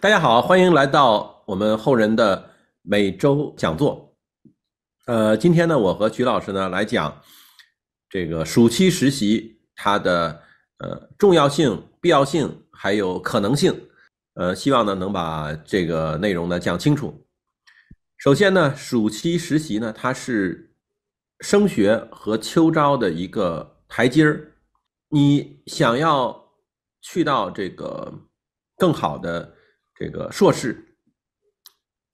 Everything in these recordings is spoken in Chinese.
大家好，欢迎来到我们后人的每周讲座。呃，今天呢，我和徐老师呢来讲这个暑期实习它的呃重要性、必要性还有可能性。呃，希望呢能把这个内容呢讲清楚。首先呢，暑期实习呢它是升学和秋招的一个台阶儿，你想要去到这个更好的。这个硕士，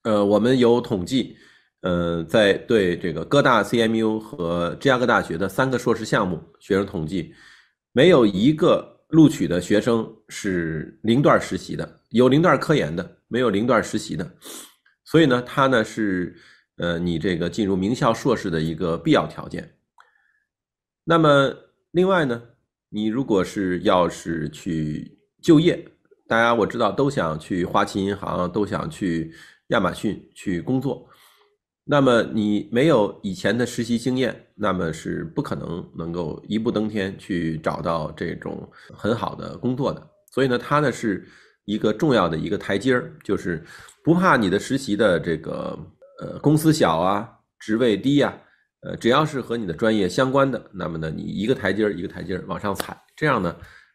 呃，我们有统计，呃，在对这个各大 CMU 和芝加哥大学的三个硕士项目学生统计，没有一个录取的学生是零段实习的，有零段科研的，没有零段实习的，所以呢，它呢是呃你这个进入名校硕士的一个必要条件。那么另外呢，你如果是要是去就业。大家我知道都想去花旗银行，都想去亚马逊去工作。那么你没有以前的实习经验，那么是不可能能够一步登天去找到这种很好的工作的。所以呢，它呢是一个重要的一个台阶儿，就是不怕你的实习的这个呃公司小啊，职位低呀，呃只要是和你的专业相关的，那么呢你一个台阶儿一个台阶儿往上踩，这样呢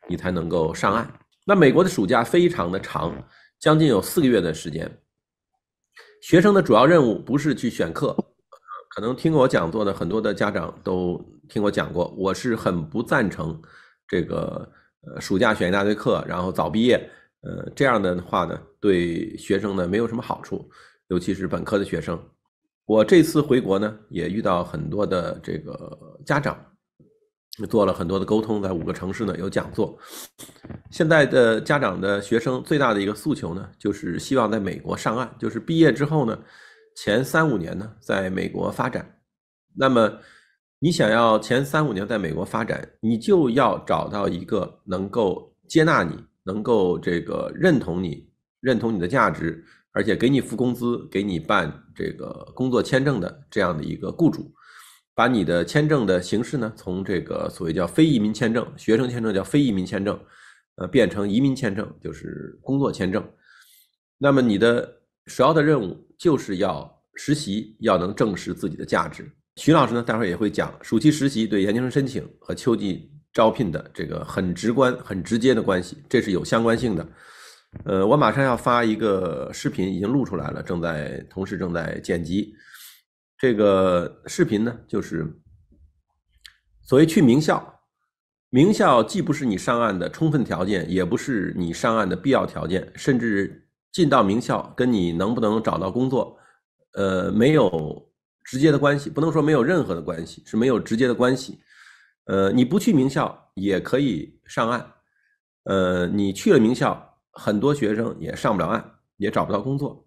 你才能够上岸。那美国的暑假非常的长，将近有四个月的时间。学生的主要任务不是去选课，可能听我讲座的很多的家长都听我讲过，我是很不赞成这个呃暑假选一大堆课，然后早毕业。呃，这样的话呢，对学生呢没有什么好处，尤其是本科的学生。我这次回国呢，也遇到很多的这个家长。做了很多的沟通，在五个城市呢有讲座。现在的家长的学生最大的一个诉求呢，就是希望在美国上岸，就是毕业之后呢，前三五年呢在美国发展。那么你想要前三五年在美国发展，你就要找到一个能够接纳你、能够这个认同你、认同你的价值，而且给你付工资、给你办这个工作签证的这样的一个雇主。把你的签证的形式呢，从这个所谓叫非移民签证、学生签证叫非移民签证，呃，变成移民签证，就是工作签证。那么你的首要的任务就是要实习，要能证实自己的价值。徐老师呢，待会儿也会讲暑期实习对研究生申请和秋季招聘的这个很直观、很直接的关系，这是有相关性的。呃，我马上要发一个视频，已经录出来了，正在同时正在剪辑。这个视频呢，就是所谓去名校，名校既不是你上岸的充分条件，也不是你上岸的必要条件，甚至进到名校跟你能不能找到工作，呃，没有直接的关系，不能说没有任何的关系，是没有直接的关系。呃，你不去名校也可以上岸，呃，你去了名校，很多学生也上不了岸，也找不到工作。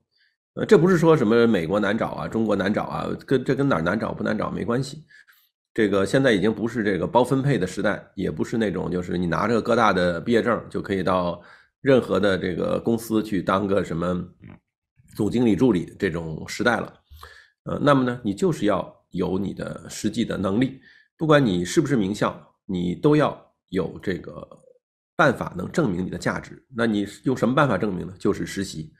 呃，这不是说什么美国难找啊，中国难找啊，跟这跟哪儿难找不难找没关系。这个现在已经不是这个包分配的时代，也不是那种就是你拿着个各大的毕业证就可以到任何的这个公司去当个什么总经理助理这种时代了。呃，那么呢，你就是要有你的实际的能力，不管你是不是名校，你都要有这个办法能证明你的价值。那你用什么办法证明呢？就是实习。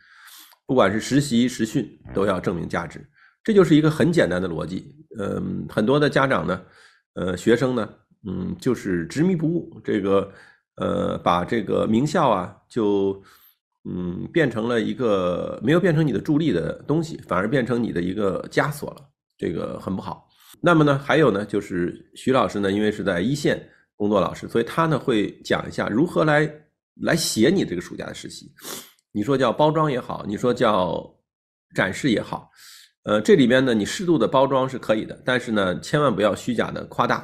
不管是实习实训，都要证明价值，这就是一个很简单的逻辑。嗯，很多的家长呢，呃，学生呢，嗯，就是执迷不悟，这个呃，把这个名校啊，就嗯，变成了一个没有变成你的助力的东西，反而变成你的一个枷锁了，这个很不好。那么呢，还有呢，就是徐老师呢，因为是在一线工作，老师，所以他呢会讲一下如何来来写你这个暑假的实习。你说叫包装也好，你说叫展示也好，呃，这里边呢，你适度的包装是可以的，但是呢，千万不要虚假的夸大，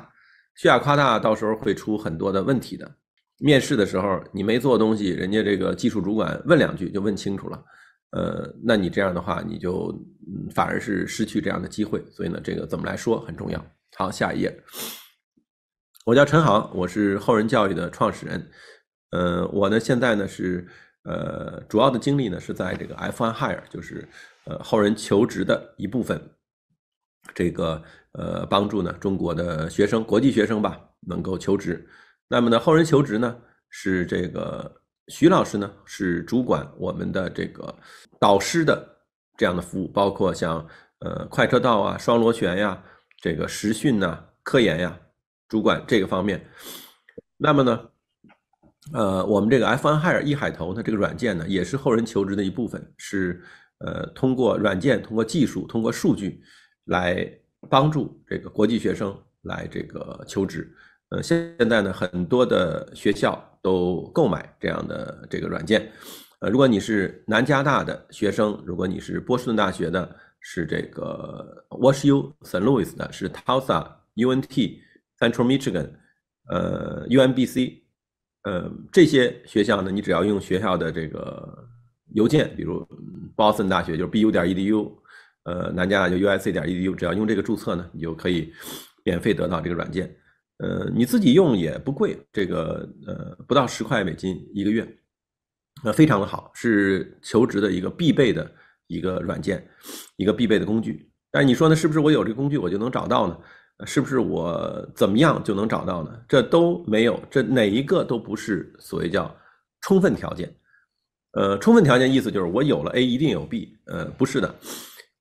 虚假夸大到时候会出很多的问题的。面试的时候你没做东西，人家这个技术主管问两句就问清楚了，呃，那你这样的话你就反而是失去这样的机会。所以呢，这个怎么来说很重要。好，下一页，我叫陈航，我是后人教育的创始人，呃，我呢现在呢是。呃，主要的经历呢是在这个 F1 Hire，就是呃后人求职的一部分，这个呃帮助呢中国的学生、国际学生吧能够求职。那么呢，后人求职呢是这个徐老师呢是主管我们的这个导师的这样的服务，包括像呃快车道啊、双螺旋呀、这个实训呐、科研呀，主管这个方面。那么呢？呃，我们这个 F1 Hire 一海投呢，这个软件呢，也是后人求职的一部分，是呃通过软件、通过技术、通过数据来帮助这个国际学生来这个求职。呃，现现在呢，很多的学校都购买这样的这个软件。呃，如果你是南加大的学生，如果你是波士顿大学的，是这个 Wash U、s a t Louis 的，是 Tulsa、UNT、Central Michigan，呃，UMBC。呃，这些学校呢，你只要用学校的这个邮件，比如 Boston 大学就是 b u 点 e d u，呃，南加大就 u s c 点 e d u，只要用这个注册呢，你就可以免费得到这个软件。呃，你自己用也不贵，这个呃不到十块美金一个月，那非常的好，是求职的一个必备的一个软件，一个必备的工具。但你说呢，是不是我有这个工具，我就能找到呢？呃，是不是我怎么样就能找到呢？这都没有，这哪一个都不是所谓叫充分条件。呃，充分条件意思就是我有了 A 一定有 B。呃，不是的。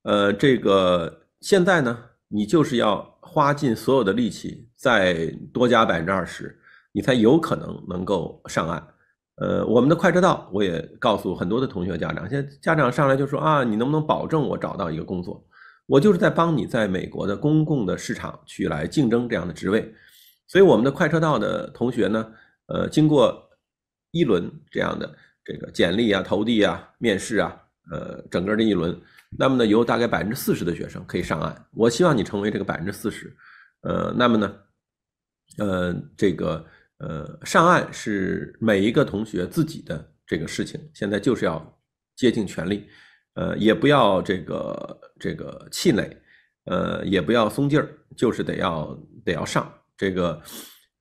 呃，这个现在呢，你就是要花尽所有的力气，再多加百分之二十，你才有可能能够上岸。呃，我们的快车道，我也告诉很多的同学家长，现在家长上来就说啊，你能不能保证我找到一个工作？我就是在帮你在美国的公共的市场去来竞争这样的职位，所以我们的快车道的同学呢，呃，经过一轮这样的这个简历啊、投递啊、面试啊，呃，整个这一轮，那么呢，有大概百分之四十的学生可以上岸。我希望你成为这个百分之四十，呃，那么呢，呃，这个呃上岸是每一个同学自己的这个事情，现在就是要竭尽全力。呃，也不要这个这个气馁，呃，也不要松劲儿，就是得要得要上。这个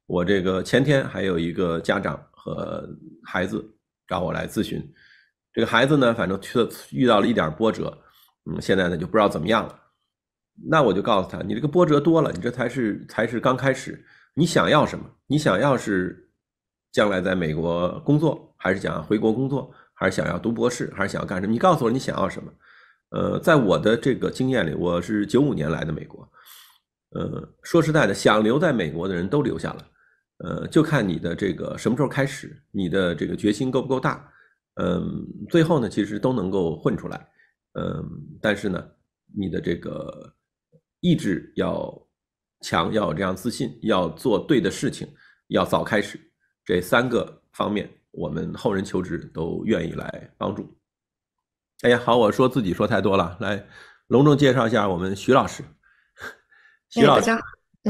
我这个前天还有一个家长和孩子找我来咨询，这个孩子呢，反正却遇到了一点波折，嗯，现在呢就不知道怎么样了。那我就告诉他，你这个波折多了，你这才是才是刚开始。你想要什么？你想要是将来在美国工作，还是想回国工作？还是想要读博士，还是想要干什么？你告诉我你想要什么？呃，在我的这个经验里，我是九五年来的美国。呃，说实在的，想留在美国的人都留下了。呃，就看你的这个什么时候开始，你的这个决心够不够大。嗯，最后呢，其实都能够混出来。嗯，但是呢，你的这个意志要强，要这样自信，要做对的事情，要早开始，这三个方面。我们后人求职都愿意来帮助。哎呀，好，我说自己说太多了，来隆重介绍一下我们徐老师。徐老师，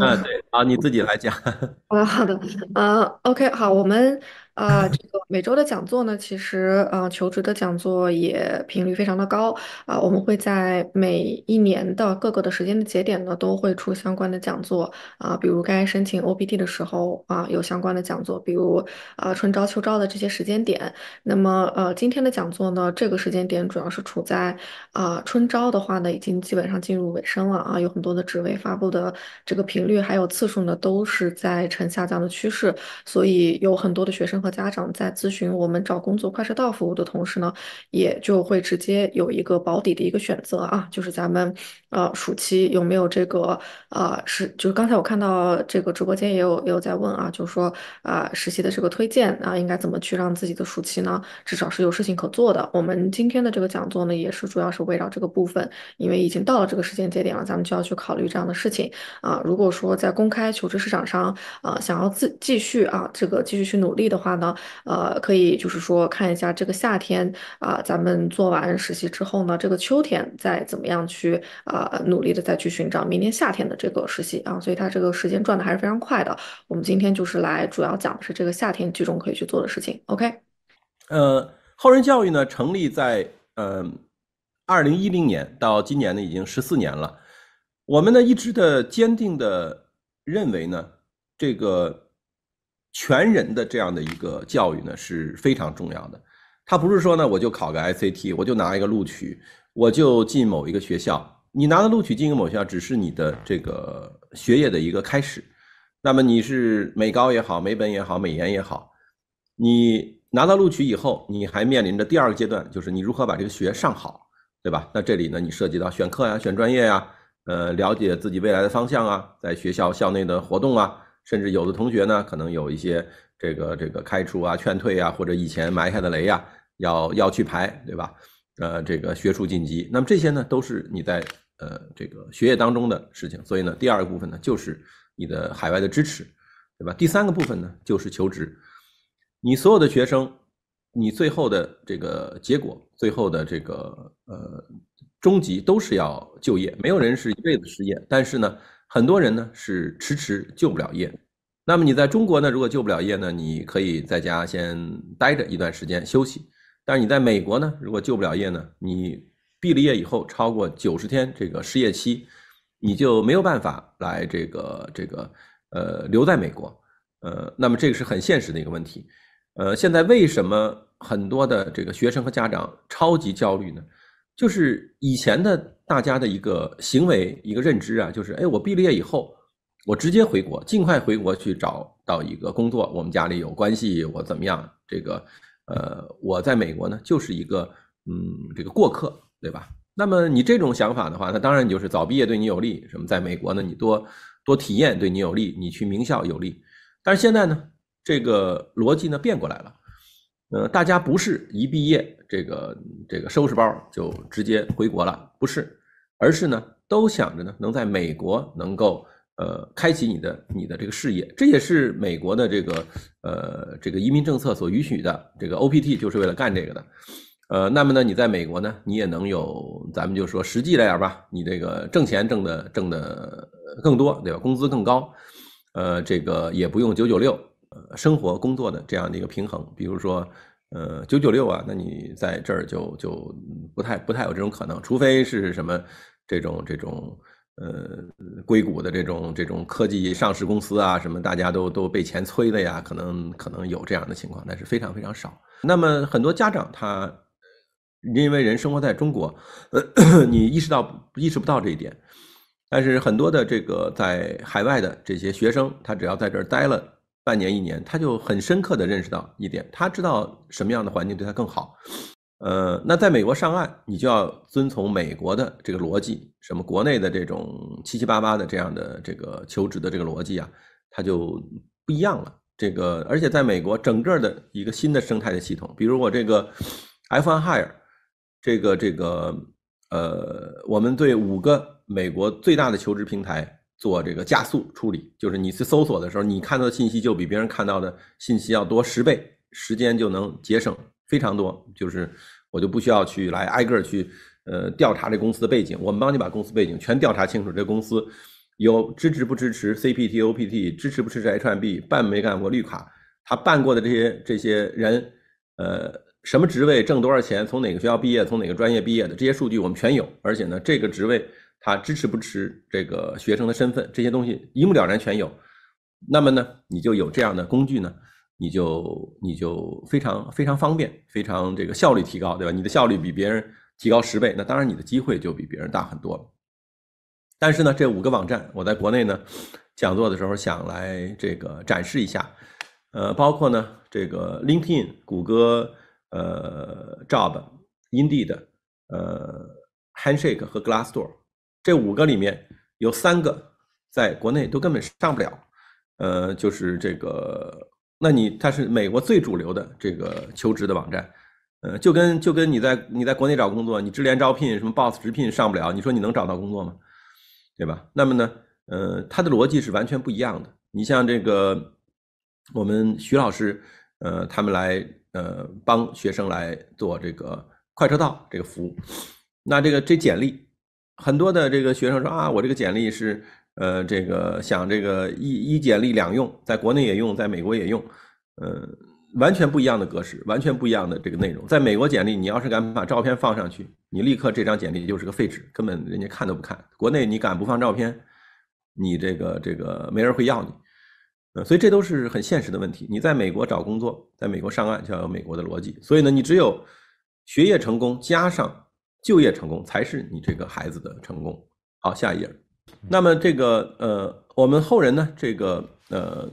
嗯，对，好，你自己来讲。的，好的，嗯 o k 好，我们。啊，这个每周的讲座呢，其实啊，求职的讲座也频率非常的高啊。我们会在每一年的各个的时间的节点呢，都会出相关的讲座啊。比如该申请 o p t 的时候啊，有相关的讲座；比如啊，春招、秋招的这些时间点。那么呃，今天的讲座呢，这个时间点主要是处在啊，春招的话呢，已经基本上进入尾声了啊。有很多的职位发布的这个频率还有次数呢，都是在呈下降的趋势，所以有很多的学生。和家长在咨询我们找工作快车道服务的同时呢，也就会直接有一个保底的一个选择啊，就是咱们呃暑期有没有这个呃是就是刚才我看到这个直播间也有也有在问啊，就是说啊实习的这个推荐啊应该怎么去让自己的暑期呢至少是有事情可做的。我们今天的这个讲座呢也是主要是围绕这个部分，因为已经到了这个时间节点了，咱们就要去考虑这样的事情啊。如果说在公开求职市场上啊想要自继续啊这个继续去努力的话。呢，呃，可以就是说看一下这个夏天啊，咱们做完实习之后呢，这个秋天再怎么样去啊努力的再去寻找明年夏天的这个实习啊，所以它这个时间转的还是非常快的。我们今天就是来主要讲的是这个夏天剧中可以去做的事情。OK，呃，后人教育呢成立在呃二零一零年到今年呢已经十四年了，我们呢一直的坚定的认为呢这个。全人的这样的一个教育呢是非常重要的。他不是说呢，我就考个 I C T，我就拿一个录取，我就进某一个学校。你拿到录取进一个某校，只是你的这个学业的一个开始。那么你是美高也好，美本也好，美研也好，你拿到录取以后，你还面临着第二个阶段，就是你如何把这个学上好，对吧？那这里呢，你涉及到选课呀、选专业呀，呃，了解自己未来的方向啊，在学校校内的活动啊。甚至有的同学呢，可能有一些这个这个开除啊、劝退啊，或者以前埋下的雷呀，要要去排，对吧？呃，这个学术晋级，那么这些呢，都是你在呃这个学业当中的事情。所以呢，第二个部分呢，就是你的海外的支持，对吧？第三个部分呢，就是求职。你所有的学生，你最后的这个结果，最后的这个呃终极，都是要就业。没有人是一辈子失业，但是呢。很多人呢是迟迟救不了业，那么你在中国呢，如果救不了业呢，你可以在家先待着一段时间休息；但是你在美国呢，如果救不了业呢，你毕了业以后超过九十天这个失业期，你就没有办法来这个这个呃留在美国。呃，那么这个是很现实的一个问题。呃，现在为什么很多的这个学生和家长超级焦虑呢？就是以前的。大家的一个行为、一个认知啊，就是哎，我毕了业以后，我直接回国，尽快回国去找到一个工作。我们家里有关系，我怎么样？这个，呃，我在美国呢，就是一个嗯，这个过客，对吧？那么你这种想法的话，那当然就是早毕业对你有利。什么，在美国呢，你多多体验对你有利，你去名校有利。但是现在呢，这个逻辑呢变过来了，呃，大家不是一毕业这个这个收拾包就直接回国了，不是。而是呢，都想着呢，能在美国能够呃开启你的你的这个事业，这也是美国的这个呃这个移民政策所允许的。这个 OPT 就是为了干这个的，呃，那么呢，你在美国呢，你也能有咱们就说实际点儿吧，你这个挣钱挣的挣的更多，对吧？工资更高，呃，这个也不用九九六，生活工作的这样的一个平衡。比如说呃九九六啊，那你在这儿就就不太不太有这种可能，除非是什么。这种这种呃，硅谷的这种这种科技上市公司啊，什么大家都都被钱催的呀，可能可能有这样的情况，但是非常非常少。那么很多家长他因为人生活在中国，呃、你意识到意识不到这一点，但是很多的这个在海外的这些学生，他只要在这儿待了半年一年，他就很深刻的认识到一点，他知道什么样的环境对他更好。呃，那在美国上岸，你就要遵从美国的这个逻辑，什么国内的这种七七八八的这样的这个求职的这个逻辑啊，它就不一样了。这个而且在美国整个的一个新的生态的系统，比如我这个，F1 Hire，这个这个呃，我们对五个美国最大的求职平台做这个加速处理，就是你去搜索的时候，你看到的信息就比别人看到的信息要多十倍，时间就能节省。非常多，就是我就不需要去来挨个去，呃，调查这公司的背景。我们帮你把公司背景全调查清楚。这公司有支持不支持 CPTOPT，支持不支持 HMB，办没干过绿卡，他办过的这些这些人，呃，什么职位挣多少钱，从哪个学校毕业，从哪个专业毕业的这些数据我们全有。而且呢，这个职位他支持不支持这个学生的身份，这些东西一目了然全有。那么呢，你就有这样的工具呢。你就你就非常非常方便，非常这个效率提高，对吧？你的效率比别人提高十倍，那当然你的机会就比别人大很多。但是呢，这五个网站，我在国内呢讲座的时候想来这个展示一下，呃，包括呢这个 LinkedIn、谷歌、呃 Job、Indeed、呃 Handshake 和 Glassdoor 这五个里面有三个在国内都根本上不了，呃，就是这个。那你它是美国最主流的这个求职的网站，呃，就跟就跟你在你在国内找工作，你智联招聘、什么 Boss 直聘上不了，你说你能找到工作吗？对吧？那么呢，呃，它的逻辑是完全不一样的。你像这个，我们徐老师，呃，他们来呃帮学生来做这个快车道这个服务，那这个这简历，很多的这个学生说啊，我这个简历是。呃，这个想这个一一简历两用，在国内也用，在美国也用，呃，完全不一样的格式，完全不一样的这个内容。在美国简历，你要是敢把照片放上去，你立刻这张简历就是个废纸，根本人家看都不看。国内你敢不放照片，你这个这个没人会要你。呃，所以这都是很现实的问题。你在美国找工作，在美国上岸就要有美国的逻辑。所以呢，你只有学业成功加上就业成功，才是你这个孩子的成功。好，下一页。那么这个呃，我们后人呢，这个呃，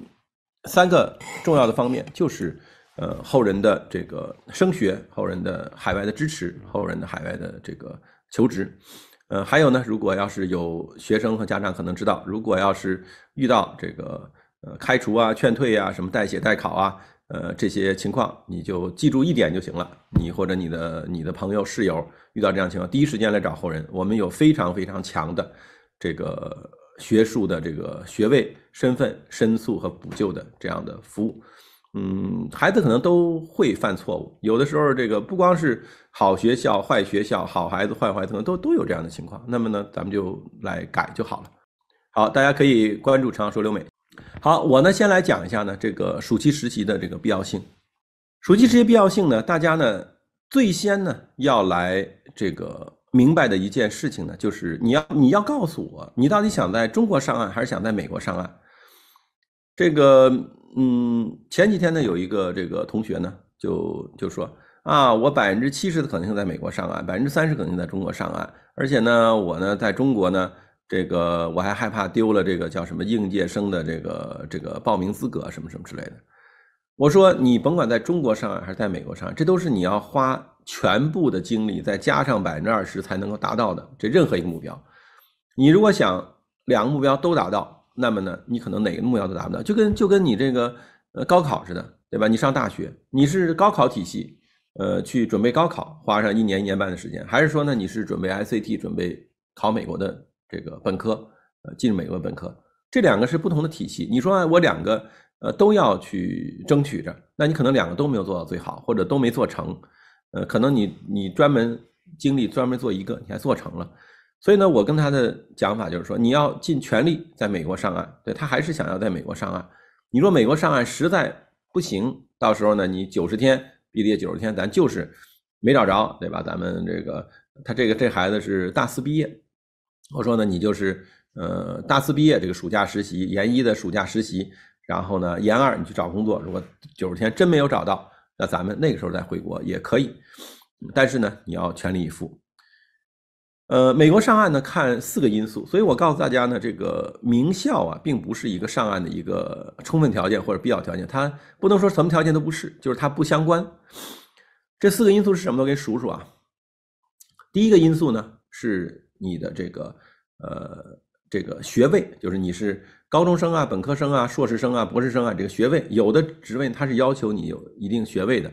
三个重要的方面就是，呃，后人的这个升学，后人的海外的支持，后人的海外的这个求职，呃，还有呢，如果要是有学生和家长可能知道，如果要是遇到这个呃开除啊、劝退啊、什么代写代考啊，呃，这些情况，你就记住一点就行了，你或者你的你的朋友室友遇到这样情况，第一时间来找后人，我们有非常非常强的。这个学术的这个学位身份申诉和补救的这样的服务，嗯，孩子可能都会犯错误，有的时候这个不光是好学校坏学校，好孩子坏孩子可能都都有这样的情况。那么呢，咱们就来改就好了。好，大家可以关注“常江说留美”。好，我呢先来讲一下呢这个暑期实习的这个必要性。暑期实习必要性呢，大家呢最先呢要来这个。明白的一件事情呢，就是你要你要告诉我，你到底想在中国上岸还是想在美国上岸？这个，嗯，前几天呢，有一个这个同学呢，就就说啊，我百分之七十的可能性在美国上岸，百分之三十可能性在中国上岸，而且呢，我呢在中国呢，这个我还害怕丢了这个叫什么应届生的这个这个报名资格什么什么之类的。我说你甭管在中国上岸还是在美国上岸，这都是你要花。全部的精力再加上百分之二十才能够达到的这任何一个目标，你如果想两个目标都达到，那么呢，你可能哪个目标都达不到。就跟就跟你这个呃高考似的，对吧？你上大学，你是高考体系，呃，去准备高考，花上一年一年半的时间，还是说呢，你是准备 I C T，准备考美国的这个本科，呃，进入美国的本科，这两个是不同的体系。你说我两个呃都要去争取着，那你可能两个都没有做到最好，或者都没做成。呃，可能你你专门精力专门做一个，你还做成了，所以呢，我跟他的讲法就是说，你要尽全力在美国上岸，对他还是想要在美国上岸。你说美国上岸实在不行，到时候呢，你九十天毕业九十天，咱就是没找着，对吧？咱们这个他这个这孩子是大四毕业，我说呢，你就是呃大四毕业这个暑假实习，研一的暑假实习，然后呢，研二你去找工作。如果九十天真没有找到。那咱们那个时候再回国也可以，但是呢，你要全力以赴。呃，美国上岸呢，看四个因素，所以我告诉大家呢，这个名校啊，并不是一个上岸的一个充分条件或者必要条件，它不能说什么条件都不是，就是它不相关。这四个因素是什么？我给数数啊。第一个因素呢，是你的这个呃这个学位，就是你是。高中生啊，本科生啊，硕士生啊，博士生啊，这个学位有的职位它是要求你有一定学位的，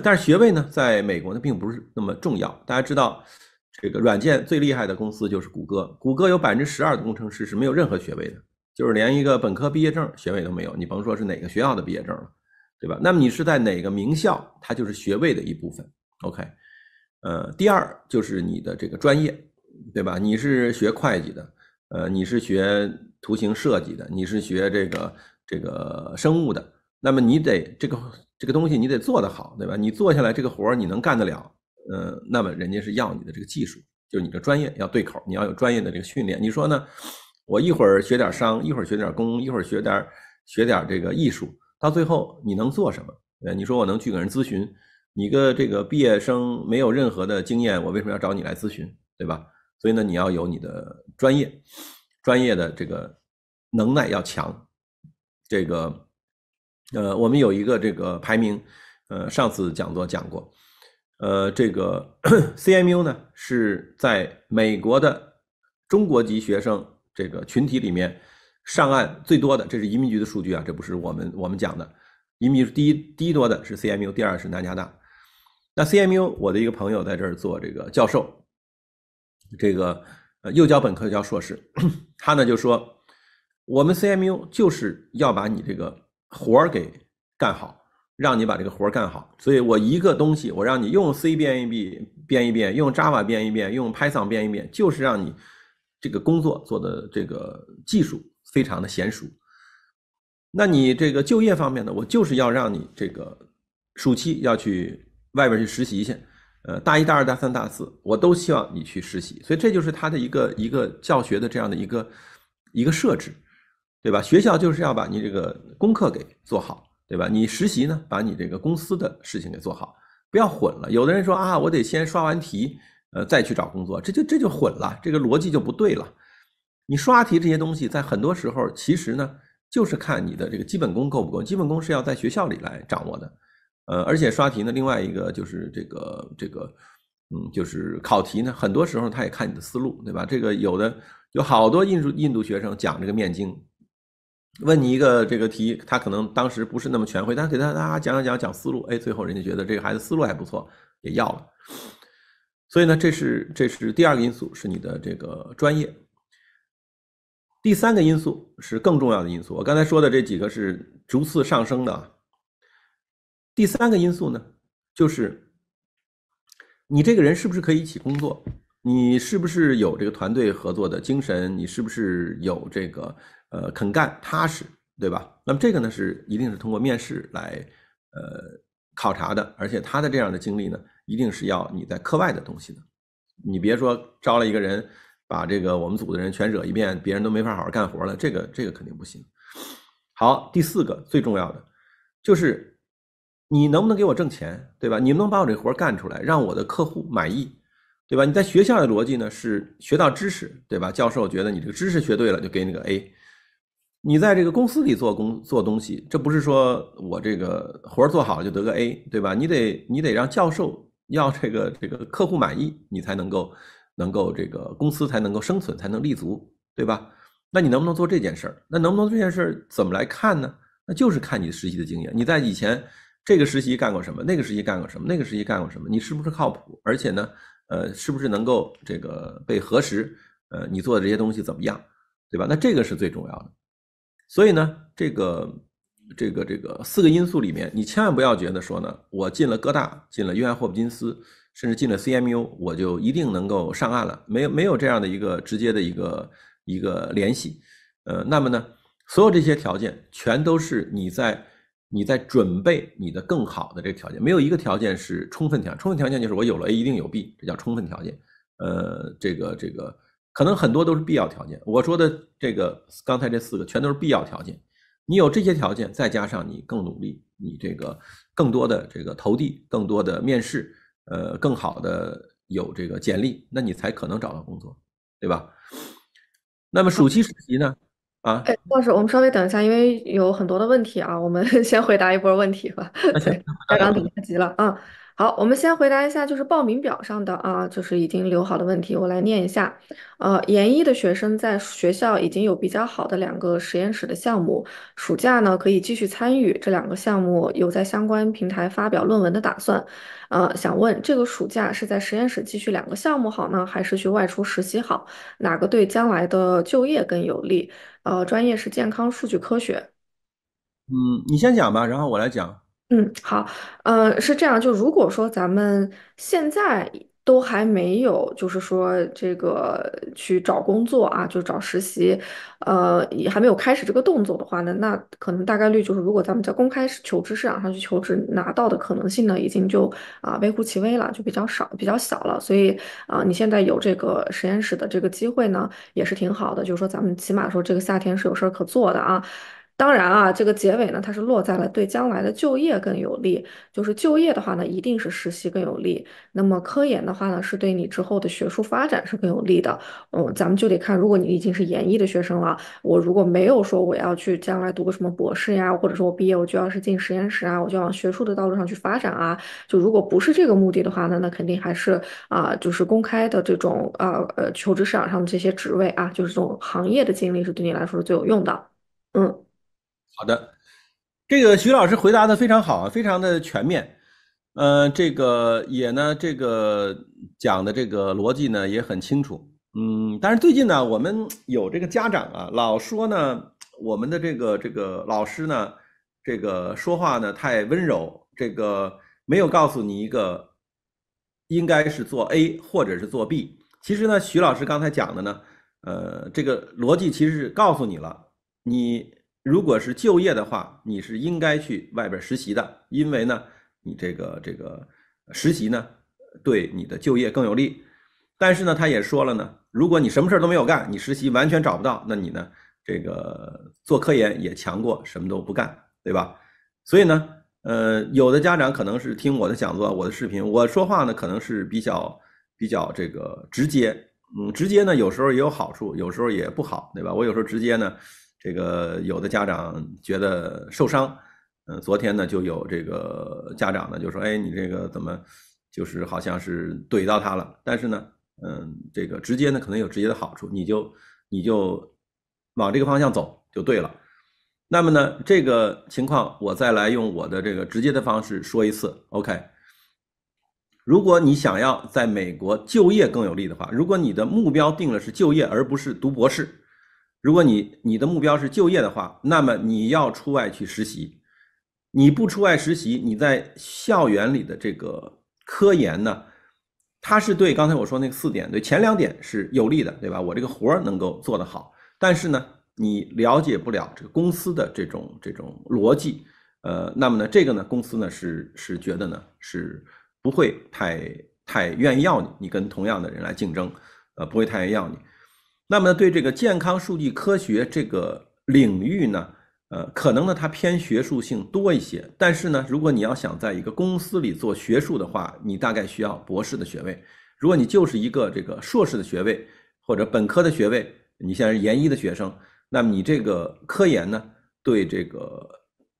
但是学位呢，在美国呢并不是那么重要。大家知道，这个软件最厉害的公司就是谷歌，谷歌有百分之十二的工程师是没有任何学位的，就是连一个本科毕业证学位都没有，你甭说是哪个学校的毕业证了，对吧？那么你是在哪个名校，它就是学位的一部分。OK，呃，第二就是你的这个专业，对吧？你是学会计的，呃，你是学。图形设计的，你是学这个这个生物的，那么你得这个这个东西你得做得好，对吧？你做下来这个活儿你能干得了，呃，那么人家是要你的这个技术，就是你的专业要对口，你要有专业的这个训练。你说呢？我一会儿学点商，一会儿学点工，一会儿学点学点这个艺术，到最后你能做什么？呃，你说我能去给人咨询？你个这个毕业生没有任何的经验，我为什么要找你来咨询，对吧？所以呢，你要有你的专业。专业的这个能耐要强，这个呃，我们有一个这个排名，呃，上次讲座讲过，呃，这个 C M U 呢是在美国的中国籍学生这个群体里面上岸最多的，这是移民局的数据啊，这不是我们我们讲的移民局第一第一多的是 C M U，第二是南加大，那 C M U 我的一个朋友在这儿做这个教授，这个。呃，又教本科又教硕士，他呢就说，我们 CMU 就是要把你这个活儿给干好，让你把这个活儿干好。所以我一个东西，我让你用 C 编一 b 编一编，用 Java 编一编，用 Python 编一编，就是让你这个工作做的这个技术非常的娴熟。那你这个就业方面呢，我就是要让你这个暑期要去外边去实习去。呃，大一、大二、大三、大四，我都希望你去实习，所以这就是他的一个一个教学的这样的一个一个设置，对吧？学校就是要把你这个功课给做好，对吧？你实习呢，把你这个公司的事情给做好，不要混了。有的人说啊，我得先刷完题，呃，再去找工作，这就这就混了，这个逻辑就不对了。你刷题这些东西，在很多时候其实呢，就是看你的这个基本功够不够，基本功是要在学校里来掌握的。呃，而且刷题呢，另外一个就是这个这个，嗯，就是考题呢，很多时候他也看你的思路，对吧？这个有的有好多印度印度学生讲这个面经，问你一个这个题，他可能当时不是那么全会，但给他他讲讲讲讲思路，哎，最后人家觉得这个孩子思路还不错，也要了。所以呢，这是这是第二个因素，是你的这个专业。第三个因素是更重要的因素。我刚才说的这几个是逐次上升的。第三个因素呢，就是你这个人是不是可以一起工作？你是不是有这个团队合作的精神？你是不是有这个呃肯干踏实，对吧？那么这个呢是一定是通过面试来呃考察的，而且他的这样的经历呢，一定是要你在课外的东西的。你别说招了一个人，把这个我们组的人全惹一遍，别人都没法好好干活了，这个这个肯定不行。好，第四个最重要的就是。你能不能给我挣钱，对吧？你能不能把我这活干出来，让我的客户满意，对吧？你在学校的逻辑呢是学到知识，对吧？教授觉得你这个知识学对了就给你个 A。你在这个公司里做工做东西，这不是说我这个活儿做好就得个 A，对吧？你得你得让教授要这个这个客户满意，你才能够能够这个公司才能够生存，才能立足，对吧？那你能不能做这件事儿？那能不能做这件事儿怎么来看呢？那就是看你实习的经验。你在以前。这个实习干过什么？那个实习干过什么？那个实习干过什么？你是不是靠谱？而且呢，呃，是不是能够这个被核实？呃，你做的这些东西怎么样？对吧？那这个是最重要的。所以呢，这个、这个、这个四个因素里面，你千万不要觉得说呢，我进了哥大，进了约翰霍普金斯，甚至进了 CMU，我就一定能够上岸了。没有没有这样的一个直接的一个一个联系。呃，那么呢，所有这些条件全都是你在。你在准备你的更好的这个条件，没有一个条件是充分条件。充分条件就是我有了 A 一定有 B，这叫充分条件。呃，这个这个可能很多都是必要条件。我说的这个刚才这四个全都是必要条件。你有这些条件，再加上你更努力，你这个更多的这个投递，更多的面试，呃，更好的有这个简历，那你才可能找到工作，对吧？那么暑期实习呢？啊，哎，老师，我们稍微等一下，因为有很多的问题啊，我们 先回答一波问题吧。对，刚刚等太急了啊。好，我们先回答一下，就是报名表上的啊，就是已经留好的问题，我来念一下。呃，研一的学生在学校已经有比较好的两个实验室的项目，暑假呢可以继续参与这两个项目，有在相关平台发表论文的打算。呃，想问这个暑假是在实验室继续两个项目好呢，还是去外出实习好？哪个对将来的就业更有利？呃，专业是健康数据科学。嗯，你先讲吧，然后我来讲。嗯，好，嗯，是这样，就如果说咱们现在都还没有，就是说这个去找工作啊，就找实习，呃，也还没有开始这个动作的话呢，那可能大概率就是，如果咱们在公开求职市场上去求职，拿到的可能性呢，已经就啊微乎其微了，就比较少，比较小了。所以啊，你现在有这个实验室的这个机会呢，也是挺好的，就是说咱们起码说这个夏天是有事儿可做的啊。当然啊，这个结尾呢，它是落在了对将来的就业更有利。就是就业的话呢，一定是实习更有利。那么科研的话呢，是对你之后的学术发展是更有利的。嗯，咱们就得看，如果你已经是研一的学生了，我如果没有说我要去将来读个什么博士呀，或者说我毕业我就要是进实验室啊，我就往学术的道路上去发展啊。就如果不是这个目的的话呢，那肯定还是啊，就是公开的这种呃呃求职市场上的这些职位啊，就是这种行业的经历是对你来说是最有用的。嗯。好的，这个徐老师回答的非常好啊，非常的全面，呃，这个也呢，这个讲的这个逻辑呢也很清楚，嗯，但是最近呢，我们有这个家长啊，老说呢，我们的这个这个老师呢，这个说话呢太温柔，这个没有告诉你一个，应该是做 A 或者是做 B，其实呢，徐老师刚才讲的呢，呃，这个逻辑其实是告诉你了，你。如果是就业的话，你是应该去外边实习的，因为呢，你这个这个实习呢，对你的就业更有利。但是呢，他也说了呢，如果你什么事儿都没有干，你实习完全找不到，那你呢，这个做科研也强过什么都不干，对吧？所以呢，呃，有的家长可能是听我的讲座、我的视频，我说话呢，可能是比较比较这个直接，嗯，直接呢，有时候也有好处，有时候也不好，对吧？我有时候直接呢。这个有的家长觉得受伤，嗯，昨天呢就有这个家长呢就说，哎，你这个怎么就是好像是怼到他了？但是呢，嗯，这个直接呢可能有直接的好处，你就你就往这个方向走就对了。那么呢，这个情况我再来用我的这个直接的方式说一次，OK。如果你想要在美国就业更有利的话，如果你的目标定了是就业而不是读博士。如果你你的目标是就业的话，那么你要出外去实习。你不出外实习，你在校园里的这个科研呢，它是对刚才我说那四点，对前两点是有利的，对吧？我这个活儿能够做得好，但是呢，你了解不了这个公司的这种这种逻辑，呃，那么呢，这个呢，公司呢是是觉得呢是不会太太愿意要你，你跟同样的人来竞争，呃，不会太愿意要你。那么对这个健康数据科学这个领域呢，呃，可能呢它偏学术性多一些。但是呢，如果你要想在一个公司里做学术的话，你大概需要博士的学位。如果你就是一个这个硕士的学位或者本科的学位，你在是研一的学生，那么你这个科研呢，对这个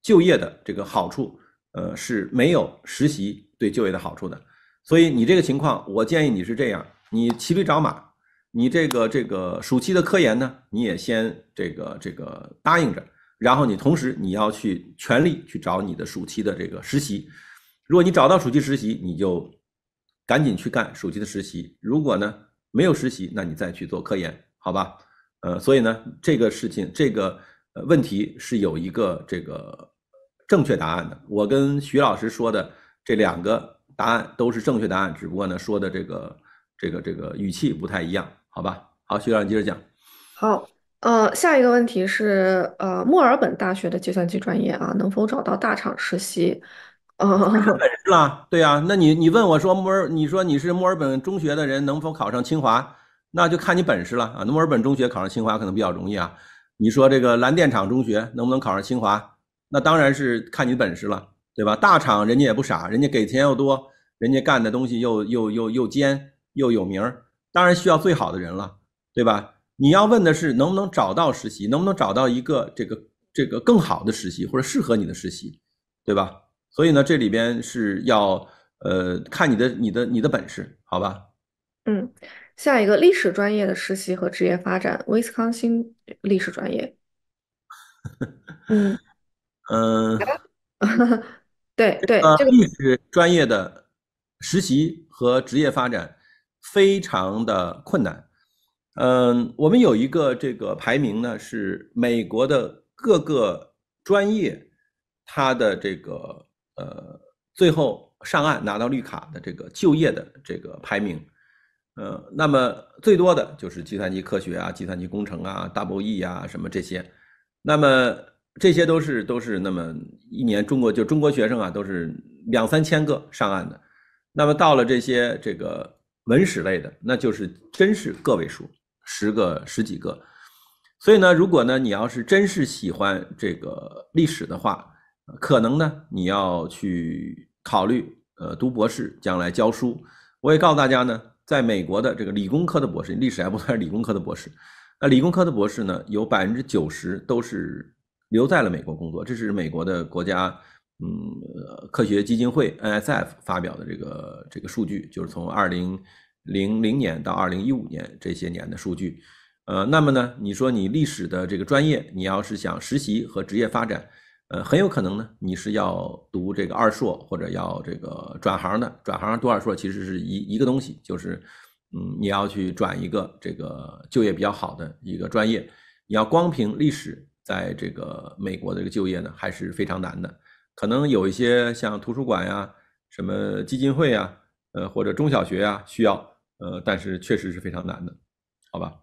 就业的这个好处，呃，是没有实习对就业的好处的。所以你这个情况，我建议你是这样：你骑驴找马。你这个这个暑期的科研呢，你也先这个这个答应着，然后你同时你要去全力去找你的暑期的这个实习。如果你找到暑期实习，你就赶紧去干暑期的实习。如果呢没有实习，那你再去做科研，好吧？呃，所以呢这个事情这个问题是有一个这个正确答案的。我跟徐老师说的这两个答案都是正确答案，只不过呢说的这个这个这个语气不太一样。好吧，好，徐总，你接着讲。好，呃，下一个问题是，呃，墨尔本大学的计算机专业啊，能否找到大厂实习？呃，本事对呀。那你你问我说墨尔，你说你是墨尔本中学的人，能否考上清华？那就看你本事了啊。墨尔本中学考上清华可能比较容易啊。你说这个蓝电厂中学能不能考上清华？那当然是看你本事了，对吧？大厂人家也不傻，人家给钱又多，人家干的东西又又又又尖，又有名儿。当然需要最好的人了，对吧？你要问的是能不能找到实习，能不能找到一个这个这个更好的实习或者适合你的实习，对吧？所以呢，这里边是要呃看你的你的你的本事，好吧？嗯，下一个历史专业的实习和职业发展，威斯康星历史专业。嗯 嗯，对 对，这个历史专业的实习和职业发展。非常的困难，嗯，我们有一个这个排名呢，是美国的各个专业，它的这个呃，最后上岸拿到绿卡的这个就业的这个排名，呃，那么最多的就是计算机科学啊、计算机工程啊、大 BOE 啊什么这些，那么这些都是都是那么一年中国就中国学生啊都是两三千个上岸的，那么到了这些这个。文史类的，那就是真是个位数，十个十几个。所以呢，如果呢你要是真是喜欢这个历史的话，可能呢你要去考虑，呃，读博士，将来教书。我也告诉大家呢，在美国的这个理工科的博士，历史还不算是理工科的博士。那理工科的博士呢，有百分之九十都是留在了美国工作，这是美国的国家。嗯，科学基金会 NSF 发表的这个这个数据，就是从二零零零年到二零一五年这些年的数据。呃，那么呢，你说你历史的这个专业，你要是想实习和职业发展，呃，很有可能呢，你是要读这个二硕或者要这个转行的。转行读二硕其实是一一个东西，就是嗯，你要去转一个这个就业比较好的一个专业。你要光凭历史在这个美国的这个就业呢，还是非常难的。可能有一些像图书馆呀、什么基金会啊、呃或者中小学啊需要，呃，但是确实是非常难的，好吧？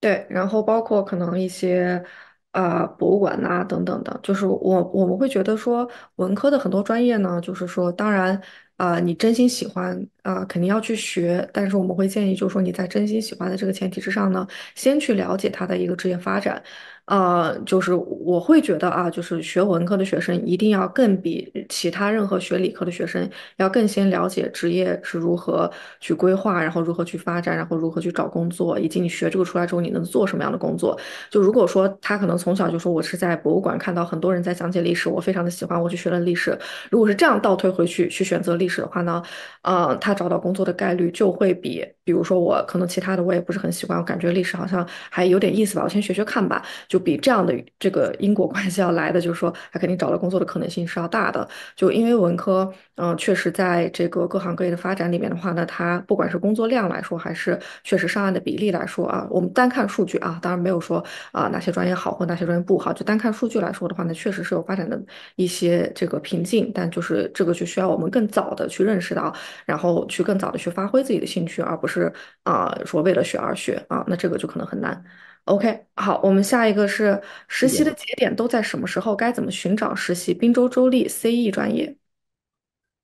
对，然后包括可能一些啊博物馆呐等等的，就是我我们会觉得说文科的很多专业呢，就是说当然啊你真心喜欢啊肯定要去学，但是我们会建议就是说你在真心喜欢的这个前提之上呢，先去了解它的一个职业发展。呃，就是我会觉得啊，就是学文科的学生一定要更比其他任何学理科的学生要更先了解职业是如何去规划，然后如何去发展，然后如何去找工作，以及你学这个出来之后你能做什么样的工作。就如果说他可能从小就说我是在博物馆看到很多人在讲解历史，我非常的喜欢，我去学了历史。如果是这样倒退回去去选择历史的话呢，呃，他找到工作的概率就会比，比如说我可能其他的我也不是很喜欢，我感觉历史好像还有点意思吧，我先学学看吧，就。就比这样的这个因果关系要来的，就是说他肯定找到工作的可能性是要大的。就因为文科，嗯，确实在这个各行各业的发展里面的话呢，它不管是工作量来说，还是确实上岸的比例来说啊，我们单看数据啊，当然没有说啊哪些专业好或哪些专业不好，就单看数据来说的话呢，确实是有发展的一些这个瓶颈。但就是这个就需要我们更早的去认识到，然后去更早的去发挥自己的兴趣，而不是啊说为了学而学啊，那这个就可能很难。OK，好，我们下一个是实习的节点都在什么时候？该怎么寻找实习？滨州州立 CE 专业，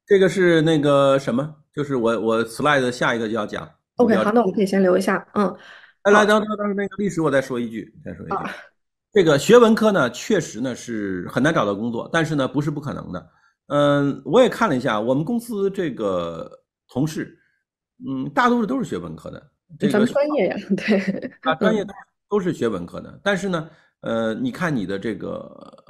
这个是那个什么？就是我我 slide 下一个就要讲。OK，好，那我们可以先留一下。嗯，来来来来来，那个历史我再说一句，再说一句。这个学文科呢，确实呢是很难找到工作，但是呢不是不可能的。嗯，我也看了一下我们公司这个同事，嗯，大多数都是学文科的。咱们专业呀，对，他专业。都是学文科的，但是呢，呃，你看你的这个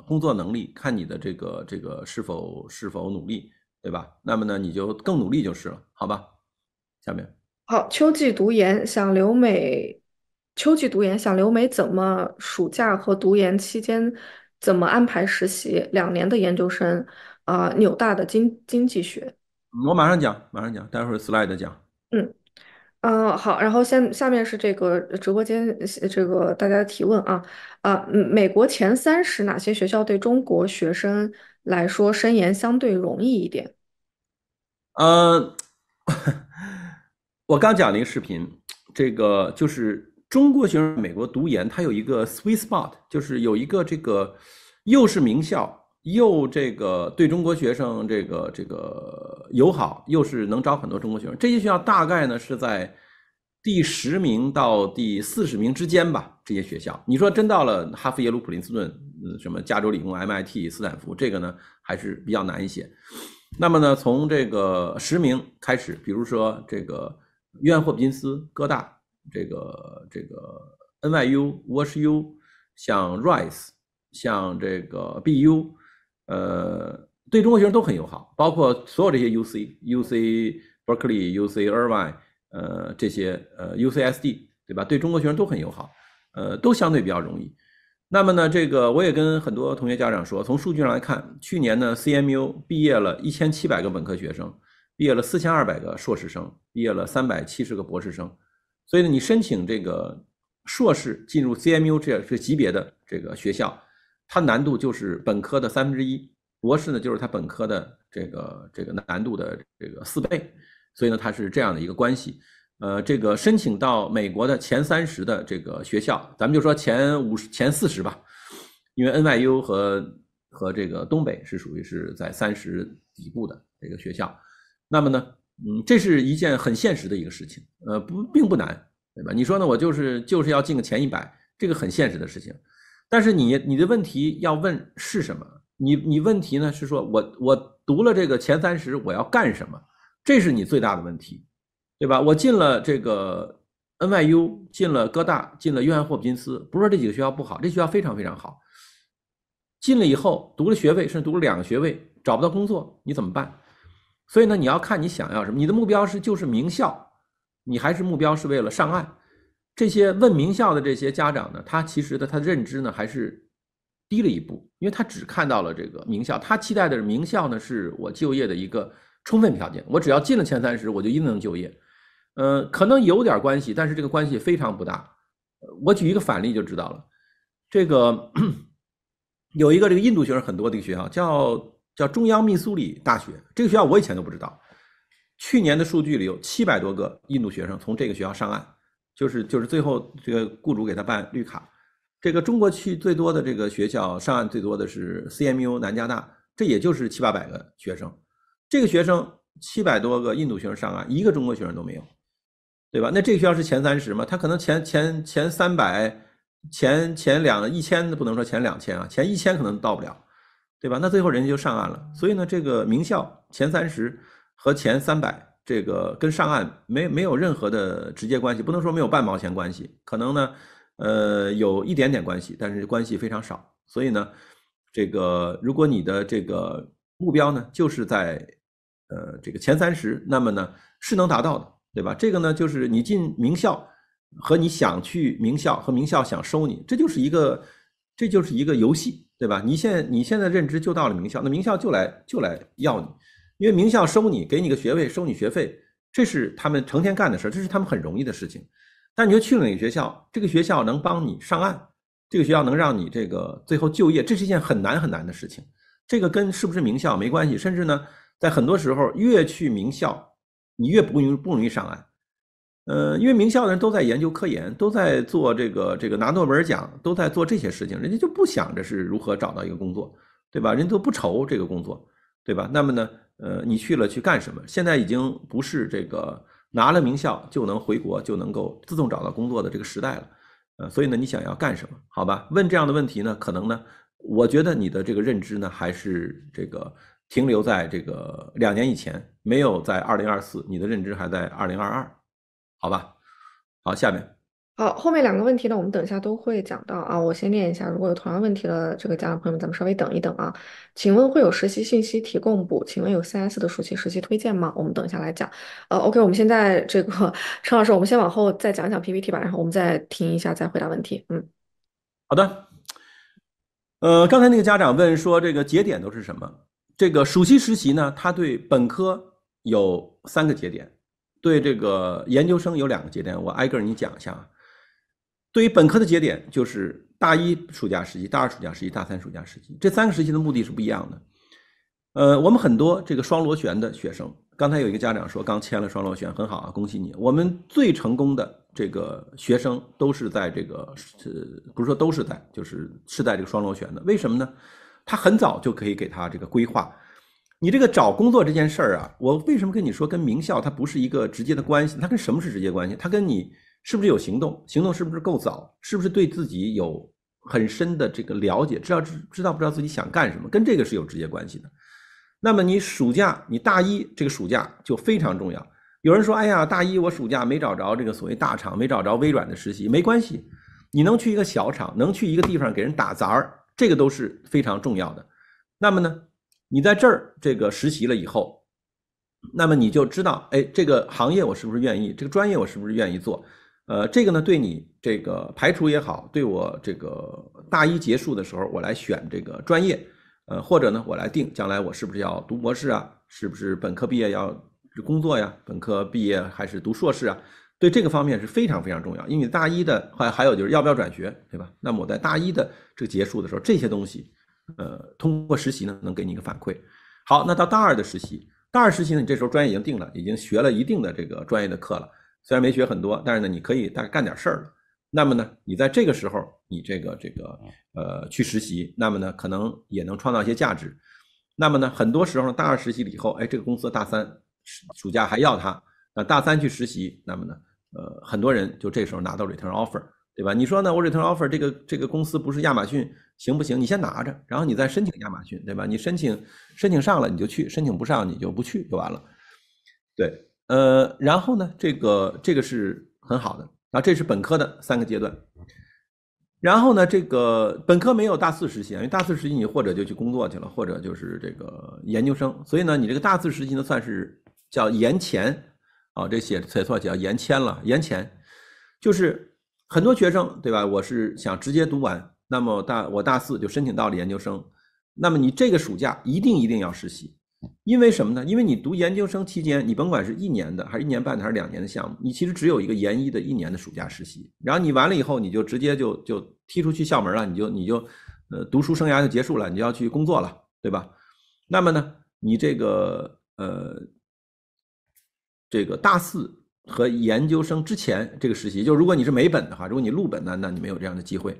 工作能力，看你的这个这个是否是否努力，对吧？那么呢，你就更努力就是了，好吧？下面好，秋季读研想留美，秋季读研想留美，怎么暑假和读研期间怎么安排实习？两年的研究生啊，纽大的经经济学，我马上讲，马上讲，待会儿 slide 讲，嗯。嗯，好，然后下下面是这个直播间这个大家的提问啊啊，美国前三十哪些学校对中国学生来说申研相对容易一点？呃，我刚讲了一个视频，这个就是中国学生美国读研，它有一个 sweet spot，就是有一个这个又是名校。又这个对中国学生这个这个友好，又是能招很多中国学生，这些学校大概呢是在第十名到第四十名之间吧。这些学校，你说真到了哈佛、耶鲁、普林斯顿，嗯，什么加州理工、MIT、斯坦福，这个呢还是比较难一些。那么呢，从这个十名开始，比如说这个约翰霍普金斯、哥大，这个这个 NYU、WashU，像 Rice，像这个 BU。呃，对中国学生都很友好，包括所有这些 UC、UC Berkeley、UC Irvine，呃，这些呃 UCSD，对吧？对中国学生都很友好，呃，都相对比较容易。那么呢，这个我也跟很多同学家长说，从数据上来看，去年呢 CMU 毕业了一千七百个本科学生，毕业了四千二百个硕士生，毕业了三百七十个博士生。所以呢，你申请这个硕士进入 CMU 这这级别的这个学校。它难度就是本科的三分之一，博士呢就是它本科的这个这个难度的这个四倍，所以呢它是这样的一个关系。呃，这个申请到美国的前三十的这个学校，咱们就说前五十、前四十吧，因为 N Y U 和和这个东北是属于是在三十底部的这个学校。那么呢，嗯，这是一件很现实的一个事情，呃，不并不难，对吧？你说呢？我就是就是要进个前一百，这个很现实的事情。但是你你的问题要问是什么？你你问题呢是说我我读了这个前三十我要干什么？这是你最大的问题，对吧？我进了这个 NYU，进了哥大，进了约翰霍普金斯，不是说这几个学校不好，这学校非常非常好。进了以后读了学位，甚至读了两个学位，找不到工作，你怎么办？所以呢，你要看你想要什么？你的目标是就是名校，你还是目标是为了上岸？这些问名校的这些家长呢，他其实的他的认知呢还是低了一步，因为他只看到了这个名校，他期待的名校呢，是我就业的一个充分条件，我只要进了前三十，我就一定能就业。呃，可能有点关系，但是这个关系非常不大。我举一个反例就知道了，这个 有一个这个印度学生很多的学校，叫叫中央密苏里大学，这个学校我以前都不知道。去年的数据里有七百多个印度学生从这个学校上岸。就是就是最后这个雇主给他办绿卡，这个中国去最多的这个学校上岸最多的是 C M U 南加大，这也就是七八百个学生，这个学生七百多个印度学生上岸，一个中国学生都没有，对吧？那这个学校是前三十嘛？他可能前前前三百，前前两一千不能说前两千啊，前一千可能到不了，对吧？那最后人家就上岸了。所以呢，这个名校前三十和前三百。这个跟上岸没没有任何的直接关系，不能说没有半毛钱关系，可能呢，呃，有一点点关系，但是关系非常少。所以呢，这个如果你的这个目标呢，就是在呃这个前三十，那么呢是能达到的，对吧？这个呢就是你进名校和你想去名校和名校想收你，这就是一个这就是一个游戏，对吧？你现你现在认知就到了名校，那名校就来就来要你。因为名校收你，给你个学位，收你学费，这是他们成天干的事儿，这是他们很容易的事情。但你说去了哪个学校，这个学校能帮你上岸，这个学校能让你这个最后就业，这是一件很难很难的事情。这个跟是不是名校没关系，甚至呢，在很多时候越去名校，你越不容易不容易上岸。呃，因为名校的人都在研究科研，都在做这个这个拿诺贝尔奖，都在做这些事情，人家就不想着是如何找到一个工作，对吧？人都不愁这个工作，对吧？那么呢？呃，你去了去干什么？现在已经不是这个拿了名校就能回国就能够自动找到工作的这个时代了，呃，所以呢，你想要干什么？好吧？问这样的问题呢，可能呢，我觉得你的这个认知呢，还是这个停留在这个两年以前，没有在二零二四，你的认知还在二零二二，好吧？好，下面。好，后面两个问题呢，我们等一下都会讲到啊。我先念一下，如果有同样问题的这个家长朋友们，咱们稍微等一等啊。请问会有实习信息提供不？请问有 CS 的暑期实习推荐吗？我们等一下来讲。呃，OK，我们现在这个陈老师，我们先往后再讲讲 PPT 吧，然后我们再听一下再回答问题。嗯，好的。呃，刚才那个家长问说这个节点都是什么？这个暑期实习呢，它对本科有三个节点，对这个研究生有两个节点，我挨个儿你讲一下啊。对于本科的节点，就是大一暑假实习、大二暑假实习、大三暑假实习这三个时期的目的是不一样的。呃，我们很多这个双螺旋的学生，刚才有一个家长说刚签了双螺旋，很好啊，恭喜你。我们最成功的这个学生都是在这个呃，不是说都是在，就是是在这个双螺旋的。为什么呢？他很早就可以给他这个规划。你这个找工作这件事儿啊，我为什么跟你说跟名校它不是一个直接的关系？它跟什么是直接关系？它跟你。是不是有行动？行动是不是够早？是不是对自己有很深的这个了解？知道知知道不知道自己想干什么？跟这个是有直接关系的。那么你暑假，你大一这个暑假就非常重要。有人说：“哎呀，大一我暑假没找着这个所谓大厂，没找着微软的实习，没关系，你能去一个小厂，能去一个地方给人打杂儿，这个都是非常重要的。那么呢，你在这儿这个实习了以后，那么你就知道，哎，这个行业我是不是愿意？这个专业我是不是愿意做？”呃，这个呢，对你这个排除也好，对我这个大一结束的时候，我来选这个专业，呃，或者呢，我来定将来我是不是要读博士啊？是不是本科毕业要工作呀？本科毕业还是读硕士啊？对这个方面是非常非常重要，因为大一的还还有就是要不要转学，对吧？那么我在大一的这个结束的时候，这些东西，呃，通过实习呢，能给你一个反馈。好，那到大二的实习，大二实习呢，你这时候专业已经定了，已经学了一定的这个专业的课了。虽然没学很多，但是呢，你可以大概干点事儿了。那么呢，你在这个时候，你这个这个呃去实习，那么呢，可能也能创造一些价值。那么呢，很多时候大二实习了以后，哎，这个公司大三暑假还要他，那大三去实习，那么呢，呃，很多人就这时候拿到 return offer，对吧？你说呢？我 return offer 这个这个公司不是亚马逊行不行？你先拿着，然后你再申请亚马逊，对吧？你申请申请上了你就去，申请不上你就不去就完了，对。呃，然后呢，这个这个是很好的，然后这是本科的三个阶段。然后呢，这个本科没有大四实习，因为大四实习你或者就去工作去了，或者就是这个研究生。所以呢，你这个大四实习呢，算是叫延前啊，这写写错叫延签了，延前。就是很多学生对吧？我是想直接读完，那么大我大四就申请到了研究生，那么你这个暑假一定一定要实习。因为什么呢？因为你读研究生期间，你甭管是一年的，还是一年半的，还是两年的项目，你其实只有一个研一的一年的暑假实习。然后你完了以后，你就直接就就踢出去校门了，你就你就，呃，读书生涯就结束了，你就要去工作了，对吧？那么呢，你这个呃，这个大四和研究生之前这个实习，就如果你是没本的话，如果你录本呢，那你没有这样的机会。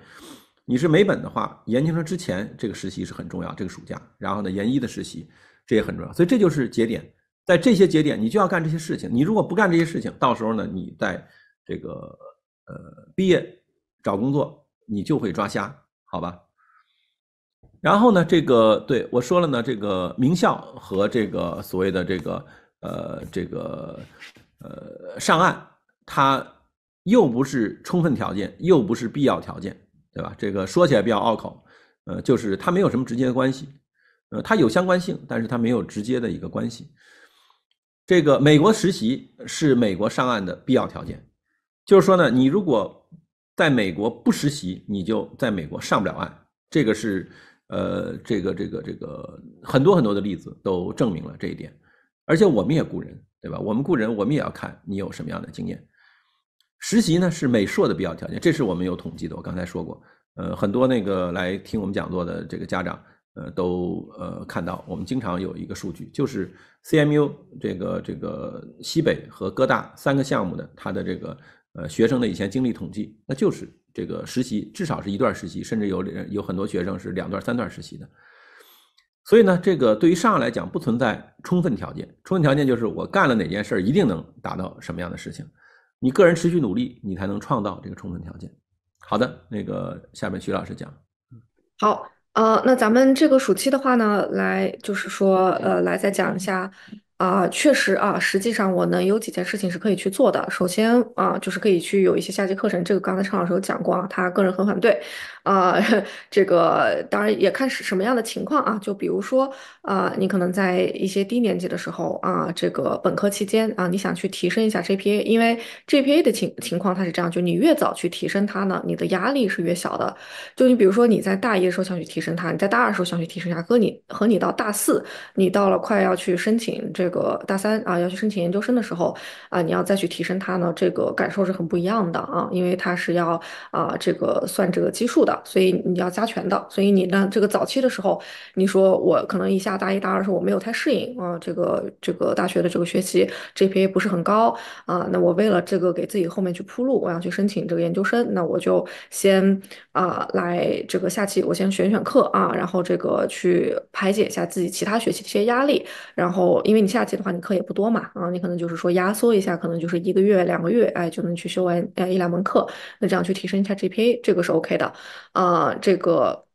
你是没本的话，研究生之前这个实习是很重要，这个暑假，然后呢，研一的实习。这也很重要，所以这就是节点，在这些节点，你就要干这些事情。你如果不干这些事情，到时候呢，你在这个呃毕业找工作，你就会抓瞎，好吧？然后呢，这个对我说了呢，这个名校和这个所谓的这个呃这个呃上岸，它又不是充分条件，又不是必要条件，对吧？这个说起来比较拗口，呃，就是它没有什么直接关系。呃，它有相关性，但是它没有直接的一个关系。这个美国实习是美国上岸的必要条件，就是说呢，你如果在美国不实习，你就在美国上不了岸。这个是，呃，这个这个这个很多很多的例子都证明了这一点。而且我们也雇人，对吧？我们雇人，我们也要看你有什么样的经验。实习呢是美硕的必要条件，这是我们有统计的。我刚才说过，呃，很多那个来听我们讲座的这个家长。呃，都呃看到，我们经常有一个数据，就是 CMU 这个这个西北和哥大三个项目的它的这个呃学生的以前经历统计，那就是这个实习至少是一段实习，甚至有有很多学生是两段、三段实习的。所以呢，这个对于上来讲不存在充分条件，充分条件就是我干了哪件事一定能达到什么样的事情。你个人持续努力，你才能创造这个充分条件。好的，那个下面徐老师讲。好。呃，那咱们这个暑期的话呢，来就是说，呃，来再讲一下，啊，确实啊，实际上我能有几件事情是可以去做的。首先啊，就是可以去有一些夏季课程，这个刚才陈老师有讲过啊，他个人很反对。呃，这个当然也看是什么样的情况啊。就比如说，呃，你可能在一些低年级的时候啊，这个本科期间啊，你想去提升一下 GPA，因为 GPA 的情情况它是这样，就你越早去提升它呢，你的压力是越小的。就你比如说你在大一的时候想去提升它，你在大二时候想去提升一下，和你和你到大四，你到了快要去申请这个大三啊，要去申请研究生的时候啊，你要再去提升它呢，这个感受是很不一样的啊，因为它是要啊这个算这个基数的。所以你要加权的，所以你呢，这个早期的时候，你说我可能一下大一大二是我没有太适应啊，这个这个大学的这个学习 GPA 不是很高啊，那我为了这个给自己后面去铺路，我要去申请这个研究生，那我就先啊来这个下期我先选选课啊，然后这个去排解一下自己其他学的一些压力，然后因为你下期的话你课也不多嘛啊，你可能就是说压缩一下，可能就是一个月两个月哎就能去修完呃一两门课，那这样去提升一下 GPA 这个是 OK 的。啊，这个。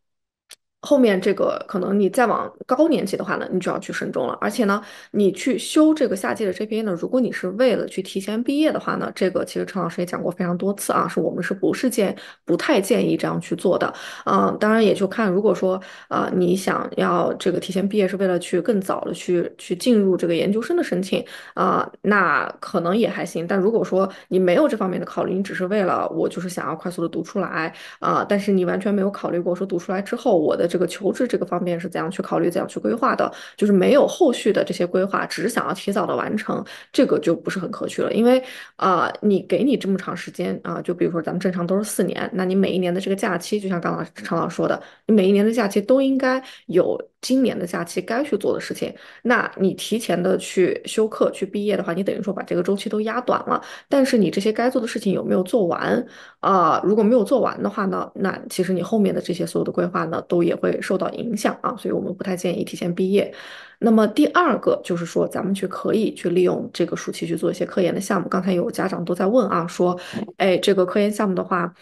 后面这个可能你再往高年级的话呢，你就要去慎重了。而且呢，你去修这个夏季的 GPA 呢，如果你是为了去提前毕业的话呢，这个其实陈老师也讲过非常多次啊，是我们是不是建不太建议这样去做的啊？当然也就看，如果说啊，你想要这个提前毕业是为了去更早的去去进入这个研究生的申请啊，那可能也还行。但如果说你没有这方面的考虑，你只是为了我就是想要快速的读出来啊，但是你完全没有考虑过说读出来之后我的。这个求职这个方面是怎样去考虑、怎样去规划的？就是没有后续的这些规划，只是想要提早的完成，这个就不是很可取了。因为啊，你给你这么长时间啊，就比如说咱们正常都是四年，那你每一年的这个假期，就像刚刚常老师说的，你每一年的假期都应该有。今年的假期该去做的事情，那你提前的去休课去毕业的话，你等于说把这个周期都压短了。但是你这些该做的事情有没有做完啊？如果没有做完的话呢，那其实你后面的这些所有的规划呢，都也会受到影响啊。所以我们不太建议提前毕业。那么第二个就是说，咱们去可以去利用这个暑期去做一些科研的项目。刚才有家长都在问啊，说，哎，这个科研项目的话，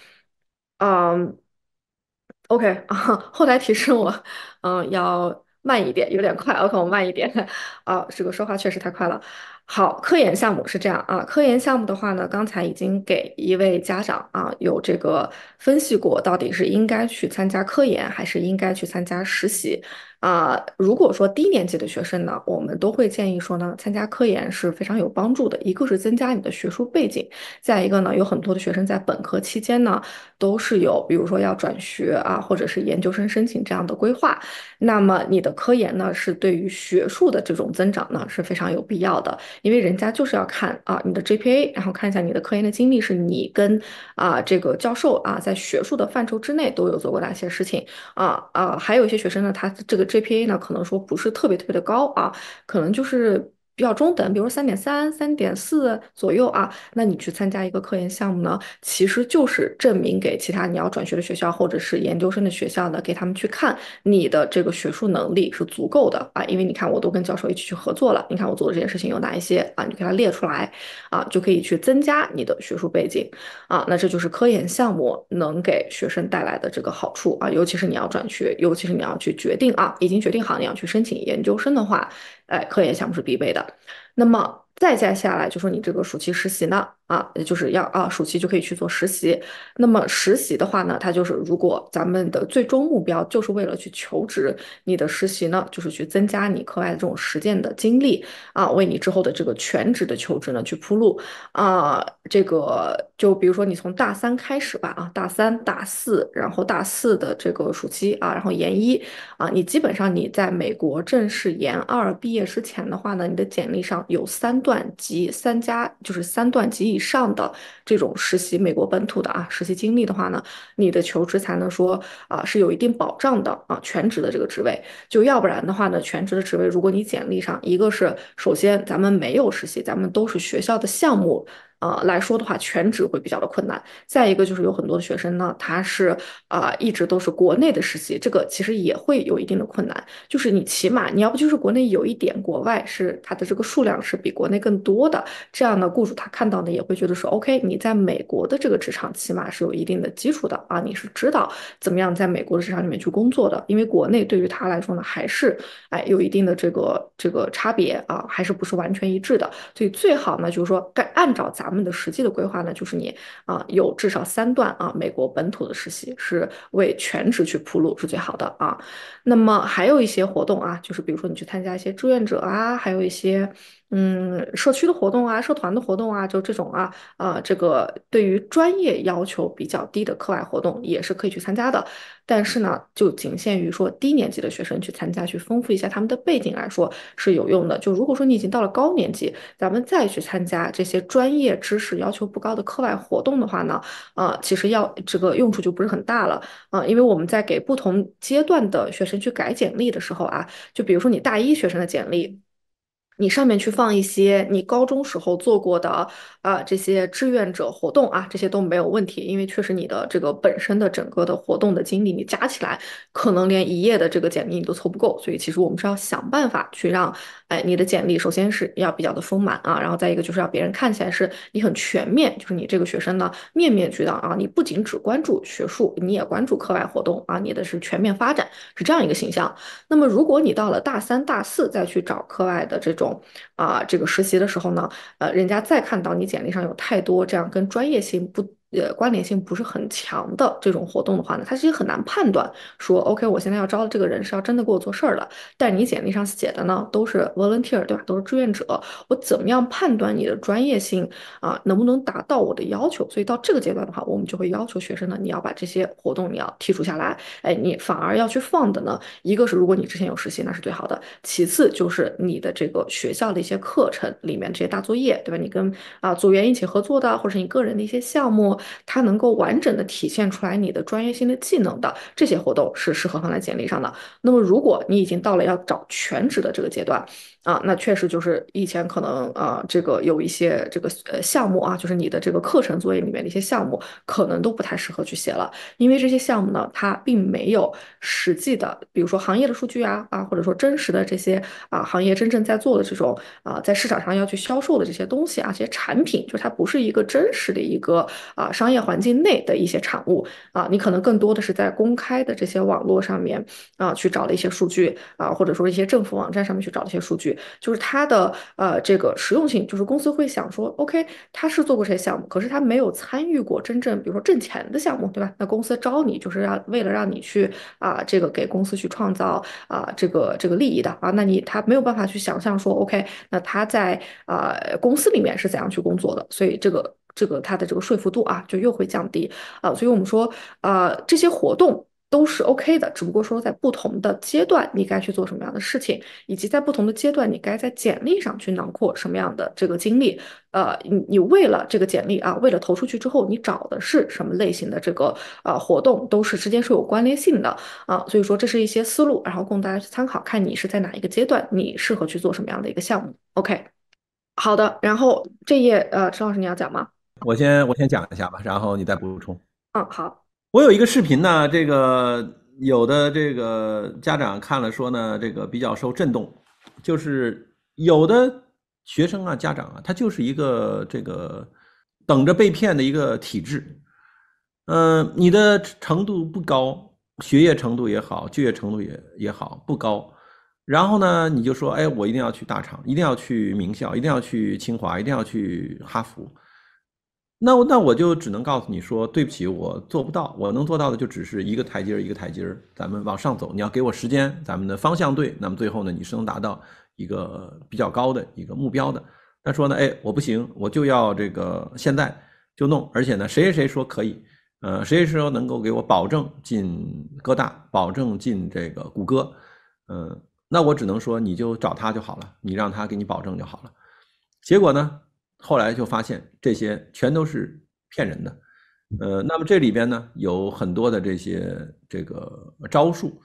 嗯。OK 啊，后台提示我，嗯，要慢一点，有点快。OK，我慢一点 啊，这个说话确实太快了。好，科研项目是这样啊，科研项目的话呢，刚才已经给一位家长啊有这个分析过，到底是应该去参加科研还是应该去参加实习。啊，如果说低年级的学生呢，我们都会建议说呢，参加科研是非常有帮助的。一个是增加你的学术背景，再一个呢，有很多的学生在本科期间呢，都是有，比如说要转学啊，或者是研究生申请这样的规划。那么你的科研呢，是对于学术的这种增长呢，是非常有必要的。因为人家就是要看啊，你的 GPA，然后看一下你的科研的经历，是你跟啊这个教授啊，在学术的范畴之内都有做过哪些事情啊啊，还有一些学生呢，他这个。j p a 呢，可能说不是特别特别的高啊，可能就是。比较中等，比如三点三、三点四左右啊。那你去参加一个科研项目呢，其实就是证明给其他你要转学的学校或者是研究生的学校呢，给他们去看你的这个学术能力是足够的啊。因为你看，我都跟教授一起去合作了，你看我做的这件事情有哪一些啊？你给他列出来啊，就可以去增加你的学术背景啊。那这就是科研项目能给学生带来的这个好处啊，尤其是你要转学，尤其是你要去决定啊，已经决定好你要去申请研究生的话。哎，科研项目是必备的。那么再加下来就说你这个暑期实习呢。啊，就是要啊，暑期就可以去做实习。那么实习的话呢，它就是如果咱们的最终目标就是为了去求职，你的实习呢，就是去增加你课外的这种实践的经历啊，为你之后的这个全职的求职呢去铺路啊。这个就比如说你从大三开始吧啊，大三大四，然后大四的这个暑期啊，然后研一啊，你基本上你在美国正式研二毕业之前的话呢，你的简历上有三段及三家，就是三段及。以以上的这种实习，美国本土的啊，实习经历的话呢，你的求职才能说啊是有一定保障的啊，全职的这个职位，就要不然的话呢，全职的职位，如果你简历上一个是首先咱们没有实习，咱们都是学校的项目。呃来说的话，全职会比较的困难。再一个就是有很多的学生呢，他是啊，一直都是国内的实习，这个其实也会有一定的困难。就是你起码你要不就是国内有一点，国外是他的这个数量是比国内更多的。这样的雇主他看到呢也会觉得说，OK，你在美国的这个职场起码是有一定的基础的啊，你是知道怎么样在美国的职场里面去工作的。因为国内对于他来说呢，还是哎有一定的这个这个差别啊，还是不是完全一致的。所以最好呢就是说，该按照咱们。们的实际的规划呢，就是你啊，有至少三段啊，美国本土的实习是为全职去铺路，是最好的啊。那么还有一些活动啊，就是比如说你去参加一些志愿者啊，还有一些。嗯，社区的活动啊，社团的活动啊，就这种啊，呃，这个对于专业要求比较低的课外活动也是可以去参加的。但是呢，就仅限于说低年级的学生去参加，去丰富一下他们的背景来说是有用的。就如果说你已经到了高年级，咱们再去参加这些专业知识要求不高的课外活动的话呢，呃，其实要这个用处就不是很大了啊。因为我们在给不同阶段的学生去改简历的时候啊，就比如说你大一学生的简历。你上面去放一些你高中时候做过的啊，这些志愿者活动啊，这些都没有问题，因为确实你的这个本身的整个的活动的经历，你加起来可能连一页的这个简历你都凑不够，所以其实我们是要想办法去让。哎，你的简历首先是要比较的丰满啊，然后再一个就是要别人看起来是你很全面，就是你这个学生呢面面俱到啊，你不仅只关注学术，你也关注课外活动啊，你的是全面发展，是这样一个形象。那么如果你到了大三、大四再去找课外的这种啊这个实习的时候呢，呃，人家再看到你简历上有太多这样跟专业性不。呃，关联性不是很强的这种活动的话呢，它其实很难判断说，OK，我现在要招的这个人是要真的给我做事儿了。但你简历上写的呢，都是 volunteer，对吧？都是志愿者，我怎么样判断你的专业性啊，能不能达到我的要求？所以到这个阶段的话，我们就会要求学生呢，你要把这些活动你要剔除下来。哎，你反而要去放的呢，一个是如果你之前有实习，那是最好的；其次就是你的这个学校的一些课程里面这些大作业，对吧？你跟啊组员一起合作的，或者你个人的一些项目。它能够完整的体现出来你的专业性的技能的这些活动是适合放在简历上的。那么，如果你已经到了要找全职的这个阶段。啊，那确实就是以前可能啊，这个有一些这个呃项目啊，就是你的这个课程作业里面的一些项目，可能都不太适合去写了，因为这些项目呢，它并没有实际的，比如说行业的数据啊啊，或者说真实的这些啊行业真正在做的这种啊在市场上要去销售的这些东西啊，这些产品就是它不是一个真实的一个啊商业环境内的一些产物啊，你可能更多的是在公开的这些网络上面啊去找了一些数据啊，或者说一些政府网站上面去找一些数据。就是他的呃这个实用性，就是公司会想说，OK，他是做过这些项目，可是他没有参与过真正比如说挣钱的项目，对吧？那公司招你就是让为了让你去啊这个给公司去创造啊这个这个利益的啊，那你他没有办法去想象说 OK，那他在呃公司里面是怎样去工作的，所以这个这个他的这个说服度啊就又会降低啊，所以我们说啊这些活动。都是 OK 的，只不过说在不同的阶段，你该去做什么样的事情，以及在不同的阶段，你该在简历上去囊括什么样的这个经历。呃，你你为了这个简历啊，为了投出去之后，你找的是什么类型的这个呃活动，都是之间是有关联性的啊。所以说，这是一些思路，然后供大家去参考，看你是在哪一个阶段，你适合去做什么样的一个项目。OK，好的。然后这页呃，陈老师你要讲吗？我先我先讲一下吧，然后你再补充。嗯，好。我有一个视频呢，这个有的这个家长看了说呢，这个比较受震动，就是有的学生啊、家长啊，他就是一个这个等着被骗的一个体质，嗯，你的程度不高，学业程度也好，就业程度也也好不高，然后呢，你就说，哎，我一定要去大厂，一定要去名校，一定要去清华，一定要去哈佛。那我那我就只能告诉你说，对不起，我做不到。我能做到的就只是一个台阶儿一个台阶儿，咱们往上走。你要给我时间，咱们的方向对，那么最后呢，你是能达到一个比较高的一个目标的。他说呢，哎，我不行，我就要这个现在就弄，而且呢，谁谁说可以？呃，谁谁说能够给我保证进哥大，保证进这个谷歌？嗯，那我只能说你就找他就好了，你让他给你保证就好了。结果呢？后来就发现这些全都是骗人的，呃，那么这里边呢有很多的这些这个招数，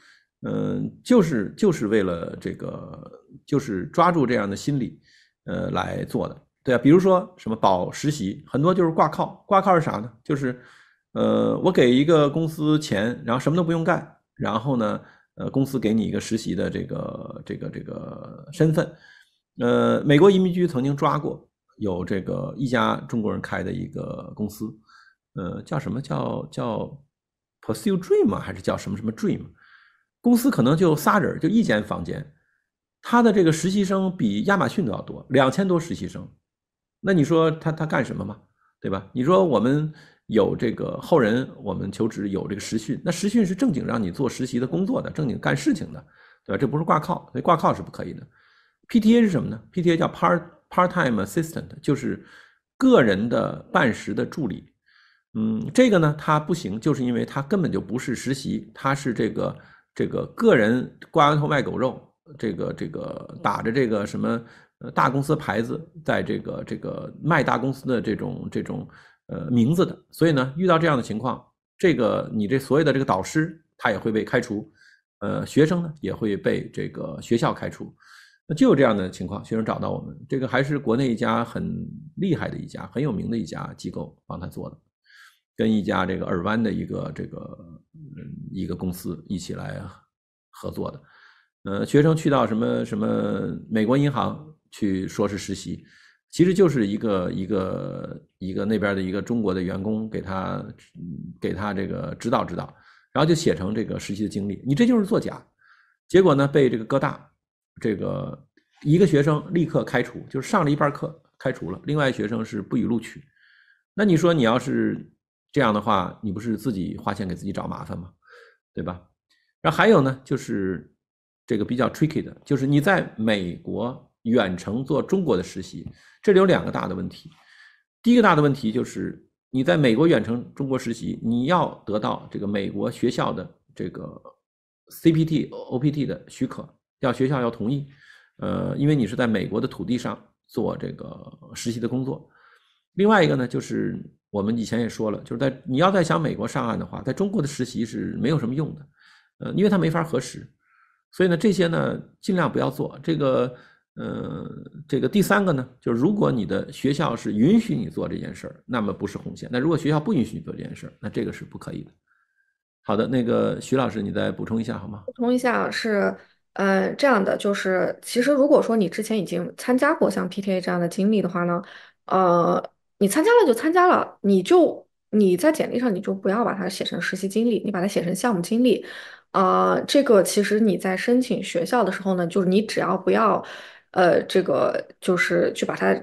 嗯，就是就是为了这个，就是抓住这样的心理，呃，来做的，对啊，比如说什么保实习，很多就是挂靠，挂靠是啥呢？就是，呃，我给一个公司钱，然后什么都不用干，然后呢，呃，公司给你一个实习的这个这个这个身份，呃，美国移民局曾经抓过。有这个一家中国人开的一个公司，呃，叫什么叫叫 Pursue Dream 还是叫什么什么 Dream 公司？可能就仨人，就一间房间。他的这个实习生比亚马逊都要多，两千多实习生。那你说他他干什么嘛？对吧？你说我们有这个后人，我们求职有这个实训。那实训是正经让你做实习的工作的，正经干事情的，对吧？这不是挂靠，所以挂靠是不可以的。PTA 是什么呢？PTA 叫 Part。Part-time assistant 就是个人的办事的助理，嗯，这个呢他不行，就是因为他根本就不是实习，他是这个这个个人挂羊头卖狗肉，这个这个打着这个什么大公司牌子，在这个这个卖大公司的这种这种呃名字的，所以呢遇到这样的情况，这个你这所有的这个导师他也会被开除，呃，学生呢也会被这个学校开除。就有这样的情况，学生找到我们，这个还是国内一家很厉害的一家很有名的一家机构帮他做的，跟一家这个耳湾的一个这个一个公司一起来合作的，呃，学生去到什么什么美国银行去说是实习，其实就是一个一个一个那边的一个中国的员工给他给他这个指导指导，然后就写成这个实习的经历，你这就是作假，结果呢被这个各大。这个一个学生立刻开除，就是上了一半课开除了，另外学生是不予录取。那你说，你要是这样的话，你不是自己花钱给自己找麻烦吗？对吧？然后还有呢，就是这个比较 tricky 的，就是你在美国远程做中国的实习，这里有两个大的问题。第一个大的问题就是，你在美国远程中国实习，你要得到这个美国学校的这个 CPT OPT 的许可。要学校要同意，呃，因为你是在美国的土地上做这个实习的工作。另外一个呢，就是我们以前也说了，就是在你要在想美国上岸的话，在中国的实习是没有什么用的，呃，因为它没法核实，所以呢，这些呢尽量不要做。这个，呃，这个第三个呢，就是如果你的学校是允许你做这件事儿，那么不是红线；那如果学校不允许你做这件事儿，那这个是不可以的。好的，那个徐老师，你再补充一下好吗？补充一下是。嗯，这样的就是，其实如果说你之前已经参加过像 PTA 这样的经历的话呢，呃，你参加了就参加了，你就你在简历上你就不要把它写成实习经历，你把它写成项目经历。啊，这个其实你在申请学校的时候呢，就是你只要不要，呃，这个就是去把它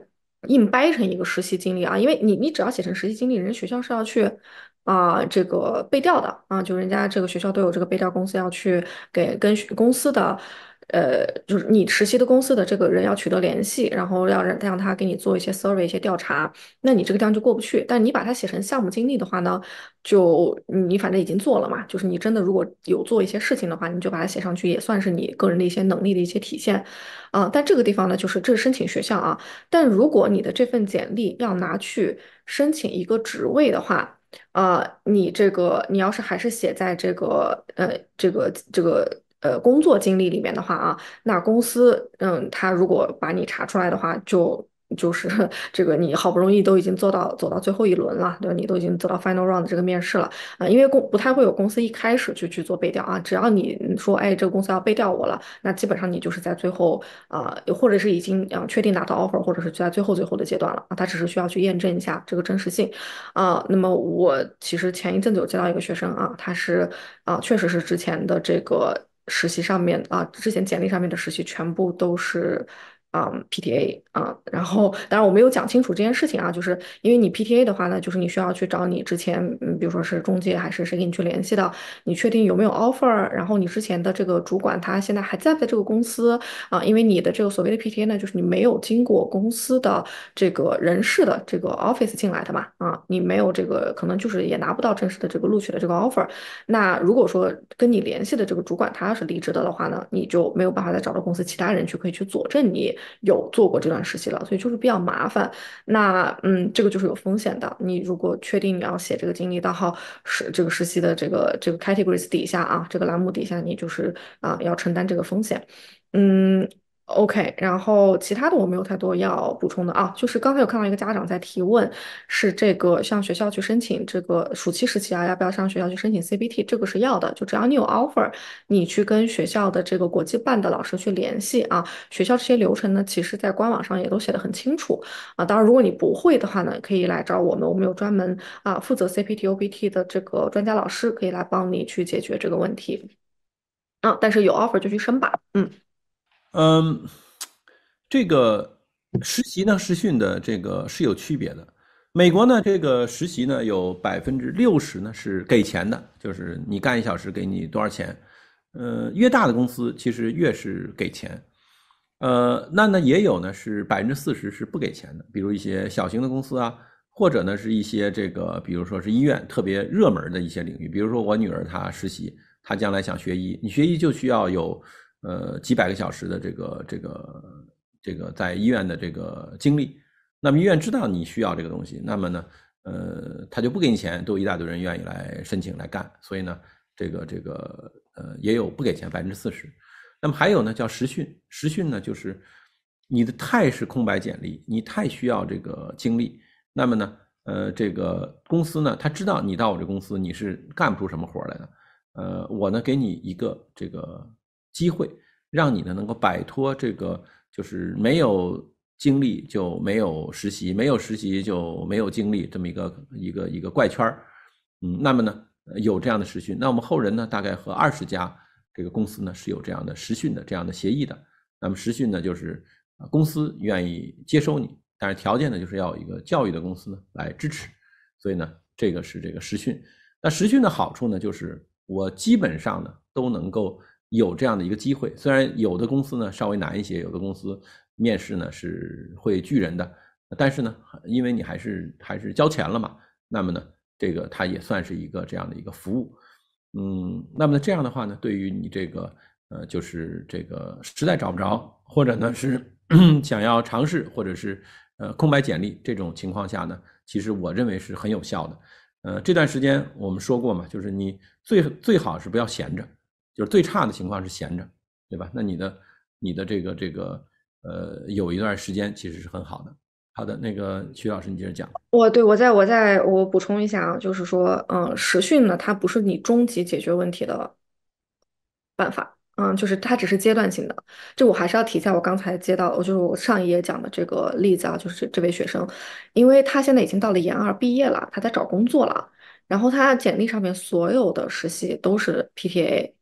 硬掰成一个实习经历啊，因为你你只要写成实习经历，人家学校是要去。啊，这个被调的啊，就人家这个学校都有这个被调公司要去给跟公司的，呃，就是你实习的公司的这个人要取得联系，然后要让让他给你做一些 survey 一些调查，那你这个地方就过不去。但你把它写成项目经历的话呢，就你反正已经做了嘛，就是你真的如果有做一些事情的话，你就把它写上去，也算是你个人的一些能力的一些体现啊。但这个地方呢，就是这是申请学校啊，但如果你的这份简历要拿去申请一个职位的话。啊，你这个，你要是还是写在这个，呃，这个这个，呃，工作经历里面的话啊，那公司，嗯，他如果把你查出来的话，就。就是这个，你好不容易都已经做到走到最后一轮了，对吧？你都已经做到 final round 这个面试了啊，因为公不太会有公司一开始就去做背调啊。只要你说，哎，这个公司要背调我了，那基本上你就是在最后啊，或者是已经啊确定拿到 offer，或者是在最后最后的阶段了啊。他只是需要去验证一下这个真实性啊。那么我其实前一阵子有接到一个学生啊，他是啊，确实是之前的这个实习上面啊，之前简历上面的实习全部都是。啊，PTA 啊，然后当然我没有讲清楚这件事情啊，就是因为你 PTA 的话呢，就是你需要去找你之前，嗯，比如说是中介还是谁给你去联系的，你确定有没有 offer，然后你之前的这个主管他现在还在不在这个公司啊？因为你的这个所谓的 PTA 呢，就是你没有经过公司的这个人事的这个 office 进来的嘛啊，你没有这个可能就是也拿不到正式的这个录取的这个 offer。那如果说跟你联系的这个主管他要是离职的话呢，你就没有办法再找到公司其他人去可以去佐证你。有做过这段实习了，所以就是比较麻烦。那嗯，这个就是有风险的。你如果确定你要写这个经历，到号实这个实习的这个这个 categories 底下啊，这个栏目底下，你就是啊要承担这个风险。嗯。OK，然后其他的我没有太多要补充的啊，就是刚才有看到一个家长在提问，是这个向学校去申请这个暑期实习啊，要不要上学校去申请 c b t 这个是要的，就只要你有 offer，你去跟学校的这个国际办的老师去联系啊。学校这些流程呢，其实在官网上也都写的很清楚啊。当然，如果你不会的话呢，可以来找我们，我们有专门啊负责 CPT、OBT 的这个专家老师可以来帮你去解决这个问题啊。但是有 offer 就去申吧，嗯。嗯，这个实习呢，实训的这个是有区别的。美国呢，这个实习呢，有百分之六十呢是给钱的，就是你干一小时给你多少钱。呃，越大的公司其实越是给钱。呃，那呢也有呢是百分之四十是不给钱的，比如一些小型的公司啊，或者呢是一些这个，比如说是医院特别热门的一些领域，比如说我女儿她实习，她将来想学医，你学医就需要有。呃，几百个小时的这个这个这个在医院的这个经历，那么医院知道你需要这个东西，那么呢，呃，他就不给你钱，都有一大堆人愿意来申请来干，所以呢，这个这个呃也有不给钱百分之四十，那么还有呢叫实训，实训呢就是你的太是空白简历，你太需要这个经历，那么呢，呃，这个公司呢他知道你到我这公司你是干不出什么活来的，呃，我呢给你一个这个。机会让你呢能够摆脱这个，就是没有经历就没有实习，没有实习就没有经历这么一个一个一个怪圈儿。嗯，那么呢有这样的实训，那我们后人呢大概和二十家这个公司呢是有这样的实训的这样的协议的。那么实训呢就是公司愿意接收你，但是条件呢就是要有一个教育的公司呢来支持。所以呢，这个是这个实训。那实训的好处呢，就是我基本上呢都能够。有这样的一个机会，虽然有的公司呢稍微难一些，有的公司面试呢是会拒人的，但是呢，因为你还是还是交钱了嘛，那么呢，这个它也算是一个这样的一个服务，嗯，那么这样的话呢，对于你这个呃，就是这个实在找不着，或者呢是 想要尝试，或者是呃空白简历这种情况下呢，其实我认为是很有效的，呃，这段时间我们说过嘛，就是你最最好是不要闲着。就是最差的情况是闲着，对吧？那你的你的这个这个呃，有一段时间其实是很好的。好的，那个徐老师，你接着讲。我对我在，我在我补充一下啊，就是说，嗯，实训呢，它不是你终极解决问题的办法，嗯，就是它只是阶段性的。这我还是要提一下，我刚才接到，就是我上一页讲的这个例子啊，就是这位学生，因为他现在已经到了研二毕业了，他在找工作了，然后他简历上面所有的实习都是 PTA。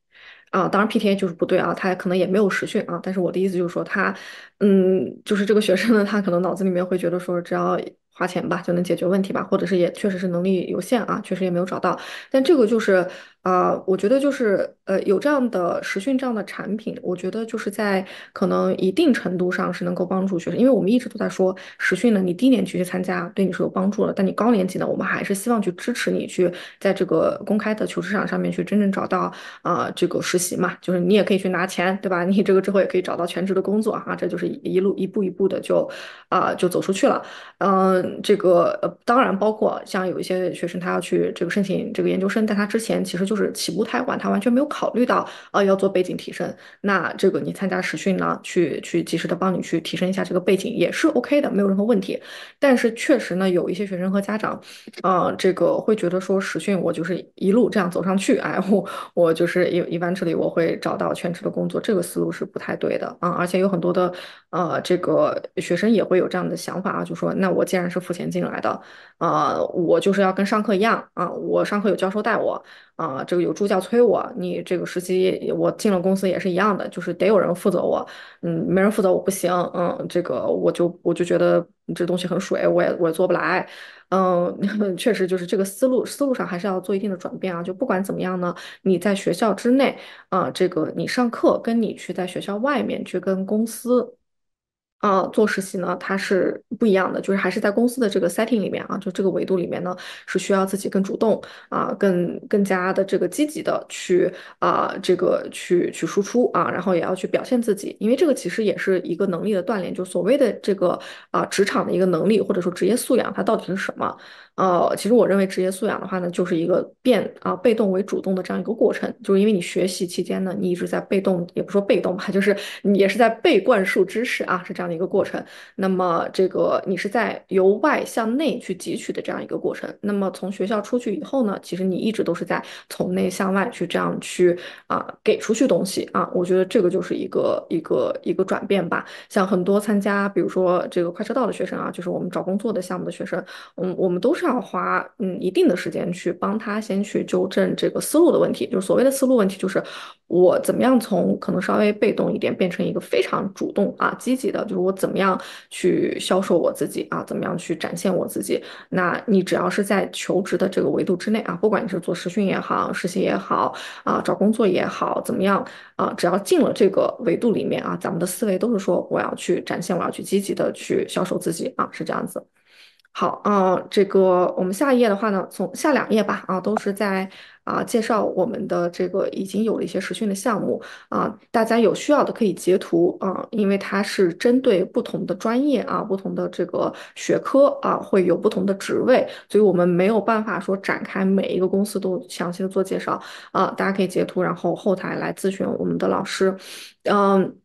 啊，当然 p t a 就是不对啊，他可能也没有实训啊，但是我的意思就是说他，嗯，就是这个学生呢，他可能脑子里面会觉得说只要花钱吧就能解决问题吧，或者是也确实是能力有限啊，确实也没有找到，但这个就是。啊，我觉得就是呃有这样的实训这样的产品，我觉得就是在可能一定程度上是能够帮助学生，因为我们一直都在说实训呢，你低年级去参加对你是有帮助的，但你高年级呢，我们还是希望去支持你去在这个公开的求职市场上面去真正找到啊这个实习嘛，就是你也可以去拿钱，对吧？你这个之后也可以找到全职的工作啊，这就是一路一步一步的就啊就走出去了。嗯，这个呃，当然包括像有一些学生他要去这个申请这个研究生，但他之前其实就。就是起步太晚，他完全没有考虑到啊，要做背景提升。那这个你参加实训呢，去去及时的帮你去提升一下这个背景也是 OK 的，没有任何问题。但是确实呢，有一些学生和家长，啊，这个会觉得说，实训我就是一路这样走上去，哎，我我就是一一般这里我会找到全职的工作，这个思路是不太对的啊。而且有很多的呃，这个学生也会有这样的想法，就说，那我既然是付钱进来的，呃，我就是要跟上课一样啊，我上课有教授带我。啊，这个有助教催我，你这个实习我进了公司也是一样的，就是得有人负责我，嗯，没人负责我不行，嗯，这个我就我就觉得这东西很水，我也我也做不来，嗯，确实就是这个思路思路上还是要做一定的转变啊，就不管怎么样呢，你在学校之内啊，这个你上课跟你去在学校外面去跟公司。啊，做实习呢，它是不一样的，就是还是在公司的这个 setting 里面啊，就这个维度里面呢，是需要自己更主动啊，更更加的这个积极的去啊，这个去去输出啊，然后也要去表现自己，因为这个其实也是一个能力的锻炼，就所谓的这个啊职场的一个能力或者说职业素养，它到底是什么？呃，其实我认为职业素养的话呢，就是一个变啊被动为主动的这样一个过程，就是因为你学习期间呢，你一直在被动，也不说被动吧，就是你也是在被灌输知识啊，是这样的一个过程。那么这个你是在由外向内去汲取的这样一个过程。那么从学校出去以后呢，其实你一直都是在从内向外去这样去啊给出去东西啊。我觉得这个就是一个一个一个转变吧。像很多参加比如说这个快车道的学生啊，就是我们找工作的项目的学生，嗯，我们都是。要花嗯一定的时间去帮他先去纠正这个思路的问题，就是所谓的思路问题，就是我怎么样从可能稍微被动一点变成一个非常主动啊、积极的，就是我怎么样去销售我自己啊，怎么样去展现我自己？那你只要是在求职的这个维度之内啊，不管你是做实训也好、实习也好啊、找工作也好，怎么样啊，只要进了这个维度里面啊，咱们的思维都是说我要去展现，我要去积极的去销售自己啊，是这样子。好啊，这个我们下一页的话呢，从下两页吧，啊，都是在啊介绍我们的这个已经有了一些实训的项目啊，大家有需要的可以截图啊，因为它是针对不同的专业啊、不同的这个学科啊，会有不同的职位，所以我们没有办法说展开每一个公司都详细的做介绍啊，大家可以截图，然后后台来咨询我们的老师，嗯。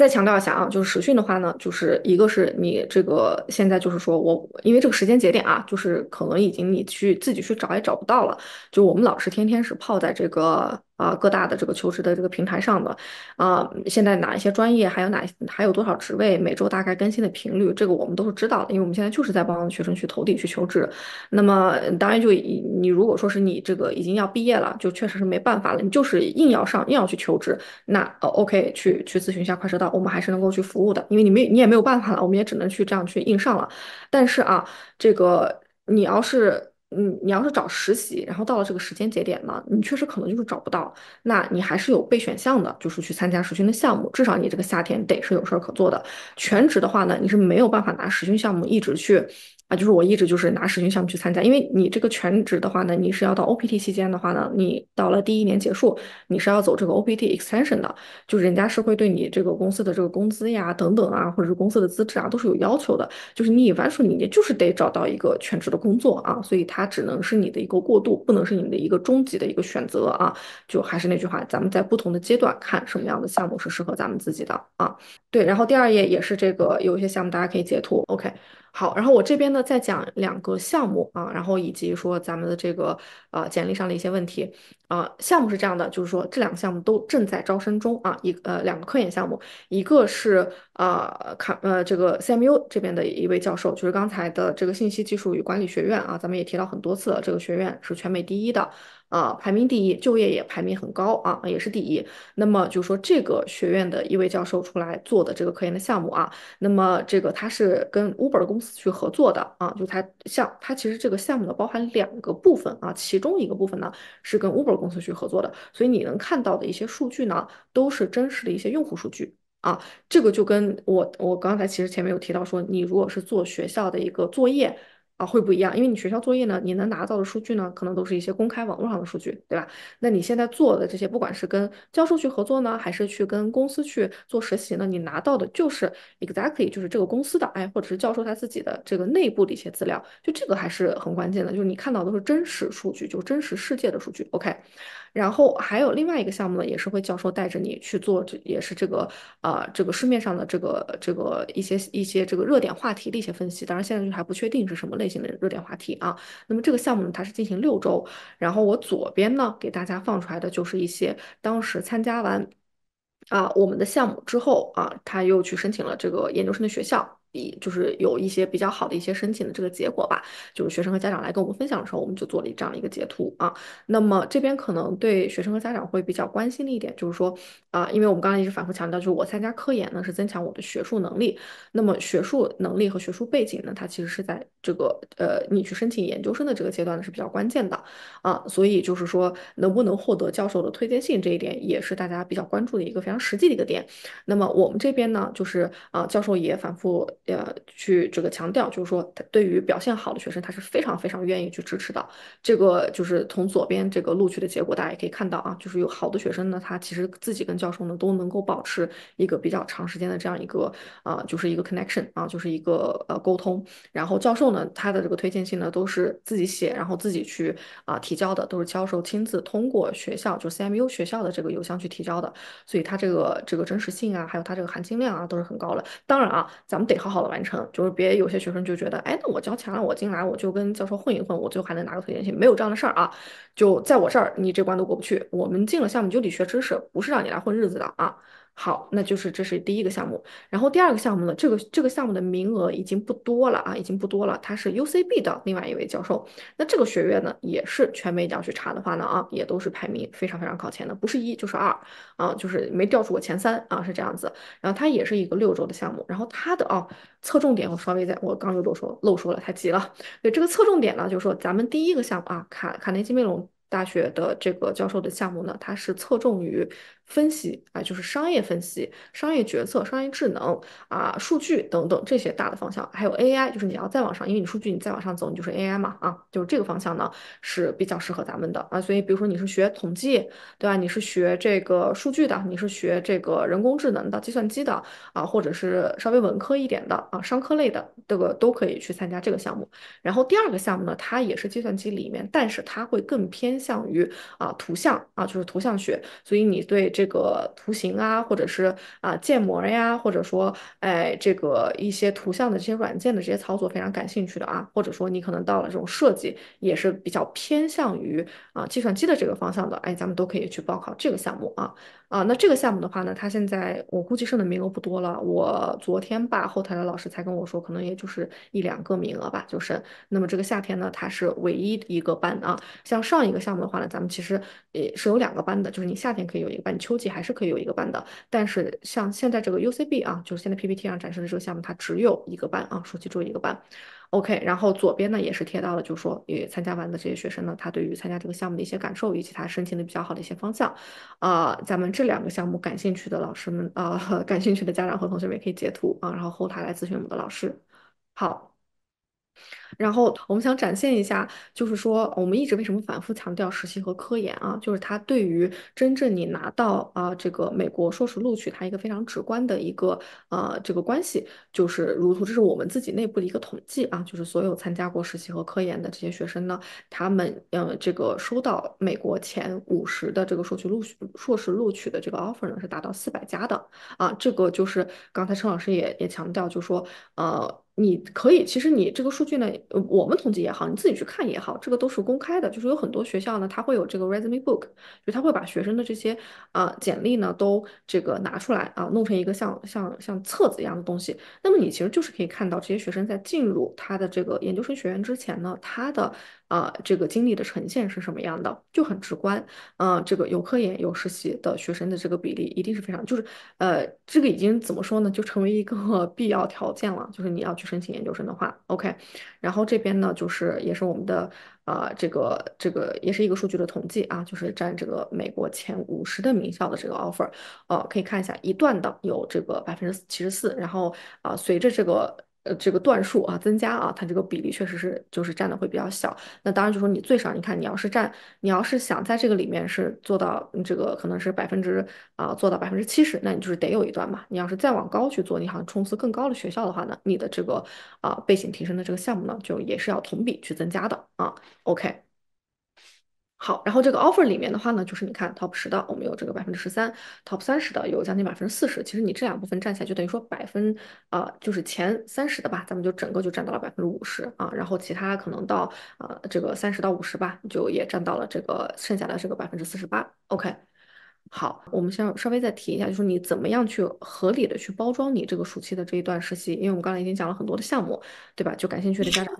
再强调一下啊，就是实训的话呢，就是一个是你这个现在就是说我因为这个时间节点啊，就是可能已经你去自己去找也找不到了，就我们老师天天是泡在这个。啊，各大的这个求职的这个平台上的，啊，现在哪一些专业，还有哪还有多少职位，每周大概更新的频率，这个我们都是知道的，因为我们现在就是在帮学生去投递去求职。那么当然，就你如果说是你这个已经要毕业了，就确实是没办法了，你就是硬要上，硬要去求职，那 OK，去去咨询一下快车道，我们还是能够去服务的，因为你没你也没有办法了，我们也只能去这样去硬上了。但是啊，这个你要是。你你要是找实习，然后到了这个时间节点呢，你确实可能就是找不到。那你还是有备选项的，就是去参加实训的项目，至少你这个夏天得是有事儿可做的。全职的话呢，你是没有办法拿实训项目一直去。啊，就是我一直就是拿实训项目去参加，因为你这个全职的话呢，你是要到 OPT 期间的话呢，你到了第一年结束，你是要走这个 OPT extension 的，就人家是会对你这个公司的这个工资呀等等啊，或者是公司的资质啊，都是有要求的。就是你一般说你就是得找到一个全职的工作啊，所以它只能是你的一个过渡，不能是你的一个终极的一个选择啊。就还是那句话，咱们在不同的阶段看什么样的项目是适合咱们自己的啊。对，然后第二页也是这个，有一些项目大家可以截图，OK。好，然后我这边呢再讲两个项目啊，然后以及说咱们的这个呃简历上的一些问题啊。项目是这样的，就是说这两个项目都正在招生中啊，一呃两个科研项目，一个是啊卡呃这个 CMU 这边的一位教授，就是刚才的这个信息技术与管理学院啊，咱们也提到很多次了，这个学院是全美第一的。啊，排名第一，就业也排名很高啊，也是第一。那么就说这个学院的一位教授出来做的这个科研的项目啊，那么这个他是跟 Uber 公司去合作的啊，就他项，他其实这个项目呢包含两个部分啊，其中一个部分呢是跟 Uber 公司去合作的，所以你能看到的一些数据呢都是真实的一些用户数据啊，这个就跟我我刚才其实前面有提到说，你如果是做学校的一个作业。啊，会不一样，因为你学校作业呢，你能拿到的数据呢，可能都是一些公开网络上的数据，对吧？那你现在做的这些，不管是跟教授去合作呢，还是去跟公司去做实习呢，你拿到的就是 exactly 就是这个公司的，哎，或者是教授他自己的这个内部的一些资料，就这个还是很关键的，就是你看到都是真实数据，就真实世界的数据，OK。然后还有另外一个项目呢，也是会教授带着你去做，这也是这个呃这个市面上的这个这个一些一些这个热点话题的一些分析。当然现在还不确定是什么类型的热点话题啊。那么这个项目呢，它是进行六周。然后我左边呢给大家放出来的就是一些当时参加完啊我们的项目之后啊，他又去申请了这个研究生的学校。比就是有一些比较好的一些申请的这个结果吧，就是学生和家长来跟我们分享的时候，我们就做了这样的一个截图啊。那么这边可能对学生和家长会比较关心的一点就是说啊，因为我们刚才一直反复强调，就是我参加科研呢是增强我的学术能力。那么学术能力和学术背景呢，它其实是在这个呃，你去申请研究生的这个阶段呢是比较关键的啊。所以就是说，能不能获得教授的推荐信这一点，也是大家比较关注的一个非常实际的一个点。那么我们这边呢，就是啊，教授也反复。呃，去这个强调，就是说，他对于表现好的学生，他是非常非常愿意去支持的。这个就是从左边这个录取的结果，大家也可以看到啊，就是有好的学生呢，他其实自己跟教授呢都能够保持一个比较长时间的这样一个啊，就是一个 connection 啊，就是一个呃沟通。然后教授呢，他的这个推荐信呢都是自己写，然后自己去啊提交的，都是教授亲自通过学校就 CMU 学校的这个邮箱去提交的，所以它这个这个真实性啊，还有它这个含金量啊，都是很高的。当然啊，咱们得好好。完成就是别有些学生就觉得，哎，那我交钱了，我进来我就跟教授混一混，我最后还能拿个推荐信？没有这样的事儿啊！就在我这儿，你这关都过不去。我们进了项目就得学知识，不是让你来混日子的啊！好，那就是这是第一个项目，然后第二个项目呢？这个这个项目的名额已经不多了啊，已经不多了。他是 U C B 的另外一位教授，那这个学院呢，也是全美讲去查的话呢，啊，也都是排名非常非常靠前的，不是一就是二啊，就是没掉出过前三啊，是这样子。然后它也是一个六周的项目，然后它的啊侧重点我稍微在我刚又漏说漏说了，太急了。对这个侧重点呢，就是说咱们第一个项目啊，卡卡内基梅隆。大学的这个教授的项目呢，它是侧重于分析啊，就是商业分析、商业决策、商业智能啊、数据等等这些大的方向，还有 AI，就是你要再往上，因为你数据你再往上走，你就是 AI 嘛啊，就是这个方向呢是比较适合咱们的啊。所以，比如说你是学统计对吧？你是学这个数据的，你是学这个人工智能的、计算机的啊，或者是稍微文科一点的啊、商科类的这个都可以去参加这个项目。然后第二个项目呢，它也是计算机里面，但是它会更偏。向于啊图像啊就是图像学，所以你对这个图形啊，或者是啊建模呀，或者说哎这个一些图像的这些软件的这些操作非常感兴趣的啊，或者说你可能到了这种设计也是比较偏向于啊计算机的这个方向的，哎，咱们都可以去报考这个项目啊。啊，那这个项目的话呢，它现在我估计剩的名额不多了。我昨天吧，后台的老师才跟我说，可能也就是一两个名额吧，就剩。那么这个夏天呢，它是唯一一个班啊。像上一个项目的话呢，咱们其实也是有两个班的，就是你夏天可以有一个班，你秋季还是可以有一个班的。但是像现在这个 U C B 啊，就是现在 P P T 上展示的这个项目，它只有一个班啊，暑期只有一个班。OK，然后左边呢也是贴到了，就说也参加完的这些学生呢，他对于参加这个项目的一些感受，以及他申请的比较好的一些方向。啊，咱们这两个项目感兴趣的老师们啊，感兴趣的家长和同学们也可以截图啊，然后后台来咨询我们的老师。好。然后我们想展现一下，就是说我们一直为什么反复强调实习和科研啊，就是它对于真正你拿到啊这个美国硕士录取，它一个非常直观的一个呃这个关系，就是如图，这是我们自己内部的一个统计啊，就是所有参加过实习和科研的这些学生呢，他们嗯这个收到美国前五十的这个硕取录取硕士录取的这个 offer 呢，是达到四百家的啊，这个就是刚才陈老师也也强调，就是说呃你可以其实你这个数据呢。我们统计也好，你自己去看也好，这个都是公开的。就是有很多学校呢，它会有这个 resume book，就他会把学生的这些啊简历呢都这个拿出来啊，弄成一个像像像册子一样的东西。那么你其实就是可以看到这些学生在进入他的这个研究生学院之前呢，他的。啊，这个经历的呈现是什么样的，就很直观。啊，这个有科研有实习的学生的这个比例一定是非常，就是呃，这个已经怎么说呢，就成为一个 必要条件了。就是你要去申请研究生的话，OK。然后这边呢，就是也是我们的啊，这个这个也是一个数据的统计啊，就是占这个美国前五十的名校的这个 offer，呃，可以看一下一段的有这个百分之七十四，然后啊，随着这个。呃，这个段数啊，增加啊，它这个比例确实是就是占的会比较小。那当然就说你最少，你看你要是占，你要是想在这个里面是做到这个可能是百分之啊，做到百分之七十，那你就是得有一段嘛。你要是再往高去做，你好像冲刺更高的学校的话呢，你的这个啊背景提升的这个项目呢，就也是要同比去增加的啊。OK。好，然后这个 offer 里面的话呢，就是你看 top 十的，我们有这个百分之十三，top 三十的有将近百分之四十。其实你这两部分占起来，就等于说百分啊，就是前三十的吧，咱们就整个就占到了百分之五十啊。然后其他可能到啊这个三十到五十吧，就也占到了这个剩下的这个百分之四十八。OK，好，我们先稍微再提一下，就是你怎么样去合理的去包装你这个暑期的这一段实习，因为我们刚才已经讲了很多的项目，对吧？就感兴趣的家长。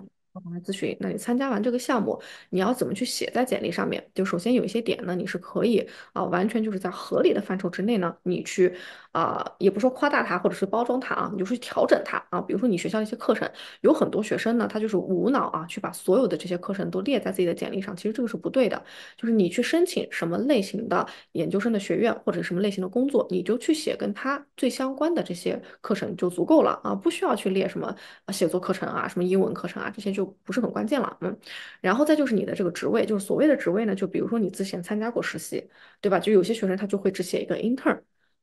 来咨询，那你参加完这个项目，你要怎么去写在简历上面？就首先有一些点呢，你是可以啊，完全就是在合理的范畴之内呢，你去。啊，也不说夸大它或者是包装它啊，你就是去调整它啊。比如说你学校的一些课程，有很多学生呢，他就是无脑啊，去把所有的这些课程都列在自己的简历上，其实这个是不对的。就是你去申请什么类型的研究生的学院或者什么类型的工作，你就去写跟他最相关的这些课程就足够了啊，不需要去列什么写作课程啊，什么英文课程啊，这些就不是很关键了。嗯，然后再就是你的这个职位，就是所谓的职位呢，就比如说你之前参加过实习，对吧？就有些学生他就会只写一个 intern。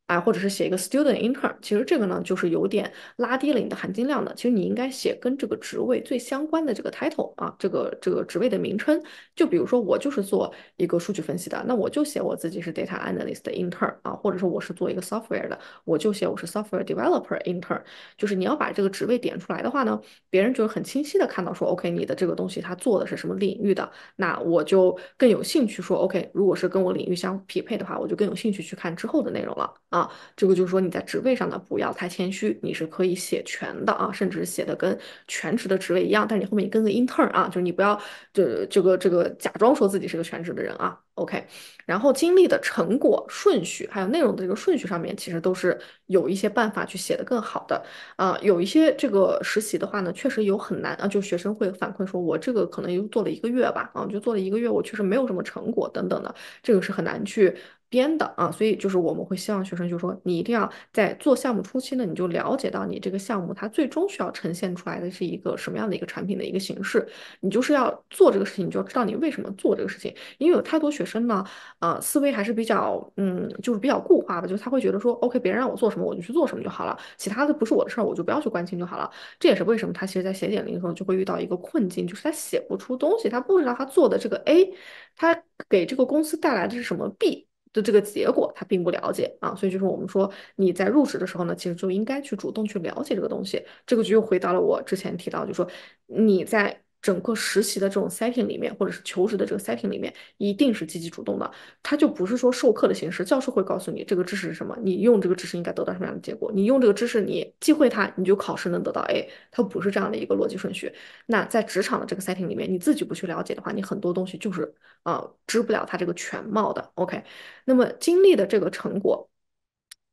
啊，或者是写一个 student intern，其实这个呢就是有点拉低了你的含金量的。其实你应该写跟这个职位最相关的这个 title 啊，这个这个职位的名称。就比如说我就是做一个数据分析的，那我就写我自己是 data analyst 的 intern 啊，或者说我是做一个 software 的，我就写我是 software developer intern。就是你要把这个职位点出来的话呢，别人就是很清晰的看到说 OK 你的这个东西他做的是什么领域的，那我就更有兴趣说 OK，如果是跟我领域相匹配的话，我就更有兴趣去看之后的内容了啊。啊，这个就是说你在职位上呢不要太谦虚，你是可以写全的啊，甚至写的跟全职的职位一样，但是你后面你跟个 intern 啊，就是你不要就这个这个假装说自己是个全职的人啊。OK，然后经历的成果顺序，还有内容的这个顺序上面，其实都是有一些办法去写的更好的啊。有一些这个实习的话呢，确实有很难啊，就学生会反馈说，我这个可能又做了一个月吧啊，就做了一个月，我确实没有什么成果等等的，这个是很难去编的啊。所以就是我们会希望学生就说，你一定要在做项目初期呢，你就了解到你这个项目它最终需要呈现出来的是一个什么样的一个产品的一个形式，你就是要做这个事情，你就要知道你为什么做这个事情，因为有太多学。生呢，呃，思维还是比较，嗯，就是比较固化吧，就是他会觉得说，OK，别人让我做什么，我就去做什么就好了，其他的不是我的事儿，我就不要去关心就好了。这也是为什么他其实在写简历的时候就会遇到一个困境，就是他写不出东西，他不知道他做的这个 A，他给这个公司带来的是什么 B 的这个结果，他并不了解啊。所以就是我们说，你在入职的时候呢，其实就应该去主动去了解这个东西。这个就又回到了我之前提到，就说你在。整个实习的这种 setting 里面，或者是求职的这个 setting 里面，一定是积极主动的。它就不是说授课的形式，教授会告诉你这个知识是什么，你用这个知识应该得到什么样的结果。你用这个知识，你记会它，你就考试能得到 A，它不是这样的一个逻辑顺序。那在职场的这个 setting 里面，你自己不去了解的话，你很多东西就是啊，知不了它这个全貌的。OK，那么经历的这个成果。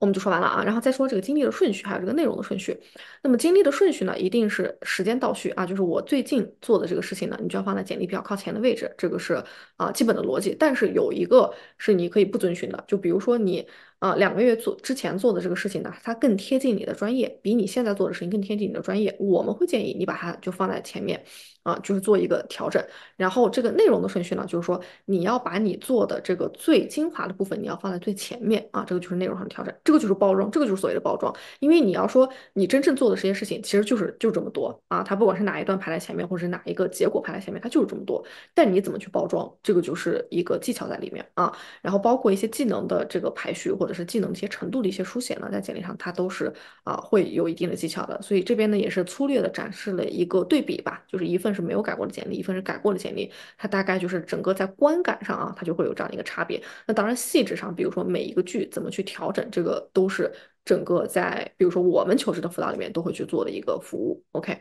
我们就说完了啊，然后再说这个经历的顺序，还有这个内容的顺序。那么经历的顺序呢，一定是时间倒序啊，就是我最近做的这个事情呢，你就要放在简历比较靠前的位置，这个是啊基本的逻辑。但是有一个是你可以不遵循的，就比如说你。啊，两个月做之前做的这个事情呢，它更贴近你的专业，比你现在做的事情更贴近你的专业。我们会建议你把它就放在前面，啊，就是做一个调整。然后这个内容的顺序呢，就是说你要把你做的这个最精华的部分，你要放在最前面啊。这个就是内容上的调整，这个就是包装，这个就是所谓的包装。因为你要说你真正做的这些事情，其实就是就这么多啊。它不管是哪一段排在前面，或者是哪一个结果排在前面，它就是这么多。但你怎么去包装，这个就是一个技巧在里面啊。然后包括一些技能的这个排序或者。是技能一些程度的一些书写呢，在简历上它都是啊会有一定的技巧的，所以这边呢也是粗略的展示了一个对比吧，就是一份是没有改过的简历，一份是改过的简历，它大概就是整个在观感上啊，它就会有这样的一个差别。那当然细致上，比如说每一个句怎么去调整，这个都是整个在比如说我们求职的辅导里面都会去做的一个服务。OK，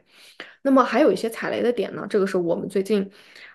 那么还有一些踩雷的点呢，这个是我们最近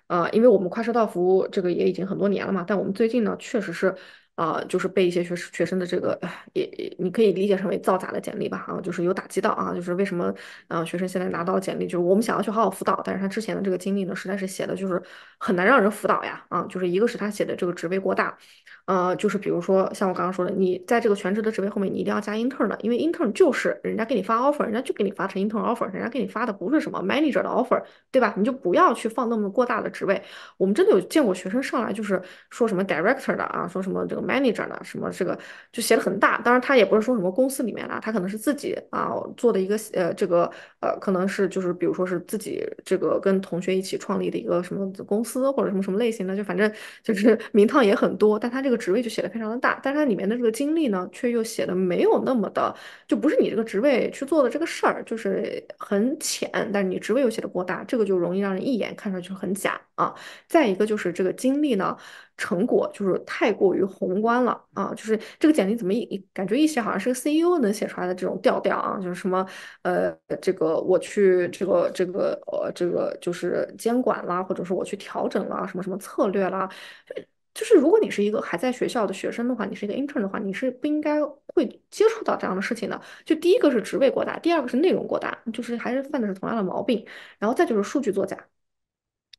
啊，因为我们快车道服务这个也已经很多年了嘛，但我们最近呢确实是。啊，就是被一些学学生的这个，也也你可以理解成为造假的简历吧啊，就是有打击到啊，就是为什么啊学生现在拿到简历，就是我们想要去好好辅导，但是他之前的这个经历呢，实在是写的就是很难让人辅导呀啊，就是一个是他写的这个职位过大，呃，就是比如说像我刚刚说的，你在这个全职的职位后面，你一定要加 intern 的，因为 intern 就是人家给你发 offer，人家就给你发成 intern offer，人家给你发的不是什么 manager 的 offer，对吧？你就不要去放那么过大的职位，我们真的有见过学生上来就是说什么 director 的啊，说什么这个。manager 呢？什么这个就写的很大，当然他也不是说什么公司里面啦，他可能是自己啊做的一个呃这个呃可能是就是比如说是自己这个跟同学一起创立的一个什么公司或者什么什么类型的，就反正就是 名堂也很多，但他这个职位就写的非常的大，但是他里面的这个经历呢却又写的没有那么的，就不是你这个职位去做的这个事儿，就是很浅，但是你职位又写的过大，这个就容易让人一眼看上去很假啊。再一个就是这个经历呢。成果就是太过于宏观了啊！就是这个简历怎么一感觉一些好像是个 CEO 能写出来的这种调调啊！就是什么呃，这个我去这个这个呃这个就是监管啦，或者是我去调整啦，什么什么策略啦。就是如果你是一个还在学校的学生的话，你是一个 intern 的话，你是不应该会接触到这样的事情的。就第一个是职位过大，第二个是内容过大，就是还是犯的是同样的毛病。然后再就是数据作假。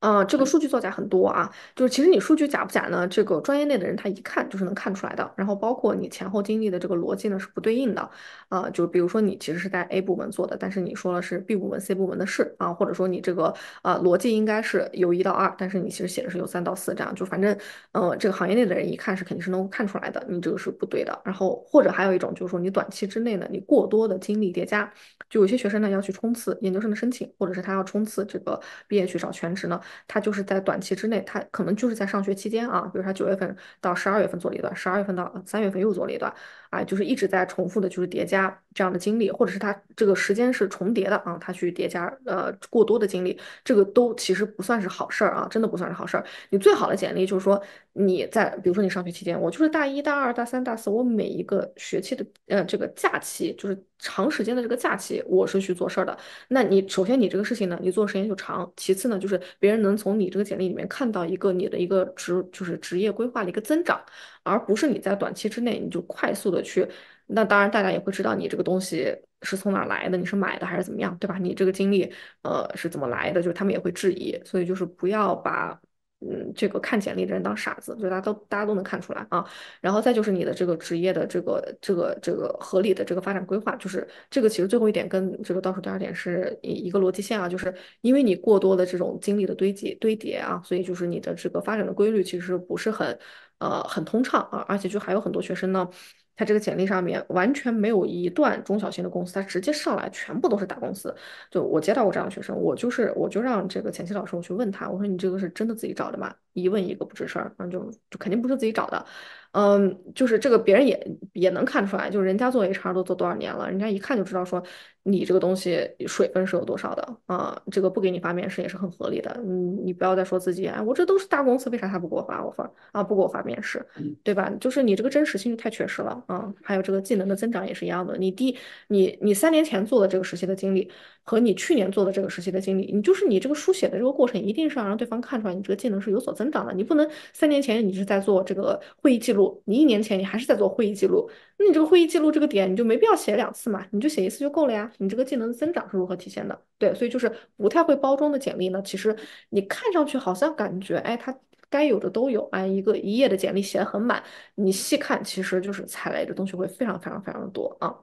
啊，这个数据造假很多啊，就是其实你数据假不假呢？这个专业内的人他一看就是能看出来的。然后包括你前后经历的这个逻辑呢是不对应的啊，就比如说你其实是在 A 部门做的，但是你说了是 B 部门、C 部门的事啊，或者说你这个呃逻辑应该是由一到二，但是你其实写的是由三到四这样，就反正呃这个行业内的人一看是肯定是能够看出来的，你这个是不对的。然后或者还有一种就是说你短期之内呢，你过多的经历叠加，就有些学生呢要去冲刺研究生的申请，或者是他要冲刺这个毕业去找全职呢。他就是在短期之内，他可能就是在上学期间啊，比如他九月份到十二月份做了一段，十二月份到三月份又做了一段。啊，就是一直在重复的，就是叠加这样的经历，或者是他这个时间是重叠的啊，他去叠加呃过多的经历，这个都其实不算是好事儿啊，真的不算是好事儿。你最好的简历就是说你在比如说你上学期间，我就是大一大二大三大四，我每一个学期的呃这个假期就是长时间的这个假期，我是去做事儿的。那你首先你这个事情呢，你做的时间就长；其次呢，就是别人能从你这个简历里面看到一个你的一个职就是职业规划的一个增长。而不是你在短期之内你就快速的去，那当然大家也会知道你这个东西是从哪来的，你是买的还是怎么样，对吧？你这个经历呃是怎么来的？就是他们也会质疑，所以就是不要把嗯这个看简历的人当傻子，就大家都大家都能看出来啊。然后再就是你的这个职业的这个这个这个合理的这个发展规划，就是这个其实最后一点跟这个倒数第二点是一一个逻辑线啊，就是因为你过多的这种经历的堆积堆叠啊，所以就是你的这个发展的规律其实不是很。呃，很通畅啊，而且就还有很多学生呢，他这个简历上面完全没有一段中小型的公司，他直接上来全部都是大公司。就我接到过这样的学生，我就是我就让这个前期老师我去问他，我说你这个是真的自己找的吗？一问一个不吱声，那就就肯定不是自己找的。嗯，就是这个别人也也能看出来，就是人家做 HR 都做多少年了，人家一看就知道说。你这个东西水分是有多少的啊？这个不给你发面试也是很合理的。嗯，你不要再说自己哎，我这都是大公司，为啥他不给我发 offer 啊？不给我发面试，对吧？就是你这个真实性太缺失了啊。还有这个技能的增长也是一样的，你第你你三年前做的这个实习的经历和你去年做的这个实习的经历，你就是你这个书写的这个过程，一定是要让对方看出来你这个技能是有所增长的。你不能三年前你是在做这个会议记录，你一年前你还是在做会议记录。你这个会议记录这个点，你就没必要写两次嘛，你就写一次就够了呀。你这个技能增长是如何体现的？对，所以就是不太会包装的简历呢，其实你看上去好像感觉，哎，他该有的都有，哎，一个一页的简历写的很满，你细看其实就是踩雷的东西会非常非常非常的多啊。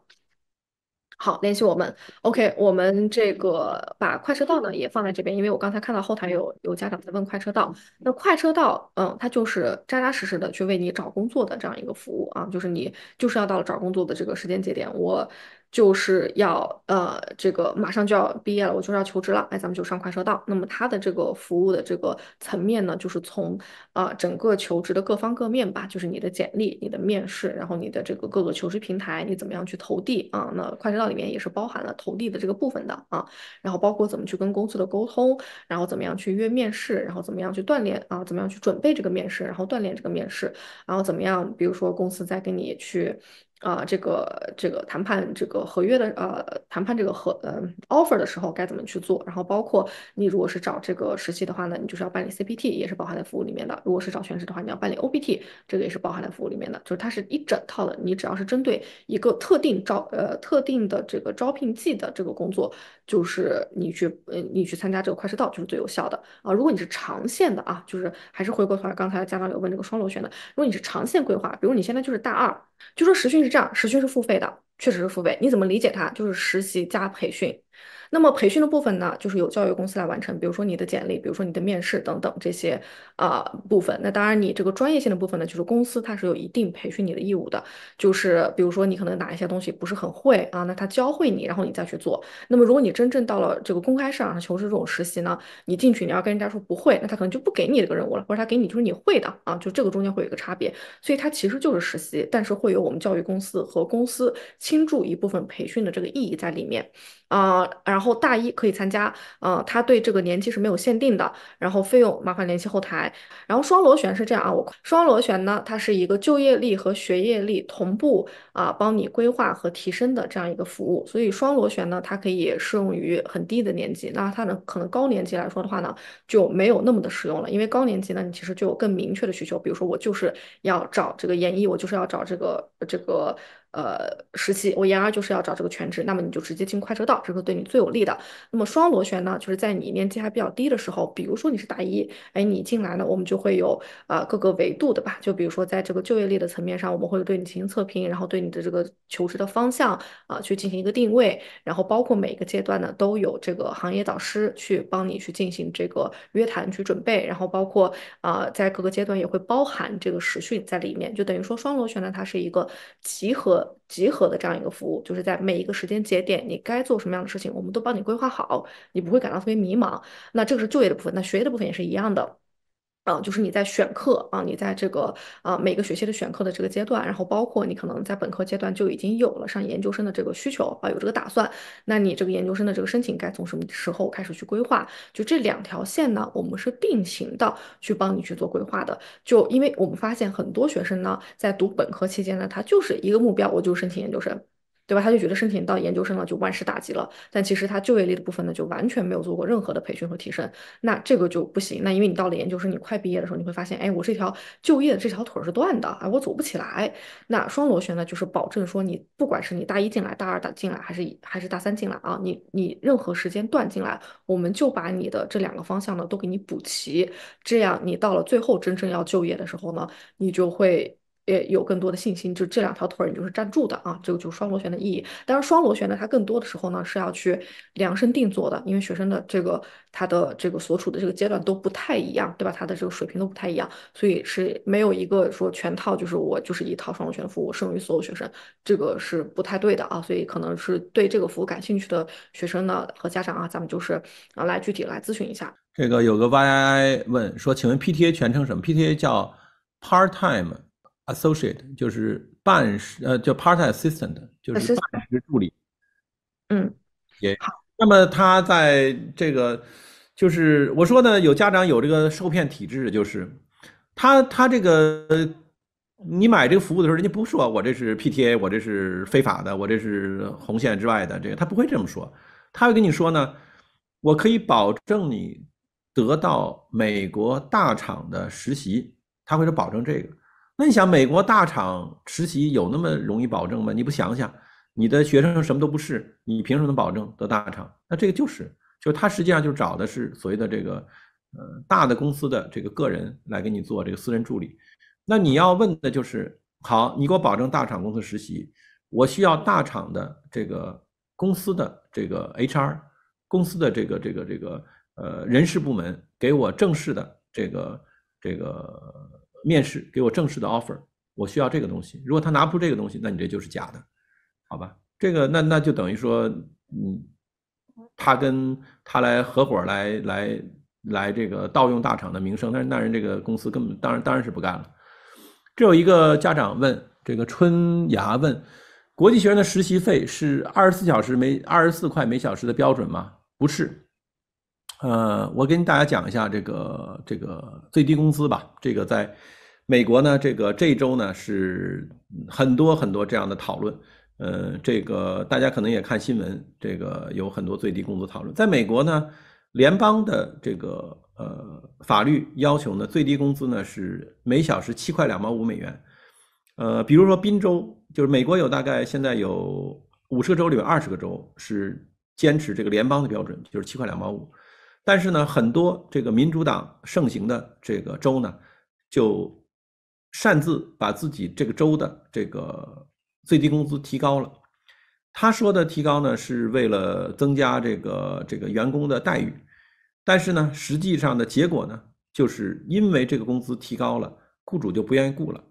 好，联系我们。OK，我们这个把快车道呢也放在这边，因为我刚才看到后台有有家长在问快车道。那快车道，嗯，它就是扎扎实实的去为你找工作的这样一个服务啊，就是你就是要到了找工作的这个时间节点，我。就是要呃，这个马上就要毕业了，我就要求职了。哎，咱们就上快车道。那么它的这个服务的这个层面呢，就是从啊整个求职的各方各面吧，就是你的简历、你的面试，然后你的这个各个求职平台，你怎么样去投递啊？那快车道里面也是包含了投递的这个部分的啊，然后包括怎么去跟公司的沟通，然后怎么样去约面试，然后怎么样去锻炼啊，怎么样去准备这个面试，然后锻炼这个面试，然后怎么样？比如说公司在跟你去。啊，这个这个谈判这个合约的呃，谈判这个合呃 offer 的时候该怎么去做？然后包括你如果是找这个实习的话呢，你就是要办理 CPT，也是包含在服务里面的。如果是找全职的话，你要办理 OPT，这个也是包含在服务里面的。就是它是一整套的。你只要是针对一个特定招呃特定的这个招聘季的这个工作，就是你去嗯你去参加这个快车道就是最有效的啊。如果你是长线的啊，就是还是回过头来刚才家长有问这个双螺旋的，如果你是长线规划，比如你现在就是大二，就说实训。这样，实训是付费的，确实是付费。你怎么理解它？就是实习加培训。那么培训的部分呢，就是由教育公司来完成，比如说你的简历，比如说你的面试等等这些啊部分。那当然，你这个专业性的部分呢，就是公司它是有一定培训你的义务的，就是比如说你可能哪一些东西不是很会啊，那他教会你，然后你再去做。那么如果你真正到了这个公开市场上求职这种实习呢，你进去你要跟人家说不会，那他可能就不给你这个任务了，或者他给你就是你会的啊，就这个中间会有一个差别。所以它其实就是实习，但是会有我们教育公司和公司倾注一部分培训的这个意义在里面。啊，然后大一可以参加啊，他对这个年纪是没有限定的。然后费用麻烦联系后台。然后双螺旋是这样啊，我双螺旋呢，它是一个就业力和学业力同步啊，帮你规划和提升的这样一个服务。所以双螺旋呢，它可以适用于很低的年级，那它呢可能高年级来说的话呢，就没有那么的实用了，因为高年级呢，你其实就有更明确的需求，比如说我就是要找这个演艺，我就是要找这个这个。呃，实习，我研二就是要找这个全职，那么你就直接进快车道，这个对你最有利的。那么双螺旋呢，就是在你年纪还比较低的时候，比如说你是大一，哎，你进来呢，我们就会有啊各个维度的吧，就比如说在这个就业力的层面上，我们会对你进行测评，然后对你的这个求职的方向啊去进行一个定位，然后包括每一个阶段呢都有这个行业导师去帮你去进行这个约谈去准备，然后包括啊在各个阶段也会包含这个实训在里面，就等于说双螺旋呢它是一个集合。集合的这样一个服务，就是在每一个时间节点，你该做什么样的事情，我们都帮你规划好，你不会感到特别迷茫。那这个是就业的部分，那学业的部分也是一样的。啊，就是你在选课啊，你在这个啊每个学期的选课的这个阶段，然后包括你可能在本科阶段就已经有了上研究生的这个需求啊，有这个打算，那你这个研究生的这个申请该从什么时候开始去规划？就这两条线呢，我们是并行的去帮你去做规划的。就因为我们发现很多学生呢，在读本科期间呢，他就是一个目标，我就申请研究生。对吧？他就觉得申请到研究生了就万事大吉了，但其实他就业力的部分呢，就完全没有做过任何的培训和提升，那这个就不行。那因为你到了研究生，你快毕业的时候，你会发现，哎，我这条就业的这条腿是断的，哎，我走不起来。那双螺旋呢，就是保证说，你不管是你大一进来、大二大进来，还是还是大三进来啊，你你任何时间段进来，我们就把你的这两个方向呢都给你补齐，这样你到了最后真正要就业的时候呢，你就会。也有更多的信心，就这两条腿儿你就是站住的啊，这个就是双螺旋的意义。当然，双螺旋呢，它更多的时候呢是要去量身定做的，因为学生的这个他的这个所处的这个阶段都不太一样，对吧？他的这个水平都不太一样，所以是没有一个说全套就是我就是一套双螺旋服务适用于所有学生，这个是不太对的啊。所以可能是对这个服务感兴趣的学生呢和家长啊，咱们就是啊来具体来咨询一下。这个有个 YI 问说，请问 PTA 全称什么？PTA 叫 Part Time。Associate 就是办事，呃，叫 Part-time Assistant 就是办事助理。嗯，好。那么他在这个就是我说呢，有家长有这个受骗体质，就是他他这个你买这个服务的时候，人家不说我这是 PTA，我这是非法的，我这是红线之外的，这个他不会这么说，他会跟你说呢，我可以保证你得到美国大厂的实习，他会说保证这个。那你想，美国大厂实习有那么容易保证吗？你不想想，你的学生什么都不是，你凭什么保证得大厂？那这个就是，就他实际上就找的是所谓的这个，呃，大的公司的这个个人来给你做这个私人助理。那你要问的就是，好，你给我保证大厂公司实习，我需要大厂的这个公司的这个 HR，公司的这个这个这个呃人事部门给我正式的这个这个。面试给我正式的 offer，我需要这个东西。如果他拿不出这个东西，那你这就是假的，好吧？这个那那就等于说，嗯，他跟他来合伙来来来这个盗用大厂的名声，但是那人这个公司根本当然当然是不干了。这有一个家长问，这个春芽问，国际学院的实习费是二十四小时每二十四块每小时的标准吗？不是。呃，我跟大家讲一下这个这个最低工资吧。这个在，美国呢，这个这一周呢是很多很多这样的讨论。呃，这个大家可能也看新闻，这个有很多最低工资讨论。在美国呢，联邦的这个呃法律要求呢，最低工资呢是每小时七块两毛五美元。呃，比如说宾州，就是美国有大概现在有五十个州里面二十个州是坚持这个联邦的标准，就是七块两毛五。但是呢，很多这个民主党盛行的这个州呢，就擅自把自己这个州的这个最低工资提高了。他说的提高呢，是为了增加这个这个员工的待遇，但是呢，实际上的结果呢，就是因为这个工资提高了，雇主就不愿意雇了。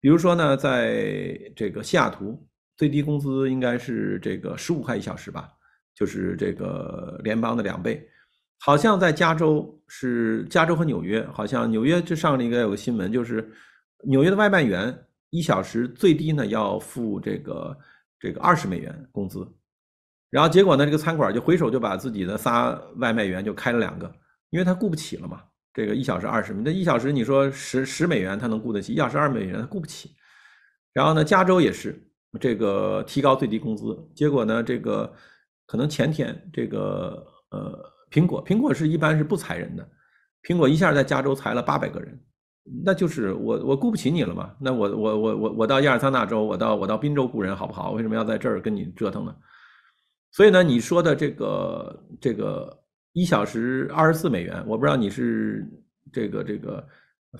比如说呢，在这个西雅图，最低工资应该是这个十五块一小时吧，就是这个联邦的两倍。好像在加州是加州和纽约，好像纽约就上了一个有个新闻，就是纽约的外卖员一小时最低呢要付这个这个二十美元工资，然后结果呢这个餐馆就回手就把自己的仨外卖员就开了两个，因为他雇不起了嘛，这个一小时二十，那一小时你说十十美元他能雇得起，一小时二美元他雇不起。然后呢，加州也是这个提高最低工资，结果呢这个可能前天这个呃。苹果苹果是一般是不裁人的，苹果一下在加州裁了八百个人，那就是我我雇不起你了嘛？那我我我我我到亚尔桑那州，我到我到宾州雇人好不好？为什么要在这儿跟你折腾呢？所以呢，你说的这个这个一小时二十四美元，我不知道你是这个这个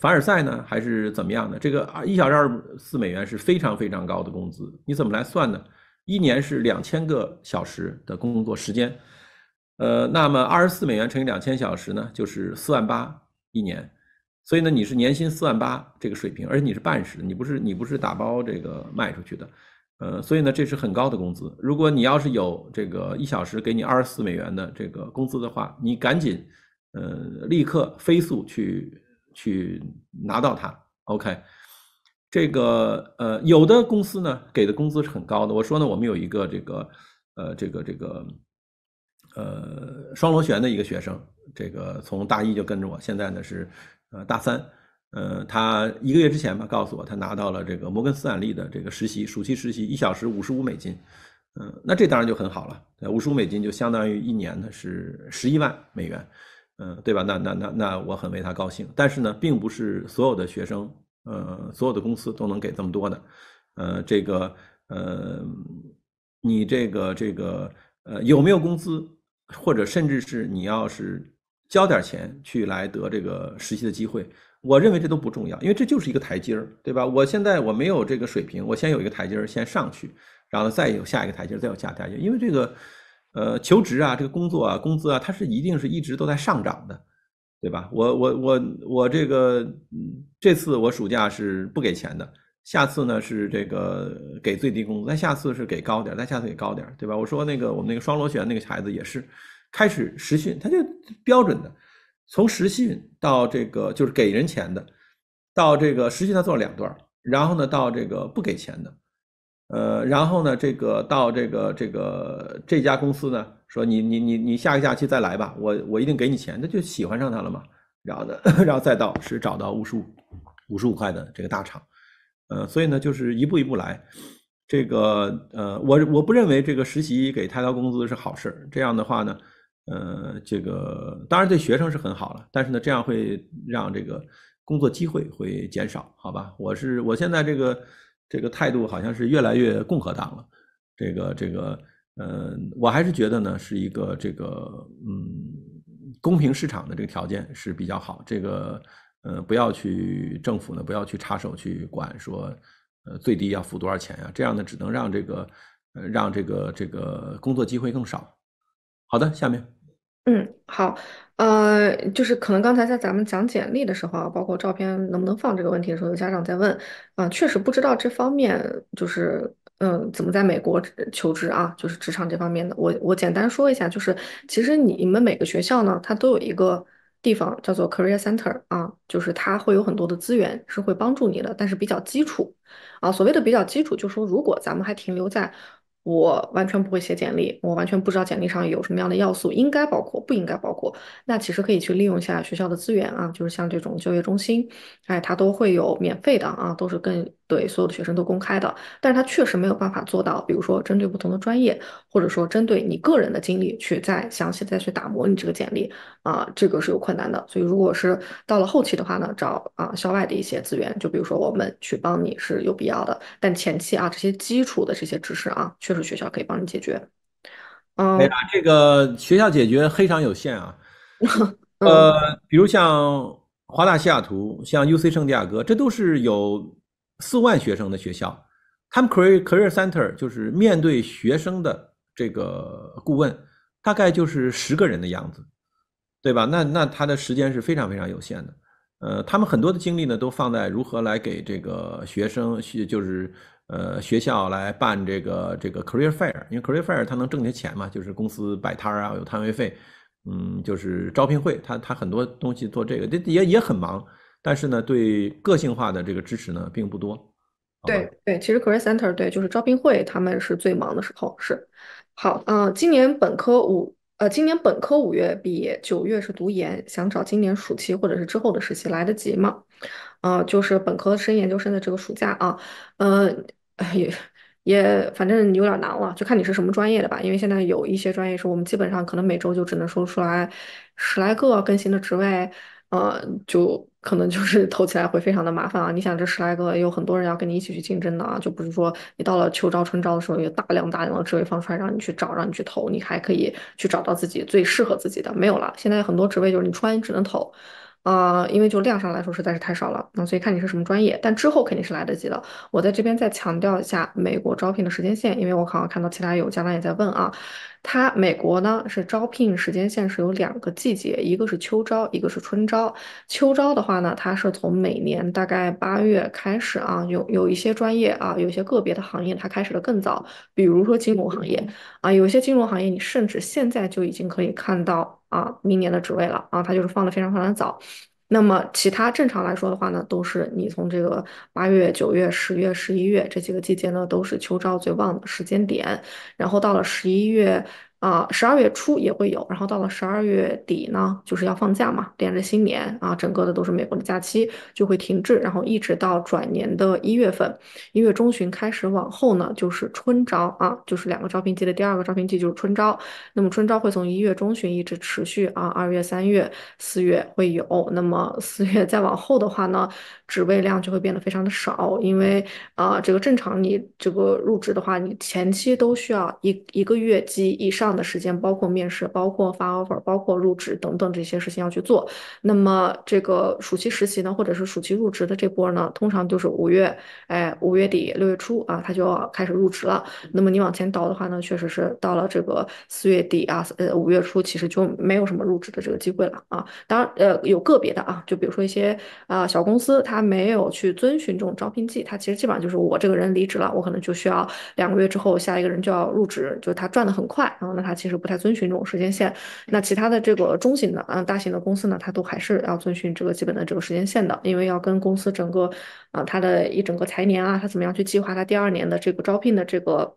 凡尔赛呢，还是怎么样的？这个一小时二十四美元是非常非常高的工资，你怎么来算呢？一年是两千个小时的工作时间。呃，那么二十四美元乘以两千小时呢，就是四万八一年，所以呢，你是年薪四万八这个水平，而且你是半时你不是你不是打包这个卖出去的，呃，所以呢，这是很高的工资。如果你要是有这个一小时给你二十四美元的这个工资的话，你赶紧，呃，立刻飞速去去拿到它。OK，这个呃，有的公司呢给的工资是很高的。我说呢，我们有一个这个呃，这个这个。呃，双螺旋的一个学生，这个从大一就跟着我，现在呢是呃大三，呃，他一个月之前吧告诉我，他拿到了这个摩根斯坦利的这个实习，暑期实习一小时五十五美金，嗯，那这当然就很好了，五十五美金就相当于一年呢是十一万美元，嗯，对吧？那那那那我很为他高兴，但是呢，并不是所有的学生，呃，所有的公司都能给这么多的，呃，这个，呃，你这个这个呃有没有工资？或者甚至是你要是交点钱去来得这个实习的机会，我认为这都不重要，因为这就是一个台阶儿，对吧？我现在我没有这个水平，我先有一个台阶儿先上去，然后再有下一个台阶儿，再有下台阶因为这个呃求职啊，这个工作啊，工资啊，它是一定是一直都在上涨的，对吧？我我我我这个这次我暑假是不给钱的。下次呢是这个给最低工资，再下次是给高点儿，再下次给高点儿，对吧？我说那个我们那个双螺旋那个孩子也是，开始实训他就标准的，从实训到这个就是给人钱的，到这个实训他做了两段，然后呢到这个不给钱的，呃，然后呢这个到这个这个这家公司呢说你你你你下个假期再来吧，我我一定给你钱，他就喜欢上他了嘛，然后呢，然后再到是找到五十五五十五块的这个大厂。呃，所以呢，就是一步一步来，这个呃，我我不认为这个实习给太高工资是好事。这样的话呢，呃，这个当然对学生是很好了，但是呢，这样会让这个工作机会会减少，好吧？我是我现在这个这个态度好像是越来越共和党了，这个这个呃，我还是觉得呢是一个这个嗯公平市场的这个条件是比较好，这个。呃，不要去政府呢，不要去插手去管，说，呃，最低要付多少钱呀？这样呢，只能让这个，呃，让这个这个工作机会更少。好的，下面，嗯，好，呃，就是可能刚才在咱们讲简历的时候啊，包括照片能不能放这个问题的时候，有家长在问，啊，确实不知道这方面，就是，嗯，怎么在美国求职啊？就是职场这方面的，我我简单说一下，就是其实你们每个学校呢，它都有一个。地方叫做 career center 啊，就是它会有很多的资源是会帮助你的，但是比较基础啊。所谓的比较基础，就说如果咱们还停留在我完全不会写简历，我完全不知道简历上有什么样的要素应该包括、不应该包括，那其实可以去利用一下学校的资源啊，就是像这种就业中心，哎，它都会有免费的啊，都是更。对所有的学生都公开的，但是他确实没有办法做到，比如说针对不同的专业，或者说针对你个人的经历去再详细再去打磨你这个简历啊，这个是有困难的。所以如果是到了后期的话呢，找啊校外的一些资源，就比如说我们去帮你是有必要的。但前期啊这些基础的这些知识啊，确实学校可以帮你解决。嗯，哎呀，这个学校解决非常有限啊。呃，比如像华大西雅图，像 U C 圣地亚哥，这都是有。四万学生的学校，他们 career career center 就是面对学生的这个顾问，大概就是十个人的样子，对吧？那那他的时间是非常非常有限的，呃，他们很多的精力呢都放在如何来给这个学生学就是呃学校来办这个这个 career fair，因为 career fair 他能挣些钱嘛，就是公司摆摊啊有摊位费，嗯，就是招聘会，他他很多东西做这个，这也也很忙。但是呢，对个性化的这个支持呢并不多。对对，其实 Career Center 对就是招聘会，他们是最忙的时候。是好呃，今年本科五呃，今年本科五月毕业，九月是读研，想找今年暑期或者是之后的实习来得及吗？呃，就是本科升研究生的这个暑假啊，呃也也反正有点难了，就看你是什么专业的吧，因为现在有一些专业是我们基本上可能每周就只能说出来十来个更新的职位。呃，就可能就是投起来会非常的麻烦啊！你想，这十来个有很多人要跟你一起去竞争的啊，就不是说你到了秋招春招的时候有大量大量的职位放出来让你去找，让你去投，你还可以去找到自己最适合自己的，没有了。现在很多职位就是你来你只能投，啊，因为就量上来说实在是太少了，那所以看你是什么专业，但之后肯定是来得及的。我在这边再强调一下美国招聘的时间线，因为我好像看到其他有家长也在问啊。它美国呢是招聘时间线是有两个季节，一个是秋招，一个是春招。秋招的话呢，它是从每年大概八月开始啊，有有一些专业啊，有些个别的行业它开始的更早，比如说金融行业啊，有些金融行业你甚至现在就已经可以看到啊明年的职位了啊，它就是放的非常非常的早。那么，其他正常来说的话呢，都是你从这个八月、九月、十月、十一月这几个季节呢，都是秋招最旺的时间点，然后到了十一月。啊，十二月初也会有，然后到了十二月底呢，就是要放假嘛，连着新年啊，整个的都是美国的假期就会停滞，然后一直到转年的一月份，一月中旬开始往后呢，就是春招啊，就是两个招聘季的第二个招聘季就是春招，那么春招会从一月中旬一直持续啊，二月、三月、四月会有，那么四月再往后的话呢，职位量就会变得非常的少，因为啊，这个正常你这个入职的话，你前期都需要一一个月及以上。的时间包括面试、包括发 offer、包括入职等等这些事情要去做。那么这个暑期实习呢，或者是暑期入职的这波呢，通常就是五月，哎，五月底六月初啊，他就要开始入职了。那么你往前倒的话呢，确实是到了这个四月底啊，呃五月初其实就没有什么入职的这个机会了啊。当然，呃，有个别的啊，就比如说一些啊小公司，他没有去遵循这种招聘季，他其实基本上就是我这个人离职了，我可能就需要两个月之后下一个人就要入职，就是他赚的很快，然后。那它其实不太遵循这种时间线，那其他的这个中型的啊、大型的公司呢，它都还是要遵循这个基本的这个时间线的，因为要跟公司整个啊，它的一整个财年啊，它怎么样去计划它第二年的这个招聘的这个。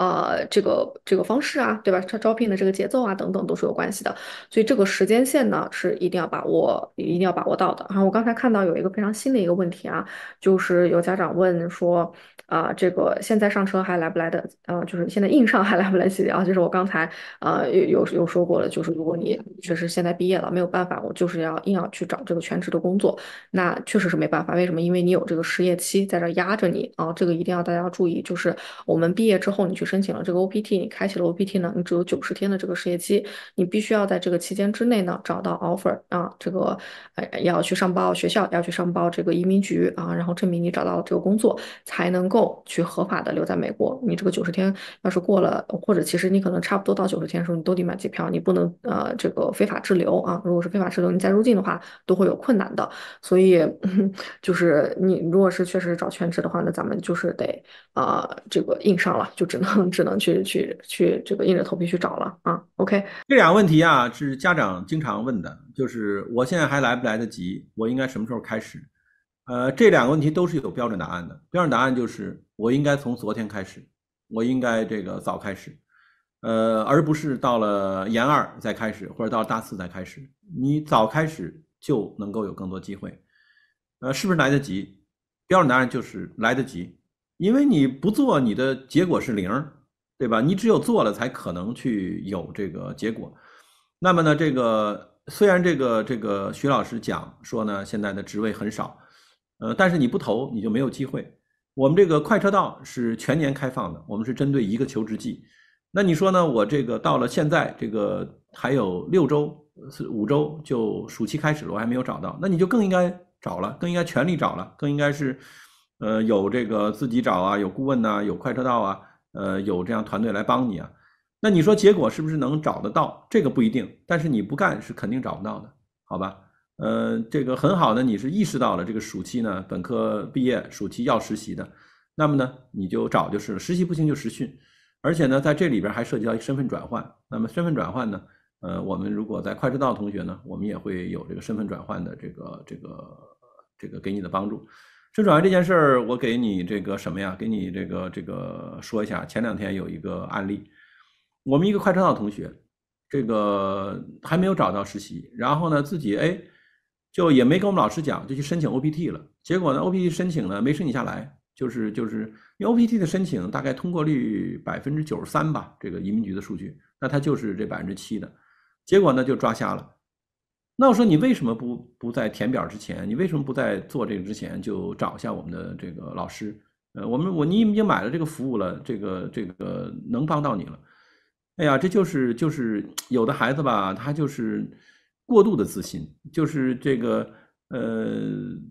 呃，这个这个方式啊，对吧？他招聘的这个节奏啊，等等都是有关系的，所以这个时间线呢是一定要把握，一定要把握到的。然后我刚才看到有一个非常新的一个问题啊，就是有家长问说啊，这个现在上车还来不来得？呃，就是现在硬上还来不来得及啊？就是我刚才呃有有有说过了，就是如果你确实现在毕业了，没有办法，我就是要硬要去找这个全职的工作，那确实是没办法。为什么？因为你有这个失业期在这压着你啊。这个一定要大家要注意，就是我们毕业之后你去。申请了这个 OPT，你开启了 OPT 呢，你只有九十天的这个失业期，你必须要在这个期间之内呢找到 offer 啊，这个呃要去上报学校，要去上报这个移民局啊，然后证明你找到了这个工作，才能够去合法的留在美国。你这个九十天要是过了，或者其实你可能差不多到九十天的时候，你都得买机票，你不能呃这个非法滞留啊。如果是非法滞留，你再入境的话都会有困难的。所以 就是你如果是确实找全职的话，那咱们就是得啊这个硬上了，就只能。只能去去去这个硬着头皮去找了啊。OK，这两个问题啊是家长经常问的，就是我现在还来不来得及？我应该什么时候开始？呃，这两个问题都是有标准答案的。标准答案就是我应该从昨天开始，我应该这个早开始，呃，而不是到了研二再开始，或者到大四再开始。你早开始就能够有更多机会。呃，是不是来得及？标准答案就是来得及。因为你不做，你的结果是零，对吧？你只有做了，才可能去有这个结果。那么呢，这个虽然这个这个徐老师讲说呢，现在的职位很少，呃，但是你不投，你就没有机会。我们这个快车道是全年开放的，我们是针对一个求职季。那你说呢？我这个到了现在，这个还有六周五周，就暑期开始了，我还没有找到，那你就更应该找了，更应该全力找了，更应该是。呃，有这个自己找啊，有顾问呐，有快车道啊，呃，有这样团队来帮你啊。那你说结果是不是能找得到？这个不一定，但是你不干是肯定找不到的，好吧？呃，这个很好的，你是意识到了这个暑期呢，本科毕业暑期要实习的，那么呢，你就找就是了。实习不行就实训，而且呢，在这里边还涉及到一身份转换。那么身份转换呢，呃，我们如果在快车道的同学呢，我们也会有这个身份转换的这个这个这个给你的帮助。这转业这件事儿，我给你这个什么呀？给你这个这个说一下。前两天有一个案例，我们一个快车道同学，这个还没有找到实习，然后呢自己哎，就也没跟我们老师讲，就去申请 o p t 了。结果呢 o p t 申请了没申请下来，就是就是 o p t 的申请大概通过率百分之九十三吧，这个移民局的数据。那他就是这百分之七的结果呢，就抓瞎了。那我说你为什么不不在填表之前，你为什么不在做这个之前就找一下我们的这个老师？呃，我们我你已经买了这个服务了，这个这个能帮到你了。哎呀，这就是就是有的孩子吧，他就是过度的自信，就是这个呃，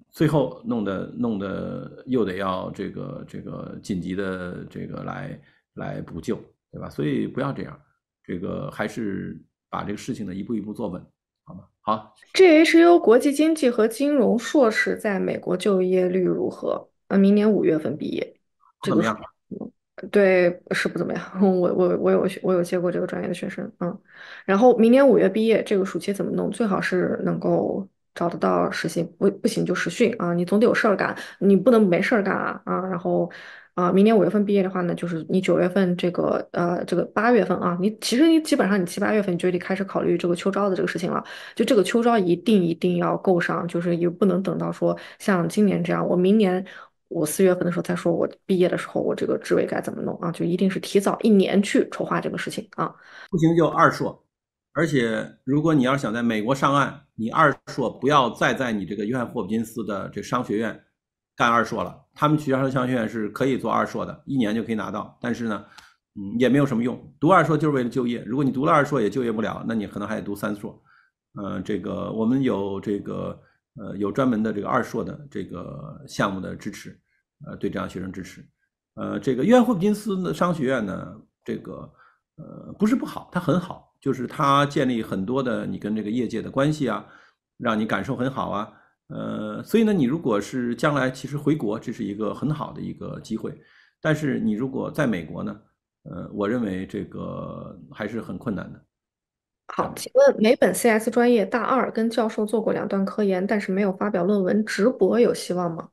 最后弄得弄得又得要这个这个紧急的这个来来补救，对吧？所以不要这样，这个还是把这个事情呢一步一步做稳。好，G H U 国际经济和金融硕士在美国就业率如何？呃，明年五月份毕业，怎么样？对，是不怎么样。我我我有我有接过这个专业的学生，嗯。然后明年五月毕业，这个暑期怎么弄？最好是能够找得到实习，不不行就实训啊。你总得有事儿干，你不能没事儿干啊。啊，然后。啊，明年五月份毕业的话呢，就是你九月份这个，呃，这个八月份啊，你其实你基本上你七八月份就得开始考虑这个秋招的这个事情了。就这个秋招一定一定要够上，就是也不能等到说像今年这样，我明年我四月份的时候再说，我毕业的时候我这个职位该怎么弄啊？就一定是提早一年去筹划这个事情啊。不行就二硕，而且如果你要想在美国上岸，你二硕不要再在你这个约翰霍普金斯的这商学院。干二硕了，他们学校的商学院是可以做二硕的，一年就可以拿到。但是呢，嗯，也没有什么用，读二硕就是为了就业。如果你读了二硕也就业不了，那你可能还得读三硕。嗯，这个我们有这个呃有专门的这个二硕的这个项目的支持，呃，对这样学生支持。呃，这个约翰霍普金斯商学院呢，这个呃不是不好，它很好，就是它建立很多的你跟这个业界的关系啊，让你感受很好啊。呃，所以呢，你如果是将来其实回国，这是一个很好的一个机会。但是你如果在美国呢，呃，我认为这个还是很困难的。好，请问，美本 CS 专业大二跟教授做过两段科研，但是没有发表论文，直博有希望吗？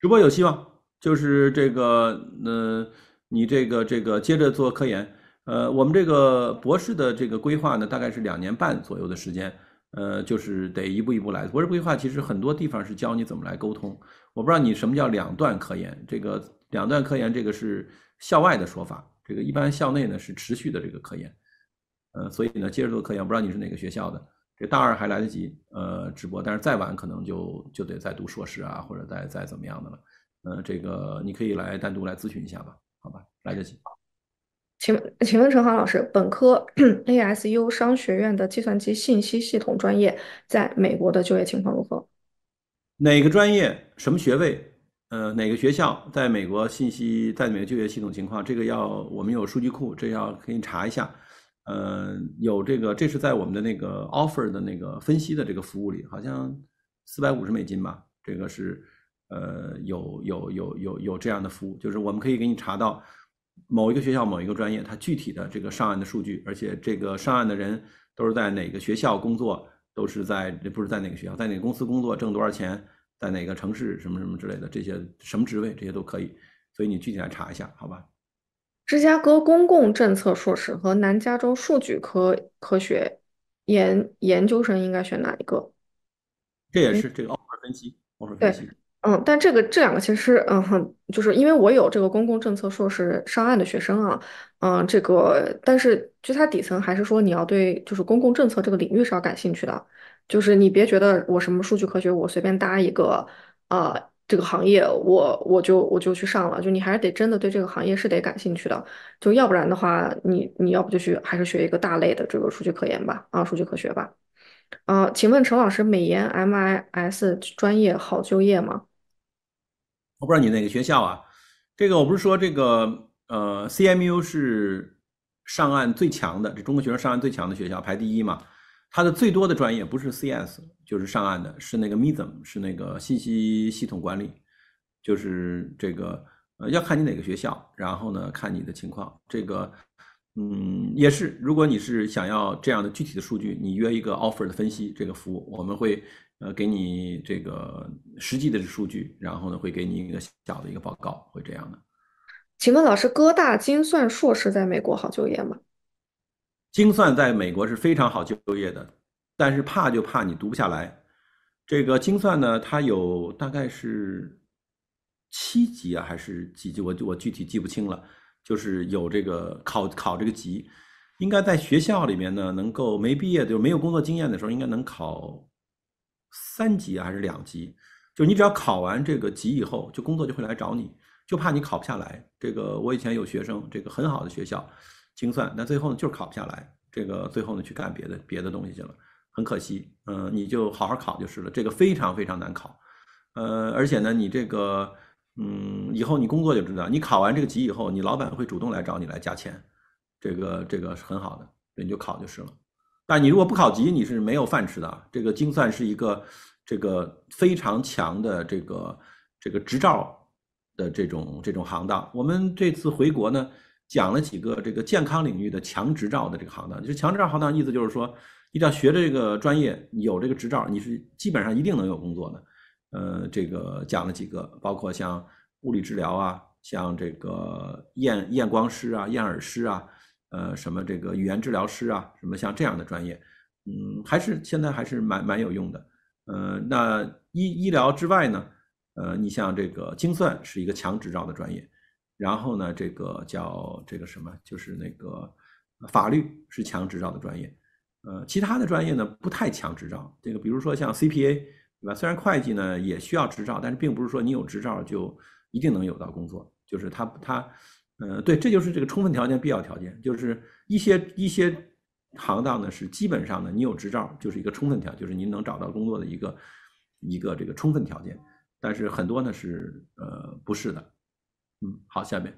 直播有希望，就是这个，呃，你这个这个接着做科研。呃，我们这个博士的这个规划呢，大概是两年半左右的时间。呃，就是得一步一步来。博士规划其实很多地方是教你怎么来沟通。我不知道你什么叫两段科研，这个两段科研这个是校外的说法，这个一般校内呢是持续的这个科研。呃，所以呢，接着做科研，不知道你是哪个学校的？这大二还来得及，呃，直播，但是再晚可能就就得再读硕士啊，或者再再怎么样的了。呃，这个你可以来单独来咨询一下吧，好吧，来得及。请请问陈航老师，本科 ASU 商学院的计算机信息系统专业在美国的就业情况如何？哪个专业？什么学位？呃，哪个学校在美国信息在美国就业系统情况？这个要我们有数据库，这要给你查一下。呃，有这个，这是在我们的那个 offer 的那个分析的这个服务里，好像四百五十美金吧。这个是呃，有有有有有这样的服务，就是我们可以给你查到。某一个学校，某一个专业，它具体的这个上岸的数据，而且这个上岸的人都是在哪个学校工作，都是在不是在哪个学校，在哪个公司工作，挣多少钱，在哪个城市什么什么之类的，这些什么职位，这些都可以。所以你具体来查一下，好吧？芝加哥公共政策硕士和南加州数据科科学研研究生应该选哪一个？这也是这个 offer 分析，offer 分析。嗯，但这个这两个其实，嗯哼，就是因为我有这个公共政策硕士上岸的学生啊，嗯，这个，但是就它底层还是说你要对就是公共政策这个领域是要感兴趣的，就是你别觉得我什么数据科学，我随便搭一个，呃，这个行业，我我就我就去上了，就你还是得真的对这个行业是得感兴趣的，就要不然的话，你你要不就去还是学一个大类的这个数据科研吧，啊，数据科学吧，啊，请问陈老师，美研 MIS 专业好就业吗？我不知道你哪个学校啊？这个我不是说这个，呃，CMU 是上岸最强的，这中国学生上岸最强的学校排第一嘛。它的最多的专业不是 CS 就是上岸的，是那个 MISM，是那个信息系统管理，就是这个。呃，要看你哪个学校，然后呢看你的情况。这个，嗯，也是。如果你是想要这样的具体的数据，你约一个 offer 的分析这个服务，我们会。呃，给你这个实际的数据，然后呢，会给你一个小的一个报告，会这样的。请问老师，哥大精算硕士在美国好就业吗？精算在美国是非常好就业的，但是怕就怕你读不下来。这个精算呢，它有大概是七级啊，还是几级？我我具体记不清了。就是有这个考考这个级，应该在学校里面呢，能够没毕业就没有工作经验的时候，应该能考。三级还是两级？就你只要考完这个级以后，就工作就会来找你，就怕你考不下来。这个我以前有学生，这个很好的学校，精算，那最后呢就是考不下来，这个最后呢去干别的别的东西去了，很可惜。嗯，你就好好考就是了，这个非常非常难考。呃，而且呢，你这个，嗯，以后你工作就知道，你考完这个级以后，你老板会主动来找你来加钱，这个这个是很好的，你就考就是了。但你如果不考级，你是没有饭吃的。这个精算是一个，这个非常强的这个这个执照的这种这种行当。我们这次回国呢，讲了几个这个健康领域的强执照的这个行当。就是强执照行当，意思就是说，你只要学这个专业，有这个执照，你是基本上一定能有工作的。呃，这个讲了几个，包括像物理治疗啊，像这个验验光师啊，验耳师啊。呃，什么这个语言治疗师啊，什么像这样的专业，嗯，还是现在还是蛮蛮有用的。呃，那医医疗之外呢，呃，你像这个精算是一个强执照的专业，然后呢，这个叫这个什么，就是那个法律是强执照的专业。呃，其他的专业呢不太强执照。这个比如说像 CPA，对吧？虽然会计呢也需要执照，但是并不是说你有执照就一定能有到工作，就是他他。嗯，对，这就是这个充分条件、必要条件，就是一些一些行当呢是基本上呢，你有执照就是一个充分条，就是您能找到工作的一个一个这个充分条件，但是很多呢是呃不是的，嗯，好，下面，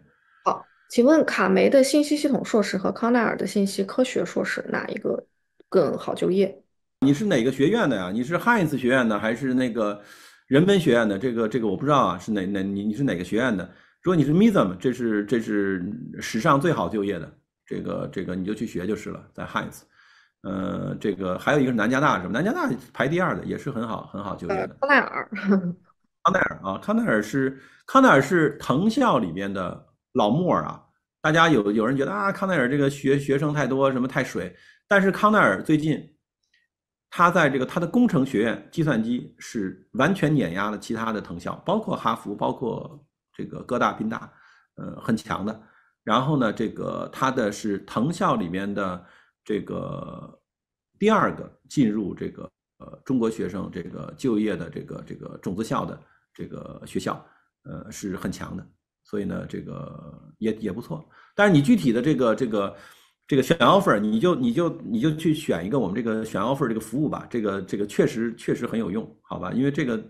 好，请问卡梅的信息系统硕士和康奈尔的信息科学硕士哪一个更好就业？你是哪个学院的呀？你是汉斯学院的还是那个人文学院的？这个这个我不知道啊，是哪哪你你是哪个学院的？如果你是 MISM，这是这是史上最好就业的，这个这个你就去学就是了。在 Hans，呃，这个还有一个是南加大，什么南加大排第二的，也是很好很好就业的康奈尔。康奈尔啊，康奈尔是康奈尔是藤校里面的老莫啊。大家有有人觉得啊，康奈尔这个学学生太多，什么太水？但是康奈尔最近，他在这个他的工程学院计算机是完全碾压了其他的藤校，包括哈佛，包括。这个哥大宾大，呃很强的，然后呢，这个它的是藤校里面的这个第二个进入这个呃中国学生这个就业的这个这个种子校的这个学校，呃是很强的，所以呢这个也也不错。但是你具体的这个这个这个选 offer，你就你就你就去选一个我们这个选 offer 这个服务吧，这个这个确实确实很有用，好吧？因为这个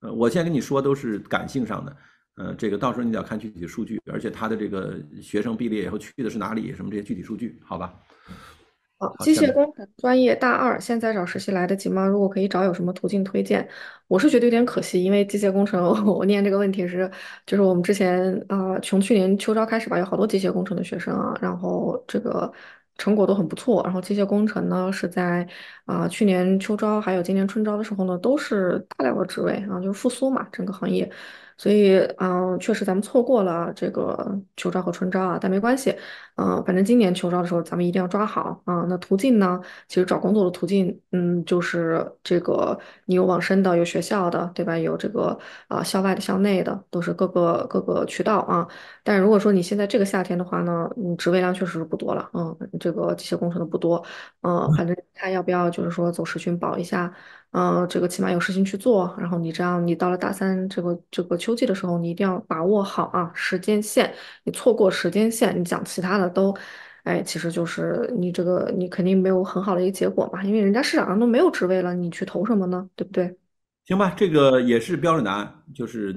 呃，我现在跟你说都是感性上的。呃，这个到时候你得要看具体数据，而且他的这个学生毕业以后去的是哪里，什么这些具体数据，好吧？好，机械工程专业大二，现在找实习来得及吗？如果可以找，有什么途径推荐？我是觉得有点可惜，因为机械工程 我念这个问题是，就是我们之前啊，从去年秋招开始吧，有好多机械工程的学生啊，然后这个成果都很不错，然后机械工程呢是在啊去年秋招还有今年春招的时候呢，都是大量的职位，然后就是复苏嘛，整个行业。所以，嗯，确实咱们错过了这个秋招和春招啊，但没关系。嗯，反正今年求招的时候，咱们一定要抓好啊。那途径呢？其实找工作的途径，嗯，就是这个，你有往深的，有学校的，对吧？有这个啊，校外的、校内的，都是各个各个渠道啊。但如果说你现在这个夏天的话呢，你职位量确实是不多了，嗯，这个机械工程的不多，嗯，反正看要不要，就是说走实群保一下，嗯，这个起码有事情去做。然后你这样，你到了大三这个这个秋季的时候，你一定要把握好啊时间线。你错过时间线，你讲其他的。都，哎，其实就是你这个，你肯定没有很好的一个结果嘛，因为人家市场上都没有职位了，你去投什么呢，对不对？行吧，这个也是标准答案，就是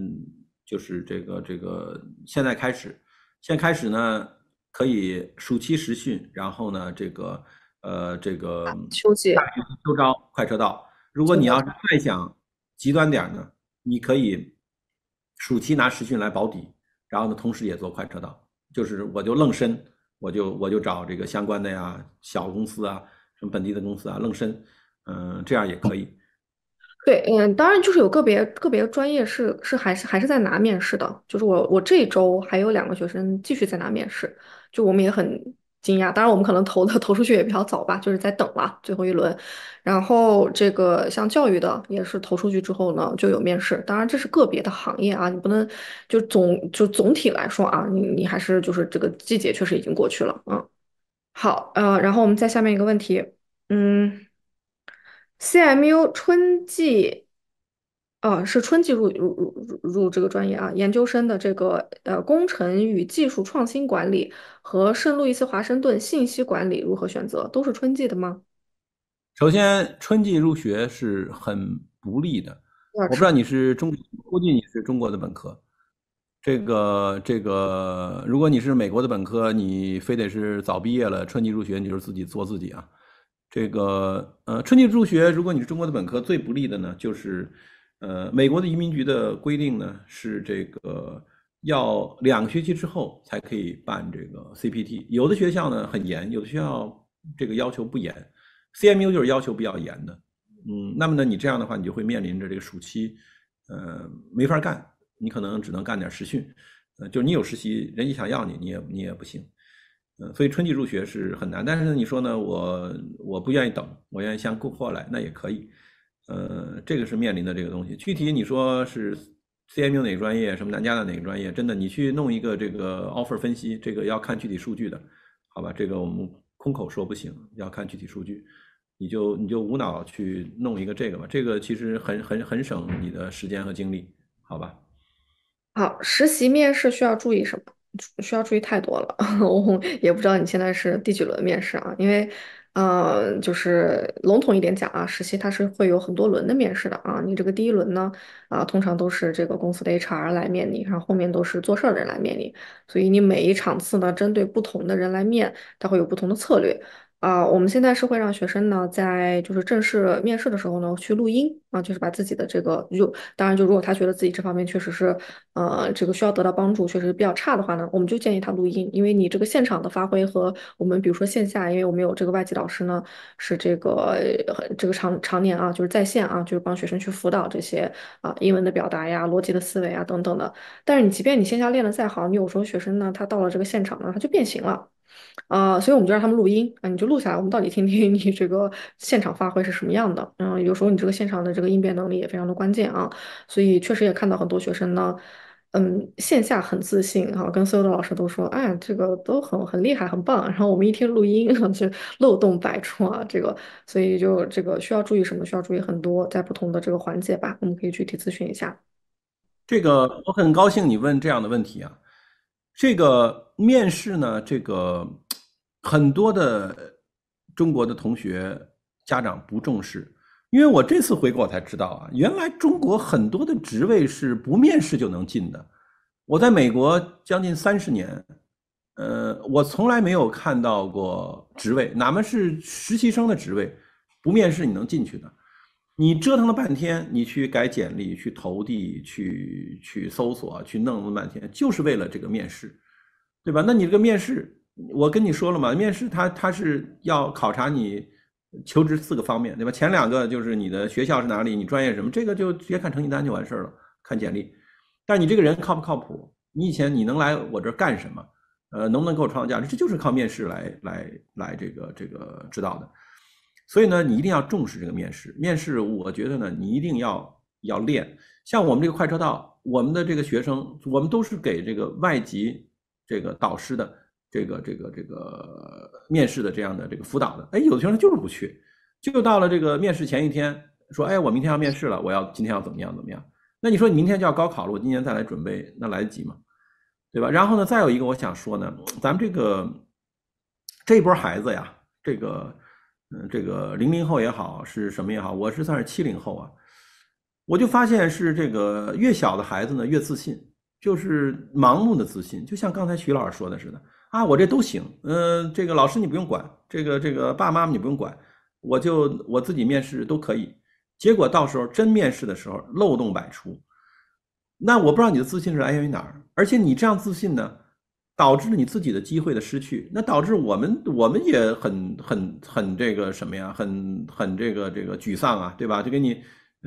就是这个这个现在开始，现在开始呢可以暑期实训，然后呢这个呃这个秋季大学秋招快车道，如果你要是再想极端点呢，你可以暑期拿实训来保底，然后呢同时也做快车道，就是我就愣深。我就我就找这个相关的呀，小公司啊，什么本地的公司啊，愣申，嗯，这样也可以。对，嗯，当然就是有个别个别专业是是还是还是在拿面试的，就是我我这周还有两个学生继续在拿面试，就我们也很。惊讶，当然我们可能投的投出去也比较早吧，就是在等嘛，最后一轮。然后这个像教育的也是投出去之后呢，就有面试。当然这是个别的行业啊，你不能就总就总体来说啊，你你还是就是这个季节确实已经过去了。嗯，好呃，然后我们再下面一个问题，嗯，CMU 春季。啊，是春季入入入入这个专业啊？研究生的这个呃工程与技术创新管理和圣路易斯华盛顿信息管理如何选择？都是春季的吗？首先，春季入学是很不利的。我不知道你是中，估计你是中国的本科。这个这个，如果你是美国的本科，你非得是早毕业了春季入学，你就是自己做自己啊。这个呃，春季入学，如果你是中国的本科，最不利的呢，就是。呃，美国的移民局的规定呢是这个要两个学期之后才可以办这个 CPT。有的学校呢很严，有的学校这个要求不严。CMU 就是要求比较严的。嗯，那么呢，你这样的话，你就会面临着这个暑期，呃，没法干，你可能只能干点实训。呃，就是你有实习，人家想要你，你也你也不行。嗯，所以春季入学是很难。但是呢，你说呢，我我不愿意等，我愿意先过过来，那也可以。呃，这个是面临的这个东西，具体你说是 CMU 哪个专业，什么南加的哪个专业，真的你去弄一个这个 offer 分析，这个要看具体数据的，好吧？这个我们空口说不行，要看具体数据，你就你就无脑去弄一个这个吧，这个其实很很很省你的时间和精力，好吧？好，实习面试需要注意什么？需要注意太多了，我也不知道你现在是第几轮面试啊？因为。呃，就是笼统一点讲啊，实习它是会有很多轮的面试的啊。你这个第一轮呢，啊，通常都是这个公司的 HR 来面你，然后后面都是做事儿的人来面你，所以你每一场次呢，针对不同的人来面，它会有不同的策略。啊，我们现在是会让学生呢，在就是正式面试的时候呢去录音啊，就是把自己的这个就当然就如果他觉得自己这方面确实是呃这个需要得到帮助，确实比较差的话呢，我们就建议他录音，因为你这个现场的发挥和我们比如说线下，因为我们有这个外籍老师呢是这个这个常常年啊就是在线啊，就是帮学生去辅导这些啊英文的表达呀、逻辑的思维啊等等的。但是你即便你线下练的再好，你有时候学生呢他到了这个现场呢他就变形了。啊，所以我们就让他们录音啊，你就录下来，我们到底听听你这个现场发挥是什么样的。嗯，有时候你这个现场的这个应变能力也非常的关键啊。所以确实也看到很多学生呢，嗯，线下很自信哈，跟所有的老师都说，哎，这个都很很厉害，很棒。然后我们一听录音，就漏洞百出啊，这个，所以就这个需要注意什么？需要注意很多，在不同的这个环节吧，我们可以具体咨询一下。这个我很高兴你问这样的问题啊，这个。面试呢？这个很多的中国的同学家长不重视，因为我这次回国我才知道啊，原来中国很多的职位是不面试就能进的。我在美国将近三十年，呃，我从来没有看到过职位，哪怕是实习生的职位，不面试你能进去的？你折腾了半天，你去改简历、去投递、去去搜索、去弄了半天，就是为了这个面试。对吧？那你这个面试，我跟你说了嘛，面试他他是要考察你求职四个方面，对吧？前两个就是你的学校是哪里，你专业什么，这个就直接看成绩单就完事儿了，看简历。但你这个人靠不靠谱？你以前你能来我这儿干什么？呃，能不能给我创造价值？这就是靠面试来来来这个这个知道的。所以呢，你一定要重视这个面试。面试我觉得呢，你一定要要练。像我们这个快车道，我们的这个学生，我们都是给这个外籍。这个导师的这个这个这个面试的这样的这个辅导的，哎，有的学生就是不去，就到了这个面试前一天，说：“哎，我明天要面试了，我要今天要怎么样怎么样？”那你说，你明天就要高考了，我今年再来准备，那来得及吗？对吧？然后呢，再有一个我想说呢，咱们这个这波孩子呀，这个嗯，这个零零后也好，是什么也好，我是算是七零后啊，我就发现是这个越小的孩子呢，越自信。就是盲目的自信，就像刚才徐老师说的似的啊，我这都行，嗯，这个老师你不用管，这个这个爸爸妈妈你不用管，我就我自己面试都可以。结果到时候真面试的时候漏洞百出，那我不知道你的自信是来源于哪儿，而且你这样自信呢，导致你自己的机会的失去，那导致我们我们也很很很这个什么呀，很很这个这个沮丧啊，对吧？就给你。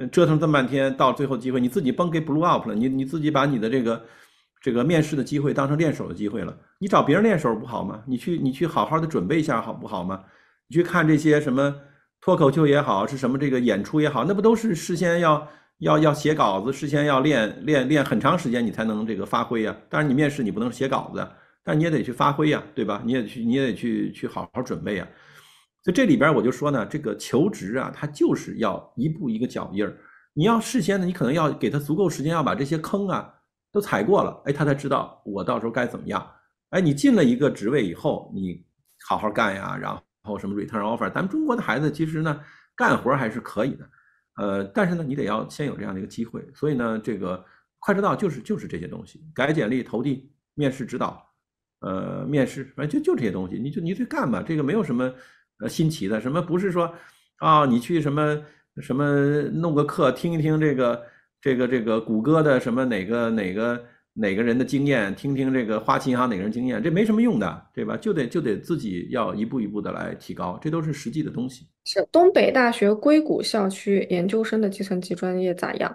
折腾这么半天，到最后机会你自己崩给 blew up 了，你你自己把你的这个这个面试的机会当成练手的机会了，你找别人练手不好吗？你去你去好好的准备一下好不好吗？你去看这些什么脱口秀也好，是什么这个演出也好，那不都是事先要要要写稿子，事先要练练练很长时间你才能这个发挥呀？但是你面试你不能写稿子，但你也得去发挥呀，对吧？你也去你也得去去好好准备啊。所以这里边我就说呢，这个求职啊，它就是要一步一个脚印儿。你要事先呢，你可能要给他足够时间，要把这些坑啊都踩过了，哎，他才知道我到时候该怎么样。哎，你进了一个职位以后，你好好干呀，然后什么 return offer。咱们中国的孩子其实呢，干活还是可以的，呃，但是呢，你得要先有这样的一个机会。所以呢，这个快车道就是就是这些东西：改简历、投递、面试指导，呃，面试，反正就就这些东西，你就你去干吧，这个没有什么。呃，新奇的什么不是说，啊，你去什么什么弄个课听一听这个这个这个谷歌的什么哪个哪个哪个人的经验，听听这个花旗银行哪个人经验，这没什么用的，对吧？就得就得自己要一步一步的来提高，这都是实际的东西。是东北大学硅谷校区研究生的计算机专业咋样？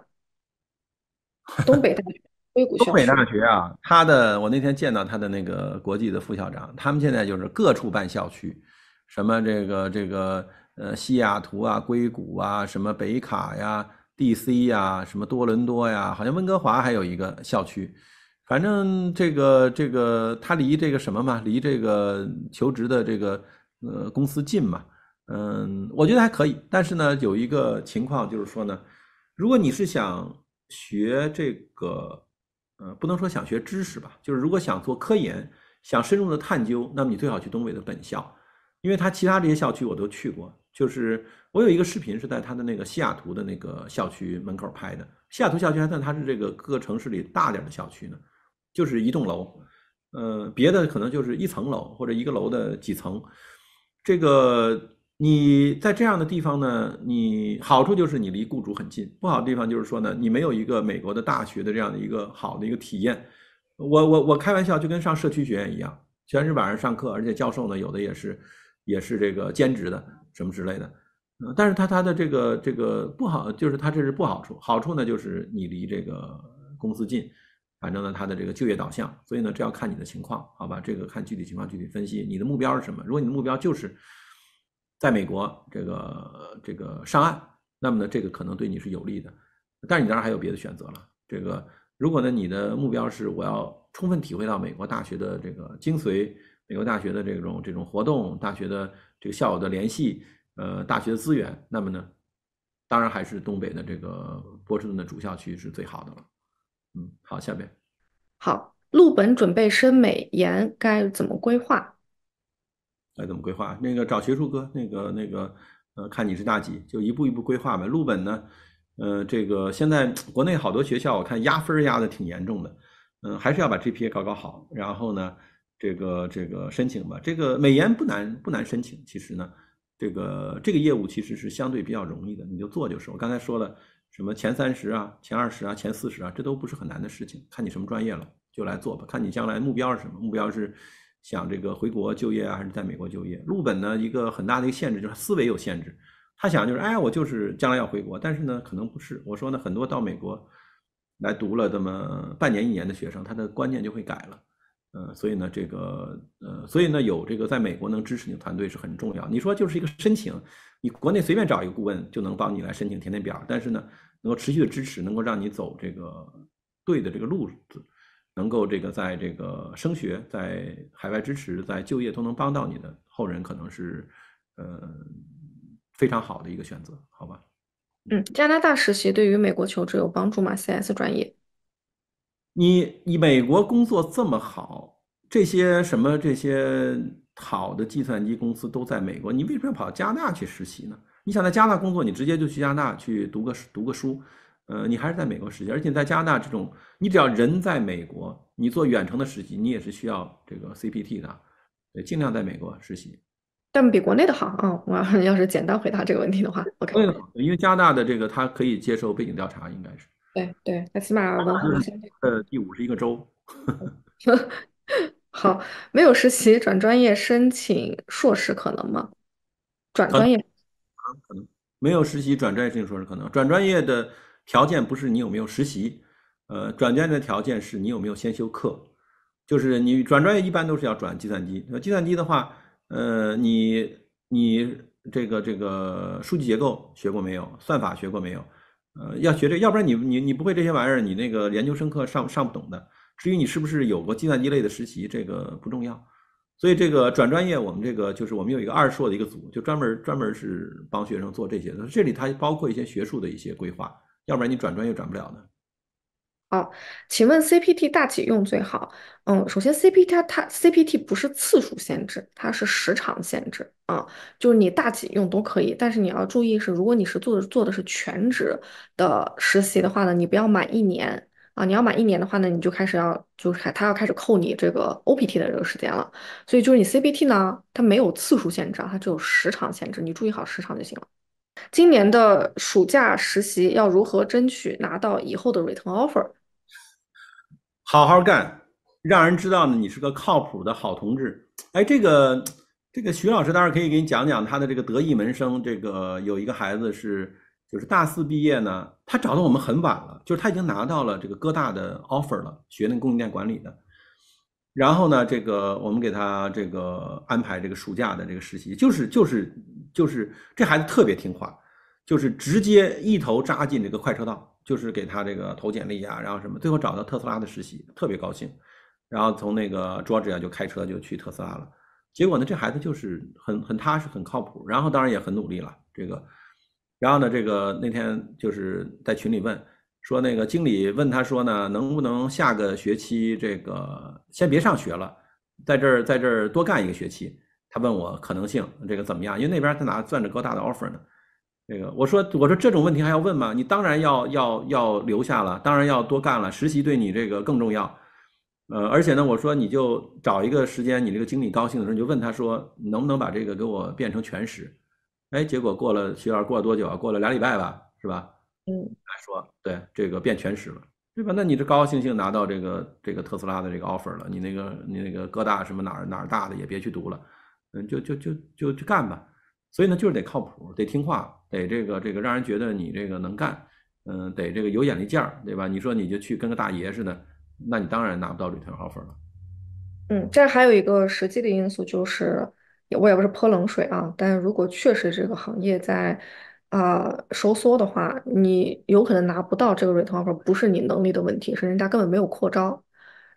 东北大学硅谷，东北大学啊，他的我那天见到他的那个国际的副校长，他们现在就是各处办校区。什么这个这个呃，西雅图啊，硅谷啊，什么北卡呀，D.C. 呀，什么多伦多呀，好像温哥华还有一个校区。反正这个这个，它离这个什么嘛，离这个求职的这个呃公司近嘛。嗯，我觉得还可以。但是呢，有一个情况就是说呢，如果你是想学这个，呃，不能说想学知识吧，就是如果想做科研，想深入的探究，那么你最好去东北的本校。因为他其他这些校区我都去过，就是我有一个视频是在他的那个西雅图的那个校区门口拍的。西雅图校区还算它是这个各城市里大点的校区呢，就是一栋楼，呃，别的可能就是一层楼或者一个楼的几层。这个你在这样的地方呢，你好处就是你离雇主很近，不好的地方就是说呢，你没有一个美国的大学的这样的一个好的一个体验。我我我开玩笑，就跟上社区学院一样，全是晚上上课，而且教授呢有的也是。也是这个兼职的什么之类的，嗯，但是他他的这个这个不好，就是它这是不好处。好处呢，就是你离这个公司近，反正呢它的这个就业导向，所以呢这要看你的情况，好吧？这个看具体情况具体分析。你的目标是什么？如果你的目标就是在美国这个这个上岸，那么呢这个可能对你是有利的，但是你当然还有别的选择了。这个如果呢你的目标是我要充分体会到美国大学的这个精髓。美国大学的这种这种活动，大学的这个校友的联系，呃，大学的资源，那么呢，当然还是东北的这个波士顿的主校区是最好的了。嗯，好，下边。好，陆本准备申美研该怎么规划？该怎么规划？那个找学术哥，那个那个呃，看你是大几，就一步一步规划呗。陆本呢，呃，这个现在国内好多学校我看压分压的挺严重的，嗯，还是要把 GPA 搞搞好，然后呢。这个这个申请吧，这个美研不难不难申请，其实呢，这个这个业务其实是相对比较容易的，你就做就是。我刚才说了，什么前三十啊、前二十啊、前四十啊，这都不是很难的事情，看你什么专业了就来做吧。看你将来目标是什么，目标是想这个回国就业啊，还是在美国就业？入本呢，一个很大的一个限制就是思维有限制，他想就是哎，我就是将来要回国，但是呢，可能不是。我说呢，很多到美国来读了这么半年一年的学生，他的观念就会改了。呃，所以呢，这个呃，所以呢，有这个在美国能支持你的团队是很重要。你说就是一个申请，你国内随便找一个顾问就能帮你来申请填填表，但是呢，能够持续的支持，能够让你走这个对的这个路，子，能够这个在这个升学、在海外支持、在就业都能帮到你的后人，可能是呃非常好的一个选择，好吧？嗯，加拿大实习对于美国求职有帮助吗？CS 专业？你你美国工作这么好，这些什么这些好的计算机公司都在美国，你为什么要跑到加拿大去实习呢？你想在加拿大工作，你直接就去加拿大去读个读个书，呃，你还是在美国实习，而且在加拿大这种，你只要人在美国，你做远程的实习，你也是需要这个 CPT 的，对，尽量在美国实习。但比国内的好啊！我要是简单回答这个问题的话，OK。因为加拿大的这个，他可以接受背景调查，应该是。对对，那起码完成。呃，第五十一个周。好，没有实习转专业申请硕士可能吗？转专业啊，可能没有实习转专业申请硕士可能。转专业的条件不是你有没有实习，呃，转专业的条件是你有没有先修课，就是你转专业一般都是要转计算机。那计算机的话，呃，你你这个这个数据结构学过没有？算法学过没有？呃，要学这个，要不然你你你不会这些玩意儿，你那个研究生课上上不懂的。至于你是不是有过计算机类的实习，这个不重要。所以这个转专业，我们这个就是我们有一个二硕的一个组，就专门专门是帮学生做这些的。这里它包括一些学术的一些规划，要不然你转专业转不了的。哦，请问 C P T 大几用最好？嗯，首先 C P 它它 C P T 不是次数限制，它是时长限制啊。就是你大几用都可以，但是你要注意是，如果你是做做的是全职的实习的话呢，你不要满一年啊。你要满一年的话，呢，你就开始要就是他要开始扣你这个 O P T 的这个时间了。所以就是你 C P T 呢，它没有次数限制，啊，它只有时长限制，你注意好时长就行了。今年的暑假实习要如何争取拿到以后的 return offer？好好干，让人知道呢，你是个靠谱的好同志。哎，这个这个徐老师当然可以给你讲讲他的这个得意门生。这个有一个孩子是就是大四毕业呢，他找到我们很晚了，就是他已经拿到了这个哥大的 offer 了，学那供应链管理的。然后呢，这个我们给他这个安排这个暑假的这个实习，就是就是。就是这孩子特别听话，就是直接一头扎进这个快车道，就是给他这个投简历啊，然后什么，最后找到特斯拉的实习，特别高兴，然后从那个 Georgia 就开车就去特斯拉了。结果呢，这孩子就是很很踏实、很靠谱，然后当然也很努力了。这个，然后呢，这个那天就是在群里问说，那个经理问他说呢，能不能下个学期这个先别上学了，在这儿，在这儿多干一个学期。他问我可能性这个怎么样？因为那边他拿攥着哥大的 offer 呢。这个我说我说这种问题还要问吗？你当然要要要留下了，当然要多干了。实习对你这个更重要。呃，而且呢，我说你就找一个时间，你这个经理高兴的时候，你就问他说能不能把这个给我变成全时？哎，结果过了徐老师过了多久啊？过了俩礼拜吧，是吧？嗯，他说对，这个变全时了，对吧？那你这高高兴兴拿到这个这个特斯拉的这个 offer 了，你那个你那个哥大什么哪儿哪儿大的也别去读了。嗯，就就就就去干吧，所以呢，就是得靠谱，得听话，得这个这个让人觉得你这个能干，嗯，得这个有眼力劲儿，对吧？你说你就去跟个大爷似的，那你当然拿不到 return offer 了。嗯，这还有一个实际的因素就是，我也不是泼冷水啊，但如果确实这个行业在啊收缩的话，你有可能拿不到这个 return offer，不是你能力的问题，是人家根本没有扩招。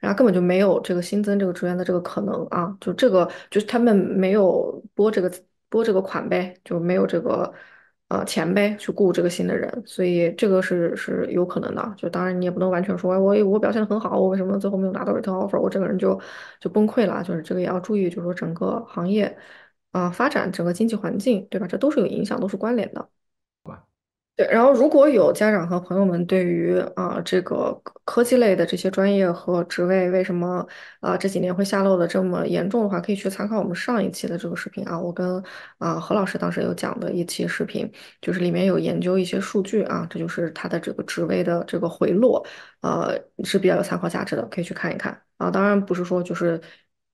然后根本就没有这个新增这个职员的这个可能啊，就这个就是他们没有拨这个拨这个款呗，就没有这个呃钱呗，去雇这个新的人，所以这个是是有可能的。就当然你也不能完全说，我我表现的很好，我为什么最后没有拿到 return offer，我这个人就就崩溃了。就是这个也要注意，就是说整个行业啊发展，整个经济环境，对吧？这都是有影响，都是关联的。对，然后如果有家长和朋友们对于啊这个科技类的这些专业和职位为什么啊这几年会下落的这么严重的话，可以去参考我们上一期的这个视频啊，我跟啊何老师当时有讲的一期视频，就是里面有研究一些数据啊，这就是它的这个职位的这个回落，呃是比较有参考价值的，可以去看一看啊，当然不是说就是。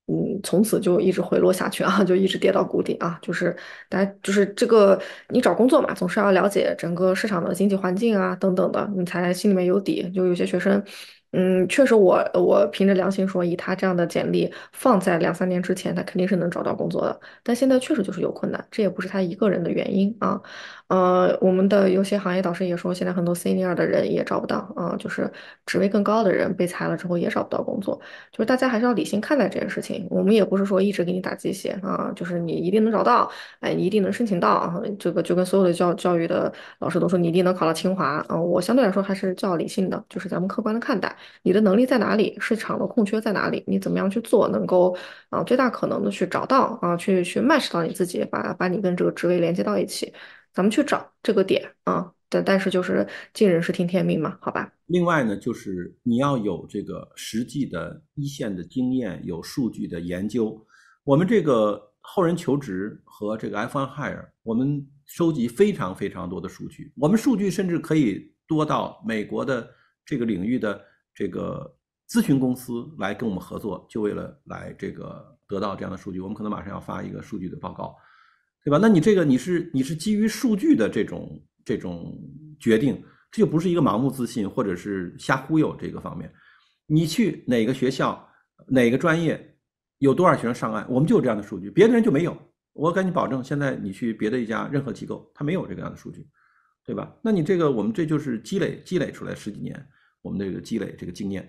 嗯，从此就一直回落下去啊，就一直跌到谷底啊。就是，大家就是这个，你找工作嘛，总是要了解整个市场的经济环境啊，等等的，你才心里面有底。就有些学生，嗯，确实我我凭着良心说，以他这样的简历，放在两三年之前，他肯定是能找到工作的。但现在确实就是有困难，这也不是他一个人的原因啊。呃，我们的有些行业导师也说，现在很多 senior 的人也找不到啊，就是职位更高的人被裁了之后也找不到工作，就是大家还是要理性看待这件事情。我们也不是说一直给你打鸡血啊，就是你一定能找到，哎，你一定能申请到，这个就跟所有的教教育的老师都说你一定能考到清华啊。我相对来说还是较理性的，就是咱们客观的看待你的能力在哪里，市场的空缺在哪里，你怎么样去做能够啊最大可能的去找到啊，去去 match 到你自己，把把你跟这个职位连接到一起。咱们去找这个点啊，但但是就是尽人事听天命嘛，好吧。另外呢，就是你要有这个实际的一线的经验，有数据的研究。我们这个后人求职和这个 F1 Hire，我们收集非常非常多的数据。我们数据甚至可以多到美国的这个领域的这个咨询公司来跟我们合作，就为了来这个得到这样的数据。我们可能马上要发一个数据的报告。对吧？那你这个你是你是基于数据的这种这种决定，这就不是一个盲目自信或者是瞎忽悠这个方面。你去哪个学校哪个专业有多少学生上岸，我们就有这样的数据，别的人就没有。我跟你保证，现在你去别的一家任何机构，他没有这个样的数据，对吧？那你这个我们这就是积累积累出来十几年我们的这个积累这个经验，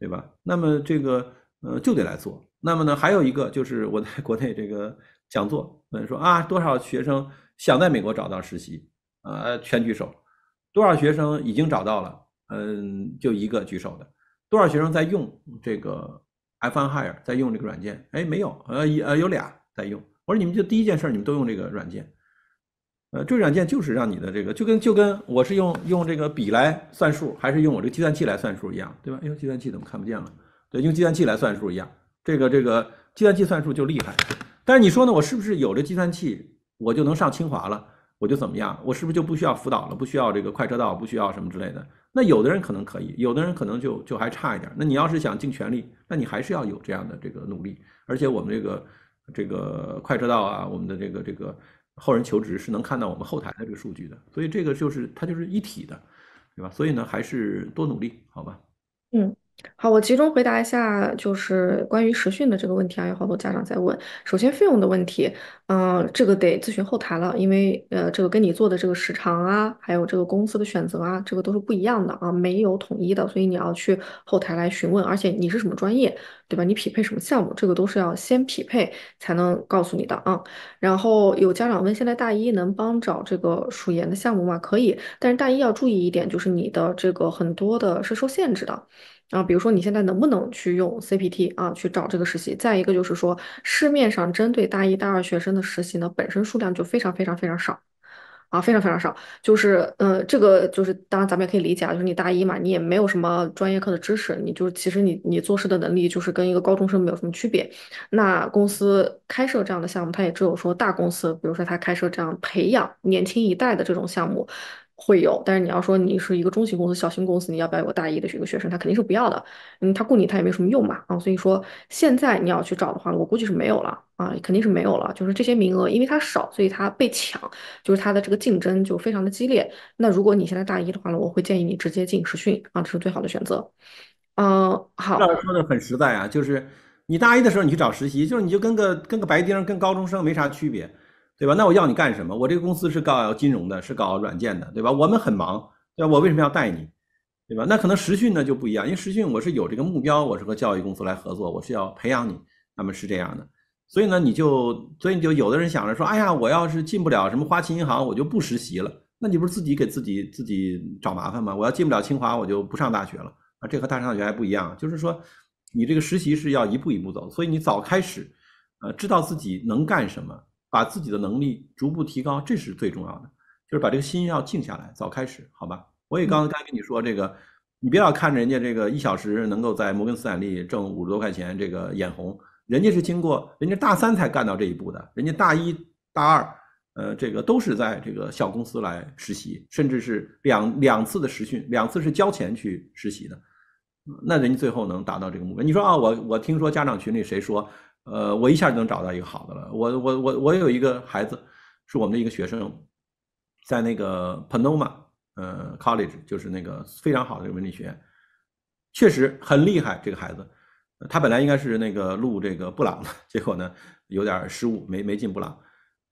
对吧？那么这个呃就得来做。那么呢，还有一个就是我在国内这个。讲座，嗯，说啊，多少学生想在美国找到实习，啊，全举手；多少学生已经找到了，嗯，就一个举手的；多少学生在用这个 F1 Hire，在用这个软件？哎，没有，呃，呃，有俩在用。我说你们就第一件事，你们都用这个软件。呃，这软件就是让你的这个，就跟就跟我是用用这个笔来算数，还是用我这个计算器来算数一样，对吧？哎呦，计算器怎么看不见了？对，用计算器来算数一样。这个这个计算器算数就厉害。但是你说呢？我是不是有这计算器，我就能上清华了？我就怎么样？我是不是就不需要辅导了？不需要这个快车道？不需要什么之类的？那有的人可能可以，有的人可能就就还差一点。那你要是想尽全力，那你还是要有这样的这个努力。而且我们这个这个快车道啊，我们的这个这个后人求职是能看到我们后台的这个数据的。所以这个就是它就是一体的，对吧？所以呢，还是多努力，好吧？嗯。好，我集中回答一下，就是关于实训的这个问题啊，有好多家长在问。首先费用的问题，嗯，这个得咨询后台了，因为呃，这个跟你做的这个时长啊，还有这个公司的选择啊，这个都是不一样的啊，没有统一的，所以你要去后台来询问。而且你是什么专业，对吧？你匹配什么项目，这个都是要先匹配才能告诉你的啊。然后有家长问，现在大一能帮找这个暑研的项目吗？可以，但是大一要注意一点，就是你的这个很多的是受限制的。啊，比如说你现在能不能去用 CPT 啊去找这个实习？再一个就是说，市面上针对大一大二学生的实习呢，本身数量就非常非常非常少，啊，非常非常少。就是，呃，这个就是，当然咱们也可以理解啊，就是你大一嘛，你也没有什么专业课的知识，你就其实你你做事的能力就是跟一个高中生没有什么区别。那公司开设这样的项目，它也只有说大公司，比如说它开设这样培养年轻一代的这种项目。会有，但是你要说你是一个中型公司、小型公司，你要不要有个大一的这个学生？他肯定是不要的，嗯，他雇你他也没什么用嘛，啊，所以说现在你要去找的话，我估计是没有了啊，肯定是没有了。就是这些名额，因为它少，所以它被抢，就是它的这个竞争就非常的激烈。那如果你现在大一的话呢，我会建议你直接进实训啊，这是最好的选择。嗯，好，说的很实在啊，就是你大一的时候你去找实习，就是你就跟个跟个白丁，跟高中生没啥区别。对吧？那我要你干什么？我这个公司是搞金融的，是搞软件的，对吧？我们很忙，对吧？我为什么要带你？对吧？那可能实训呢就不一样，因为实训我是有这个目标，我是和教育公司来合作，我是要培养你，那么是这样的。所以呢，你就，所以你就有的人想着说，哎呀，我要是进不了什么花旗银行，我就不实习了，那你不是自己给自己自己找麻烦吗？我要进不了清华，我就不上大学了啊？这和大上大学还不一样，就是说，你这个实习是要一步一步走，所以你早开始，呃，知道自己能干什么。把自己的能力逐步提高，这是最重要的，就是把这个心要静下来，早开始，好吧？我也刚才跟你说，这个你不要看着人家这个一小时能够在摩根斯坦利挣五十多块钱，这个眼红，人家是经过，人家大三才干到这一步的，人家大一大二，呃，这个都是在这个小公司来实习，甚至是两两次的实训，两次是交钱去实习的，那人家最后能达到这个目标。你说啊，我我听说家长群里谁说？呃，我一下就能找到一个好的了。我我我我有一个孩子，是我们的一个学生，在那个 p o m o m a 呃 c o l l e g e 就是那个非常好的文理学院，确实很厉害这个孩子。他本来应该是那个录这个布朗的，结果呢有点失误，没没进布朗。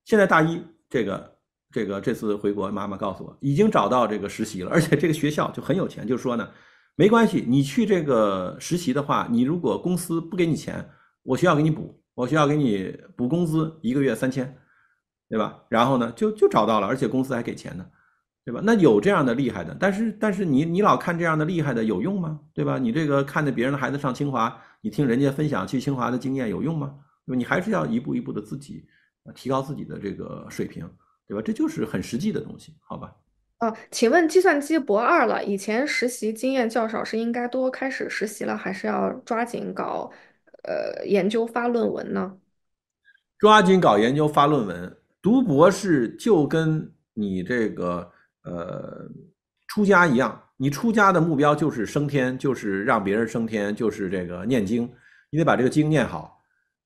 现在大一这个这个这次回国，妈妈告诉我已经找到这个实习了，而且这个学校就很有钱，就说呢，没关系，你去这个实习的话，你如果公司不给你钱。我需要给你补，我需要给你补工资，一个月三千，对吧？然后呢，就就找到了，而且公司还给钱呢，对吧？那有这样的厉害的，但是但是你你老看这样的厉害的有用吗？对吧？你这个看着别人的孩子上清华，你听人家分享去清华的经验有用吗？你还是要一步一步的自己提高自己的这个水平，对吧？这就是很实际的东西，好吧？哦，请问计算机博二了，以前实习经验较少，是应该多开始实习了，还是要抓紧搞？呃，研究发论文呢？抓紧搞研究发论文。读博士就跟你这个呃出家一样，你出家的目标就是升天，就是让别人升天，就是这个念经，你得把这个经念好。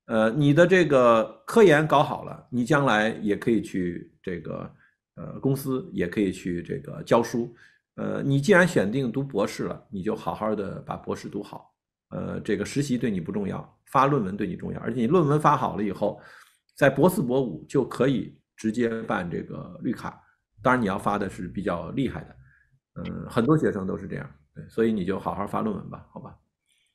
呃，你的这个科研搞好了，你将来也可以去这个呃公司，也可以去这个教书。呃，你既然选定读博士了，你就好好的把博士读好。呃，这个实习对你不重要，发论文对你重要，而且你论文发好了以后，在博四博五就可以直接办这个绿卡。当然，你要发的是比较厉害的。嗯，很多学生都是这样，所以你就好好发论文吧，好吧？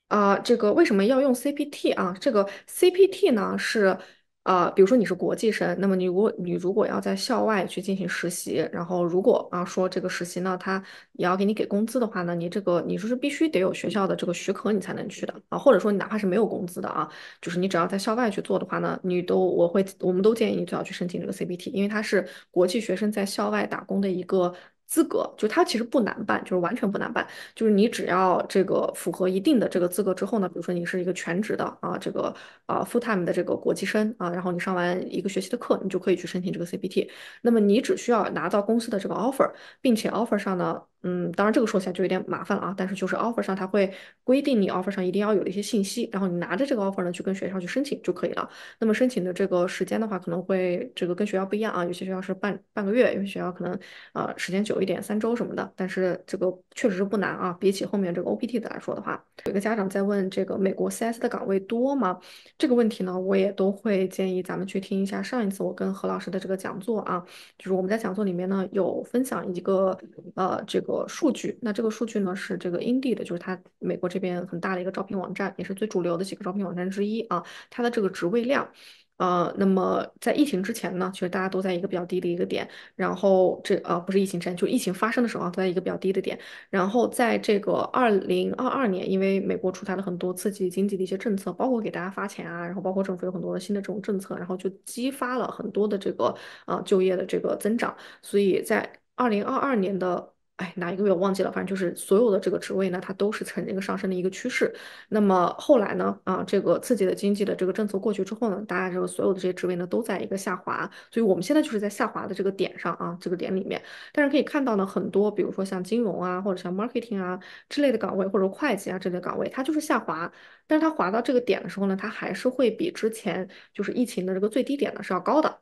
啊，这个为什么要用 CPT 啊？这个 CPT 呢是。啊，比如说你是国际生，那么你如果你如果要在校外去进行实习，然后如果啊说这个实习呢，他也要给你给工资的话呢，你这个你说是必须得有学校的这个许可，你才能去的啊，或者说你哪怕是没有工资的啊，就是你只要在校外去做的话呢，你都我会我们都建议你最好去申请这个 c b t 因为它是国际学生在校外打工的一个。资格就它其实不难办，就是完全不难办，就是你只要这个符合一定的这个资格之后呢，比如说你是一个全职的啊，这个啊 full time 的这个国际生啊，然后你上完一个学期的课，你就可以去申请这个 c b t 那么你只需要拿到公司的这个 offer，并且 offer 上呢。嗯，当然这个说起来就有点麻烦了啊，但是就是 offer 上它会规定你 offer 上一定要有的一些信息，然后你拿着这个 offer 呢去跟学校去申请就可以了。那么申请的这个时间的话，可能会这个跟学校不一样啊，有些学校是半半个月，有些学校可能呃时间久一点，三周什么的。但是这个确实是不难啊，比起后面这个 OPT 的来说的话，有个家长在问这个美国 CS 的岗位多吗？这个问题呢，我也都会建议咱们去听一下上一次我跟何老师的这个讲座啊，就是我们在讲座里面呢有分享一个呃这个。呃，数据，那这个数据呢是这个 Indeed，就是它美国这边很大的一个招聘网站，也是最主流的几个招聘网站之一啊。它的这个职位量，呃，那么在疫情之前呢，其实大家都在一个比较低的一个点。然后这呃，不是疫情之前，就疫情发生的时候啊，都在一个比较低的点。然后在这个二零二二年，因为美国出台了很多刺激经济的一些政策，包括给大家发钱啊，然后包括政府有很多的新的这种政策，然后就激发了很多的这个啊就业的这个增长。所以在二零二二年的。哎，哪一个月我忘记了，反正就是所有的这个职位呢，它都是呈一个上升的一个趋势。那么后来呢，啊，这个刺激的经济的这个政策过去之后呢，大家这个所有的这些职位呢都在一个下滑。所以我们现在就是在下滑的这个点上啊，这个点里面。但是可以看到呢，很多比如说像金融啊，或者像 marketing 啊之类的岗位，或者会计啊这类岗位，它就是下滑。但是它滑到这个点的时候呢，它还是会比之前就是疫情的这个最低点呢是要高的。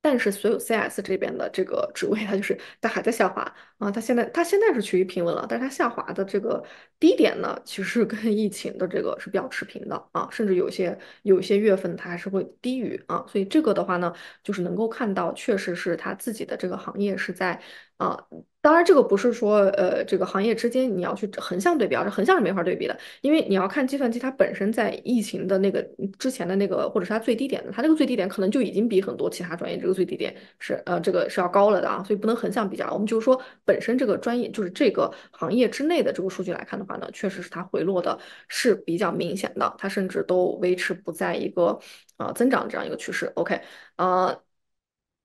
但是所有 CS 这边的这个职位，它就是它还在下滑。啊，它现在它现在是趋于平稳了，但是它下滑的这个低点呢，其实跟 疫情的这个是比较持平的啊，甚至有些有些月份它还是会低于啊，所以这个的话呢，就是能够看到，确实是它自己的这个行业是在啊，当然这个不是说呃这个行业之间你要去横向对比啊，横向是没法对比的，因为你要看计算机它本身在疫情的那个之前的那个或者是它最低点的，它这个最低点可能就已经比很多其他专业这个最低点是呃这个是要高了的啊，所以不能横向比较，我们就是说本。本身这个专业就是这个行业之内的这个数据来看的话呢，确实是它回落的是比较明显的，它甚至都维持不在一个啊增长这样一个趋势。OK，呃，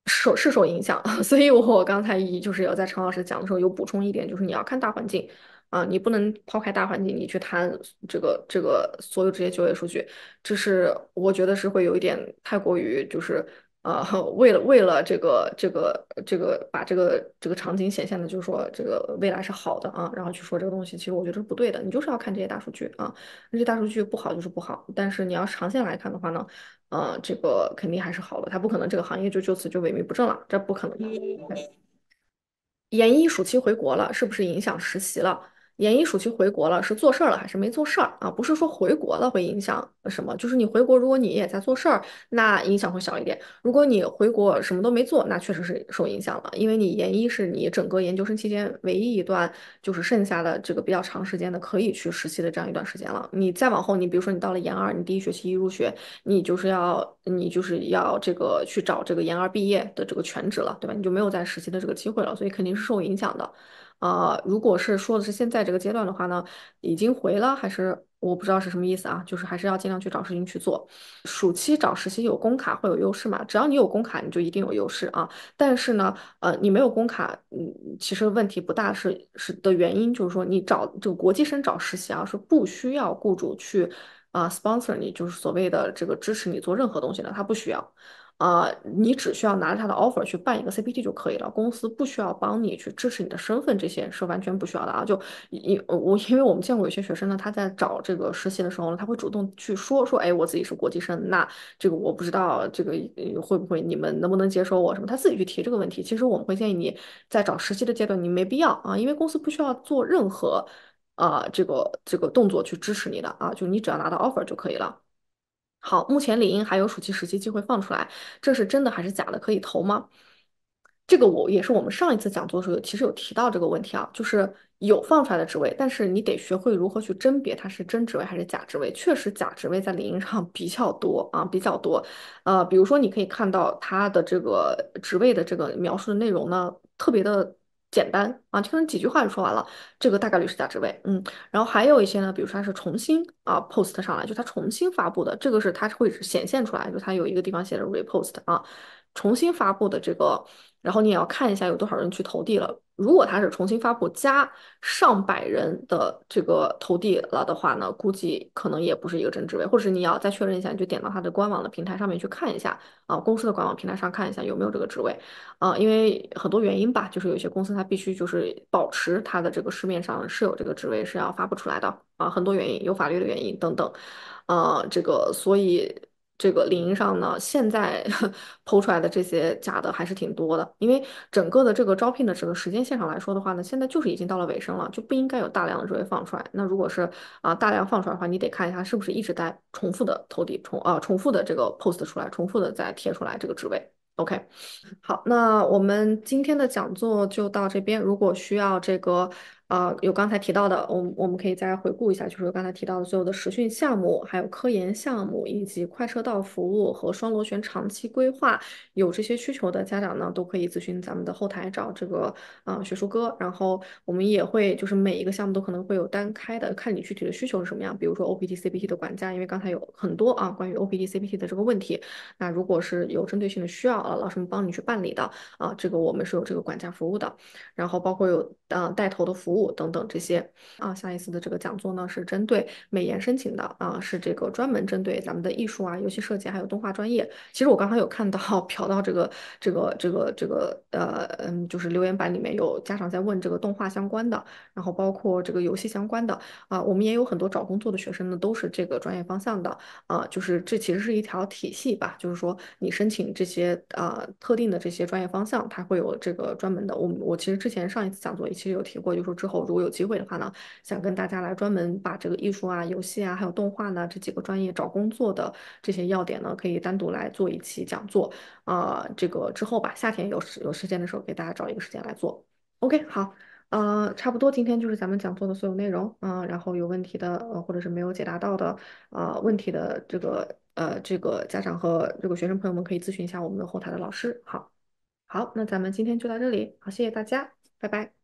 受是受影响，所以我刚才一就是有在陈老师讲的时候有补充一点，就是你要看大环境啊，你不能抛开大环境你去谈这个这个所有这些就业数据，这是我觉得是会有一点太过于就是。啊，为了为了这个这个这个，把这个这个场景显现的，就是说这个未来是好的啊，然后去说这个东西，其实我觉得是不对的。你就是要看这些大数据啊，那些大数据不好就是不好。但是你要是长线来看的话呢，呃，这个肯定还是好的，它不可能这个行业就就此就萎靡不振了，这不可能。研一暑期回国了，是不是影响实习了？研一暑期回国了，是做事儿了还是没做事儿啊？不是说回国了会影响什么，就是你回国，如果你也在做事儿，那影响会小一点；如果你回国什么都没做，那确实是受影响了，因为你研一是你整个研究生期间唯一一段就是剩下的这个比较长时间的可以去实习的这样一段时间了。你再往后，你比如说你到了研二，你第一学期一入学，你就是要你就是要这个去找这个研二毕业的这个全职了，对吧？你就没有再实习的这个机会了，所以肯定是受影响的。啊，如果是说的是现在这个阶段的话呢，已经回了还是我不知道是什么意思啊，就是还是要尽量去找事情去做。暑期找实习有工卡会有优势嘛？只要你有工卡，你就一定有优势啊。但是呢，呃，你没有工卡，嗯，其实问题不大。是是的原因就是说，你找这个国际生找实习啊，是不需要雇主去啊 sponsor 你，就是所谓的这个支持你做任何东西的，他不需要。呃，你只需要拿着他的 offer 去办一个 CPT 就可以了，公司不需要帮你去支持你的身份，这些是完全不需要的啊。就因我因为我们见过有些学生呢，他在找这个实习的时候呢，他会主动去说说，哎，我自己是国际生，那这个我不知道这个会不会你们能不能接受我什么，他自己去提这个问题。其实我们会建议你在找实习的阶段，你没必要啊，因为公司不需要做任何呃这个这个动作去支持你的啊，就你只要拿到 offer 就可以了。好，目前李英还有暑期实习机会放出来，这是真的还是假的？可以投吗？这个我也是我们上一次讲座时候其实有提到这个问题啊，就是有放出来的职位，但是你得学会如何去甄别它是真职位还是假职位。确实，假职位在李英上比较多啊，比较多。呃，比如说你可以看到它的这个职位的这个描述的内容呢，特别的。简单啊，就可能几句话就说完了，这个大概率是假职位，嗯，然后还有一些呢，比如它是重新啊 post 上来，就它重新发布的，这个是它会显现出来，就它有一个地方写的 repost 啊，重新发布的这个。然后你也要看一下有多少人去投递了。如果他是重新发布加上百人的这个投递了的话呢，估计可能也不是一个真职位，或者是你要再确认一下，你就点到他的官网的平台上面去看一下啊，公司的官网平台上看一下有没有这个职位啊，因为很多原因吧，就是有些公司它必须就是保持它的这个市面上是有这个职位是要发布出来的啊，很多原因有法律的原因等等，啊，这个所以。这个英上呢，现在 剖出来的这些假的还是挺多的，因为整个的这个招聘的整个时间线上来说的话呢，现在就是已经到了尾声了，就不应该有大量的职位放出来。那如果是啊大量放出来的话，你得看一下是不是一直在重复的投递重呃重复的这个 post 出来，重复的再贴出来这个职位。OK，好，那我们今天的讲座就到这边。如果需要这个，啊，有刚才提到的，我们我们可以再来回顾一下，就是刚才提到的所有的实训项目，还有科研项目，以及快车道服务和双螺旋长期规划，有这些需求的家长呢，都可以咨询咱们的后台找这个啊学术哥，然后我们也会就是每一个项目都可能会有单开的，看你具体的需求是什么样。比如说 O P T C B T 的管家，因为刚才有很多啊关于 O P T C B T 的这个问题，那如果是有针对性的需要，老师们帮你去办理的啊，这个我们是有这个管家服务的，然后包括有啊带头的服务。等等这些啊，下一次的这个讲座呢是针对美颜申请的啊，是这个专门针对咱们的艺术啊、游戏设计还有动画专业。其实我刚刚有看到瞟到这个这个这个这个呃嗯，就是留言板里面有家长在问这个动画相关的，然后包括这个游戏相关的啊，我们也有很多找工作的学生呢都是这个专业方向的啊，就是这其实是一条体系吧，就是说你申请这些啊特定的这些专业方向，它会有这个专门的。我我其实之前上一次讲座也其实有提过，就说之后如果有机会的话呢，想跟大家来专门把这个艺术啊、游戏啊、还有动画呢这几个专业找工作的这些要点呢，可以单独来做一期讲座啊。这个之后吧，夏天有有时间的时候，给大家找一个时间来做。OK，好，呃，差不多今天就是咱们讲座的所有内容嗯，然后有问题的，呃，或者是没有解答到的呃，问题的这个呃这个家长和这个学生朋友们可以咨询一下我们的后台的老师。好好，那咱们今天就到这里，好，谢谢大家，拜拜。